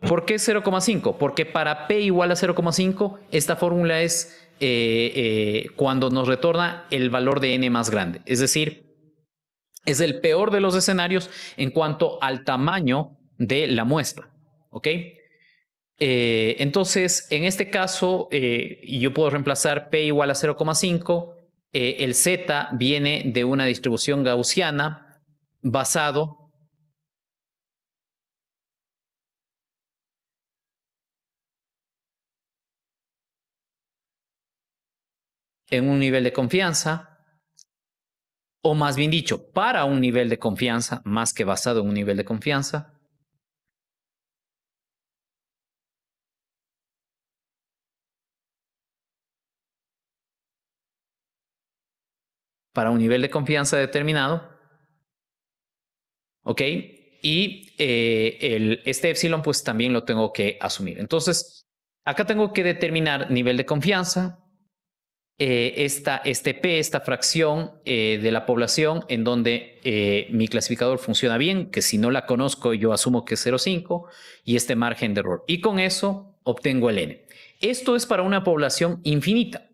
Speaker 1: ¿Por qué 0,5? Porque para P igual a 0,5, esta fórmula es eh, eh, cuando nos retorna el valor de n más grande. Es decir, es el peor de los escenarios en cuanto al tamaño de la muestra. ¿Ok? Eh, entonces, en este caso, yo puedo reemplazar P igual a 0,5. el Z viene de una distribución gaussiana basado en un nivel de confianza, o más bien dicho, para un nivel de confianza, más que basado en un nivel de confianza. Para un nivel de confianza determinado. ¿Ok? Y eh, el, este epsilon pues también lo tengo que asumir. Entonces, acá tengo que determinar nivel de confianza, eh, esta, este P, esta fracción eh, de la población en donde eh, mi clasificador funciona bien, que si no la conozco yo asumo que es 0,5 y este margen de error. Y con eso obtengo el N. Esto es para una población infinita.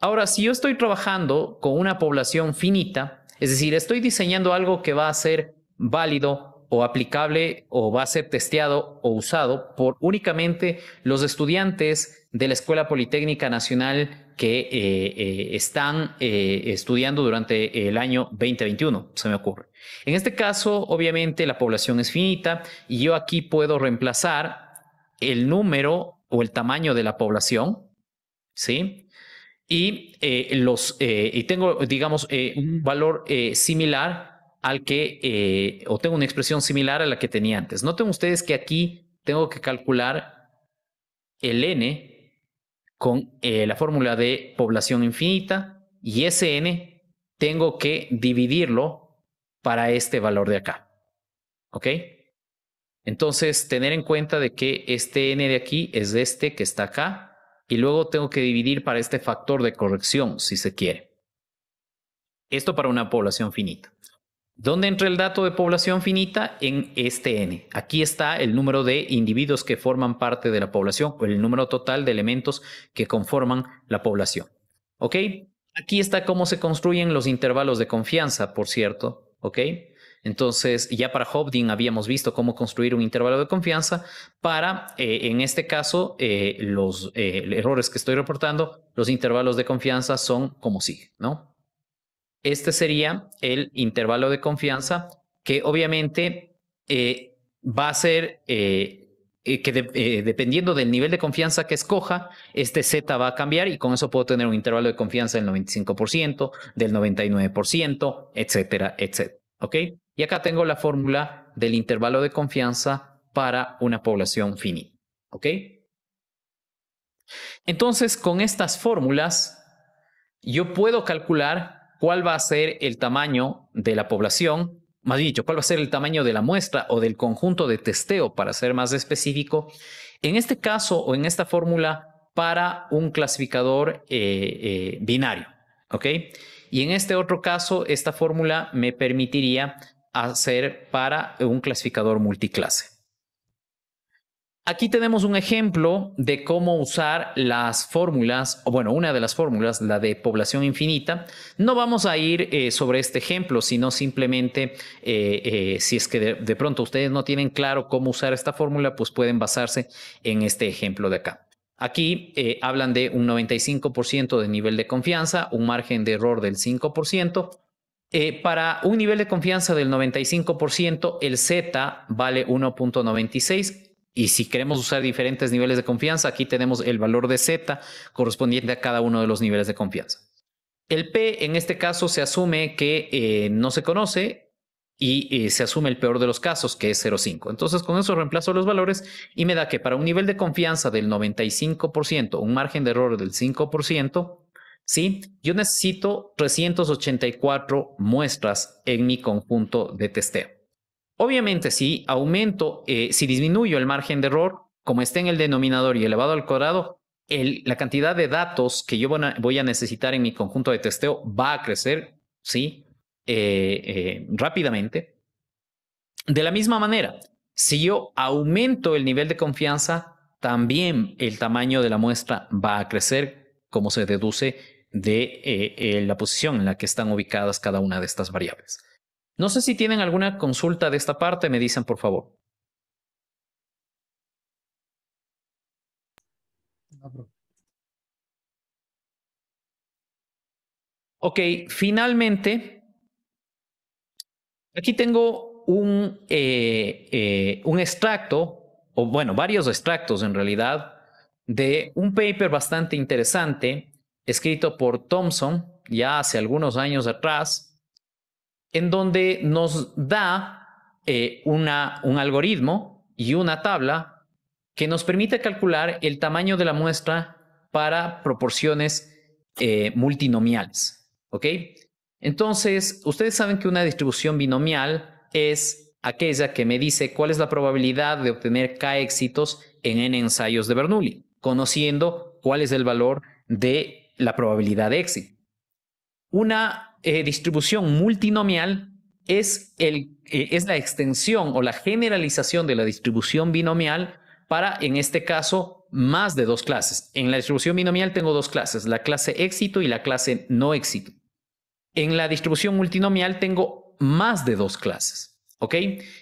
Speaker 1: Ahora, si yo estoy trabajando con una población finita, es decir, estoy diseñando algo que va a ser válido o aplicable o va a ser testeado o usado por únicamente los estudiantes de la Escuela Politécnica Nacional que eh, eh, están eh, estudiando durante el año 2021, se me ocurre. En este caso, obviamente, la población es finita y yo aquí puedo reemplazar el número o el tamaño de la población, ¿sí? Y, los, y tengo, digamos, un valor similar al que, o tengo una expresión similar a la que tenía antes. Noten ustedes que aquí tengo que calcular el n con eh, la fórmula de población infinita y ese n tengo que dividirlo para este valor de acá. ¿Ok? Entonces, tener en cuenta de que este n de aquí es este que está acá y luego tengo que dividir para este factor de corrección si se quiere. Esto para una población finita. ¿Dónde entra el dato de población finita? En este n. Aquí está el número de individuos que forman parte de la población, el número total de elementos que conforman la población. ¿Ok? Aquí está cómo se construyen los intervalos de confianza, por cierto. ¿Ok? Entonces, ya para Hobding habíamos visto cómo construir un intervalo de confianza para, eh, en este caso, eh, los eh, errores que estoy reportando, los intervalos de confianza son como sigue, ¿no? Este sería el intervalo de confianza que obviamente eh, va a ser eh, eh, que dependiendo del nivel de confianza que escoja, este Z va a cambiar y con eso puedo tener un intervalo de confianza del 95%, del 99%, etcétera, etcétera. ¿Ok? Y acá tengo la fórmula del intervalo de confianza para una población finita. ¿Ok? Entonces, con estas fórmulas, yo puedo calcular cuál va a ser el tamaño de la población, más dicho, cuál va a ser el tamaño de la muestra o del conjunto de testeo, para ser más específico, en este caso o en esta fórmula para un clasificador eh, eh, binario. Y en este otro caso, esta fórmula me permitiría hacer para un clasificador multiclase. Aquí tenemos un ejemplo de cómo usar las fórmulas, o bueno, una de las fórmulas, la de población infinita. No vamos a ir eh, sobre este ejemplo, sino simplemente eh, eh, si es que de, pronto ustedes no tienen claro cómo usar esta fórmula, pues pueden basarse en este ejemplo de acá. Aquí hablan de un 95% de nivel de confianza, un margen de error del 5%. para un nivel de confianza del 95%, el Z vale 1.96 y si queremos usar diferentes niveles de confianza, aquí tenemos el valor de Z correspondiente a cada uno de los niveles de confianza. El P en este caso se asume que eh, no se conoce y eh, se asume el peor de los casos, que es 0,5. Entonces con eso reemplazo los valores y me da que para un nivel de confianza del 95%, un margen de error del 5%, ¿sí? yo necesito 384 muestras en mi conjunto de testeo. Obviamente, si aumento, eh, si disminuyo el margen de error, como está en el denominador y elevado al cuadrado, la cantidad de datos que yo voy a necesitar en mi conjunto de testeo va a crecer, ¿sí? Eh, eh, rápidamente. De la misma manera, si yo aumento el nivel de confianza, también el tamaño de la muestra va a crecer, como se deduce de la posición en la que están ubicadas cada una de estas variables. No sé si tienen alguna consulta de esta parte, me dicen por favor. Ok, finalmente, aquí tengo un, eh, eh, un extracto, o bueno, varios extractos en realidad, de un paper bastante interesante escrito por Thompson ya hace algunos años atrás, en donde nos da eh, un algoritmo y una tabla que nos permite calcular el tamaño de la muestra para proporciones eh, multinomiales. ¿Ok? Entonces, ustedes saben que una distribución binomial es aquella que me dice cuál es la probabilidad de obtener k éxitos en n ensayos de Bernoulli, conociendo cuál es el valor de la probabilidad de éxito. Una eh, distribución multinomial es, el, eh, es la extensión o la generalización de la distribución binomial para, en este caso, más de dos clases. En la distribución binomial tengo dos clases, la clase éxito y la clase no éxito. En la distribución multinomial tengo más de dos clases, ¿ok?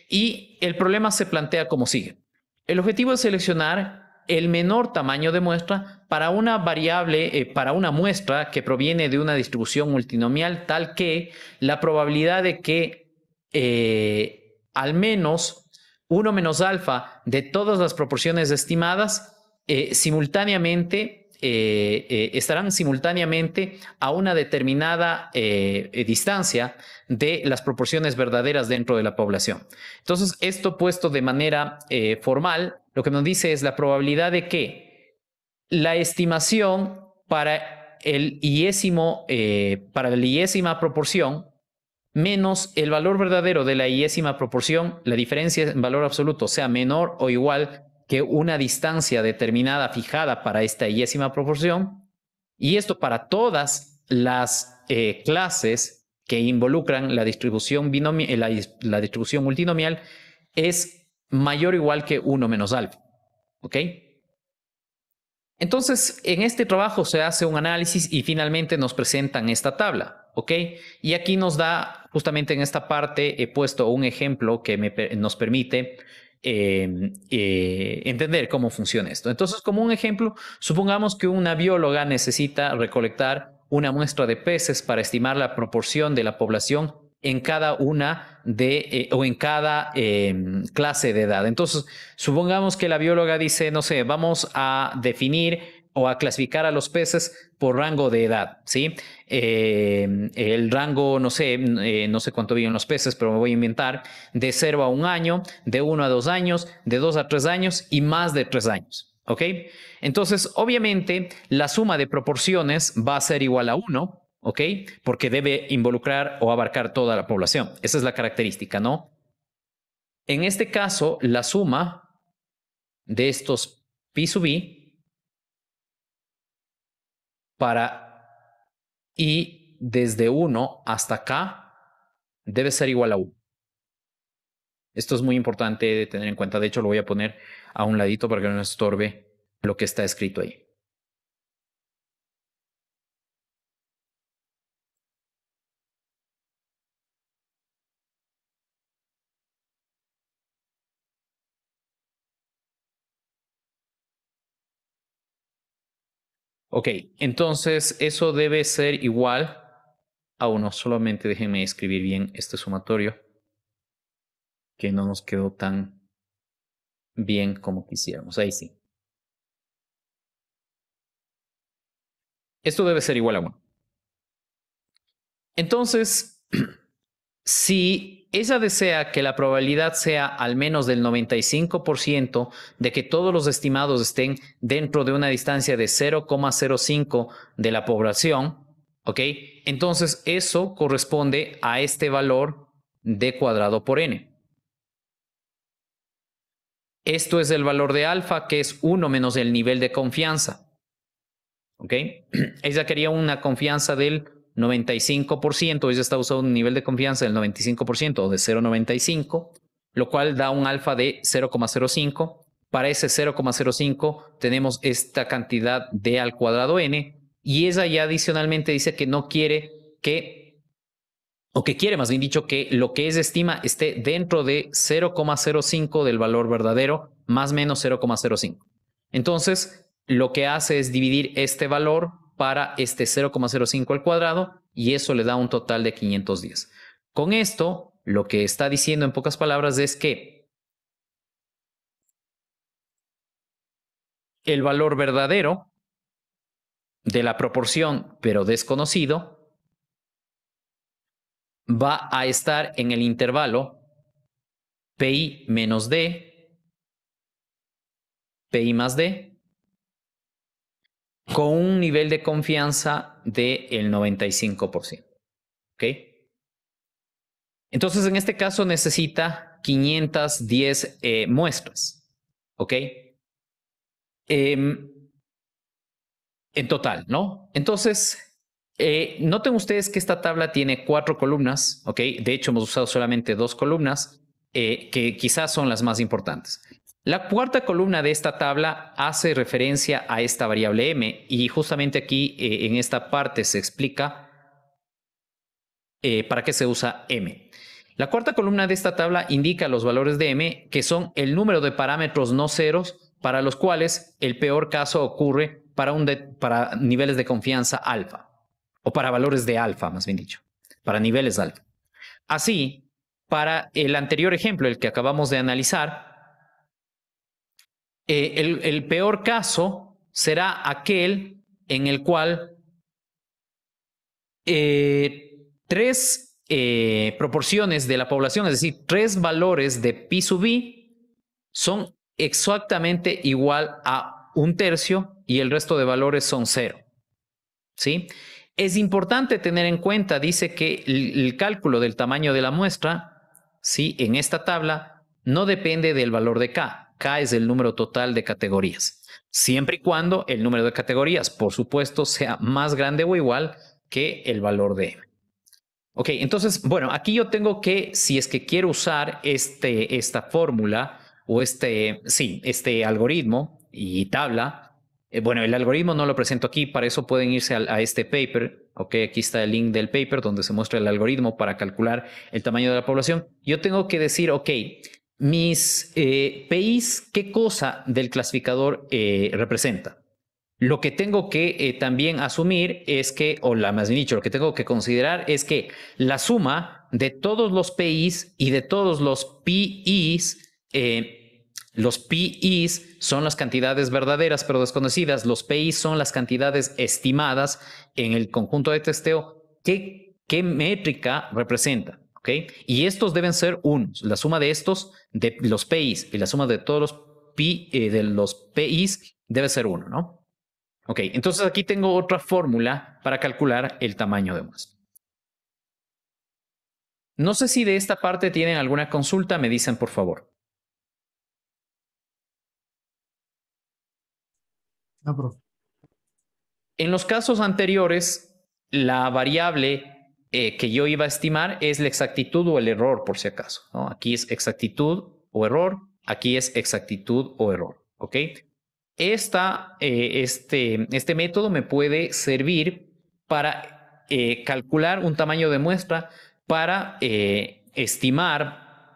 Speaker 1: Y el problema se plantea como sigue. El objetivo es seleccionar el menor tamaño de muestra para una variable, eh, para una muestra que proviene de una distribución multinomial tal que la probabilidad de que eh, al menos 1 menos alfa de todas las proporciones estimadas eh, simultáneamente estarán simultáneamente a una determinada distancia de las proporciones verdaderas dentro de la población. Entonces, esto puesto de manera formal lo que nos dice es la probabilidad de que la estimación para el iésimo, eh, para la iésima proporción menos el valor verdadero de la iésima proporción, la diferencia en valor absoluto sea menor o igual que una distancia determinada fijada para esta iésima proporción, y esto para todas las eh, clases que involucran la distribución, eh, la, la distribución multinomial, es mayor o igual que 1 menos alfa. ¿Ok? Entonces, en este trabajo se hace un análisis y finalmente nos presentan esta tabla. ¿Ok? Y aquí nos da, justamente en esta parte, he puesto un ejemplo que nos permite em, eh, entender cómo funciona esto. Entonces, como un ejemplo, supongamos que una bióloga necesita recolectar una muestra de peces para estimar la proporción de la población en cada una de eh, o en cada em, clase de edad. Entonces, supongamos que la bióloga dice, no sé, vamos a definir o a clasificar a los peces por rango de edad, ¿sí? Em, el rango, no sé, mm, eh, no sé cuánto viven los peces, pero me voy a inventar, de 0 a 1 año, de 1 a 2 años, de 2 a 3 años y más de 3 años, ¿ok? Entonces, obviamente, la suma de proporciones va a ser igual a 1, ¿ok? Porque debe involucrar o abarcar toda la población. Esa es la característica, ¿no? En este caso, la suma de estos pi sub I para I desde 1 hasta k debe ser igual a u. Esto es muy importante de tener en cuenta. De hecho, lo voy a poner a un ladito para que no estorbe lo que está escrito ahí. Ok, entonces eso debe ser igual a 1. Solamente déjenme escribir bien este sumatorio que no nos quedó tan bien como quisiéramos. Ahí sí. Esto debe ser igual a 1. Entonces, si ella desea que la probabilidad sea al menos del 95% de que todos los estimados estén dentro de una distancia de 0,05 de la población, ¿ok? Entonces eso corresponde a este valor de cuadrado por n. Esto es el valor de alfa, que es 1 menos el nivel de confianza, ¿ok? Ella quería una confianza del 95%, ella está usando un nivel de confianza del 95% o de 0,95, lo cual da un alfa de 0,05. Para ese 0,05 tenemos esta cantidad de al cuadrado n y esa ya adicionalmente dice que no quiere que, o que quiere más bien dicho que lo que es estima esté dentro de 0,05 del valor verdadero más menos 0,05. Entonces, lo que hace es dividir este valor para este 0,05 al cuadrado y eso le da un total de 510. Con esto, lo que está diciendo en pocas palabras es que el valor verdadero de la proporción, pero desconocido, va a estar en el intervalo PI menos D, PI más D, con un nivel de confianza del 95%. ¿Ok? Entonces, en este caso necesita 510 eh, muestras. ¿Ok? Em, en total, ¿no? Entonces, eh, noten ustedes que esta tabla tiene cuatro columnas, ¿ok? De hecho, hemos usado solamente dos columnas, eh, que quizás son las más importantes. La cuarta columna de esta tabla hace referencia a esta variable m y justamente aquí eh, en esta parte se explica eh, para qué se usa m. La cuarta columna de esta tabla indica los valores de m que son el número de parámetros no ceros para los cuales el peor caso ocurre para, un para niveles de confianza alfa o para valores de alfa, más bien dicho, para niveles alfa. Así, para el anterior ejemplo, el que acabamos de analizar, eh, el, peor caso será aquel en el cual eh, tres eh, proporciones de la población, es decir, tres valores de pi sub I son exactamente igual a un tercio y el resto de valores son cero. ¿Sí? Es importante tener en cuenta, dice que el, cálculo del tamaño de la muestra, ¿sí? en esta tabla, no depende del valor de K, K es el número total de categorías. Siempre y cuando el número de categorías, por supuesto, sea más grande o igual que el valor de M. Ok, entonces, bueno, aquí yo tengo que, si es que quiero usar este, esta fórmula o este, sí, este algoritmo y tabla, eh, bueno, el algoritmo no lo presento aquí, para eso pueden irse a, este paper, ok, aquí está el link del paper donde se muestra el algoritmo para calcular el tamaño de la población. Yo tengo que decir, ok, mis eh, PIs, ¿qué cosa del clasificador eh, representa? Lo que tengo que eh, también asumir es que, o la más bien dicho, lo que tengo que considerar es que la suma de todos los PIs y de todos los PIs, los PIs son las cantidades verdaderas pero desconocidas, los PIs son las cantidades estimadas en el conjunto de testeo. qué métrica representa? Y estos deben ser 1. la suma de estos, de los PIs y la suma de todos los, eh, de los PIs debe ser uno, ¿no? Ok, entonces aquí tengo otra fórmula para calcular el tamaño de muestra. No sé si de esta parte tienen alguna consulta, me dicen por favor. En los casos anteriores, la variable eh, que yo iba a estimar es la exactitud o el error, por si acaso. Aquí es exactitud o error, aquí es exactitud o error. ¿Ok? Esta, eh, este, este método me puede servir para eh, calcular un tamaño de muestra, para estimar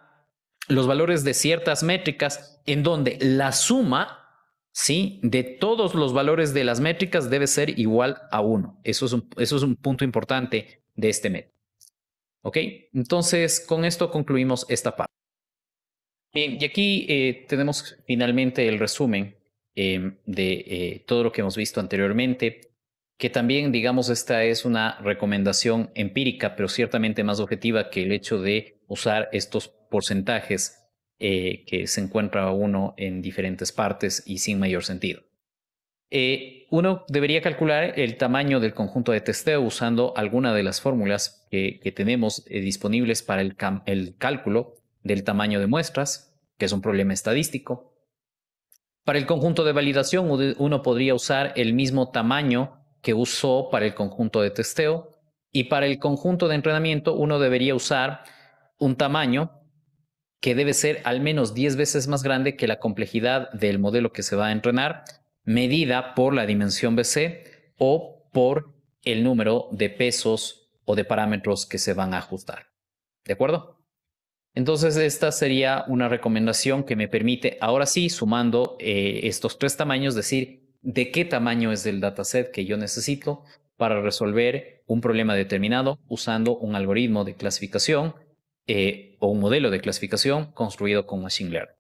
Speaker 1: los valores de ciertas métricas en donde la suma ¿sí? de todos los valores de las métricas debe ser igual a 1. Eso, es eso es un punto importante de este método. ¿Ok? Entonces, con esto concluimos esta parte. Bien, y aquí eh, tenemos finalmente el resumen eh, de eh, todo lo que hemos visto anteriormente, que también, digamos, esta es una recomendación empírica, pero ciertamente más objetiva que el hecho de usar estos porcentajes que se encuentra uno en diferentes partes y sin mayor sentido uno debería calcular el tamaño del conjunto de testeo usando alguna de las fórmulas que, tenemos eh, disponibles para el, el cálculo del tamaño de muestras, que es un problema estadístico. Para el conjunto de validación, uno podría usar el mismo tamaño que usó para el conjunto de testeo. Y para el conjunto de entrenamiento, uno debería usar un tamaño que debe ser al menos 10 veces más grande que la complejidad del modelo que se va a entrenar medida por la dimensión BC o por el número de pesos o de parámetros que se van a ajustar. ¿De acuerdo? Entonces esta sería una recomendación que me permite, ahora sí, sumando eh, estos tres tamaños, decir de qué tamaño es el dataset que yo necesito para resolver un problema determinado usando un algoritmo de clasificación eh, o un modelo de clasificación construido con Machine Learning.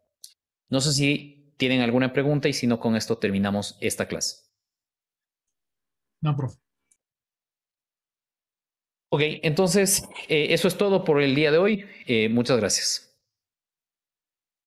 Speaker 1: No sé si tienen alguna pregunta y si no, con esto terminamos esta clase. No, profe. Ok, entonces eh, eso es todo por el día de hoy. Eh, muchas gracias.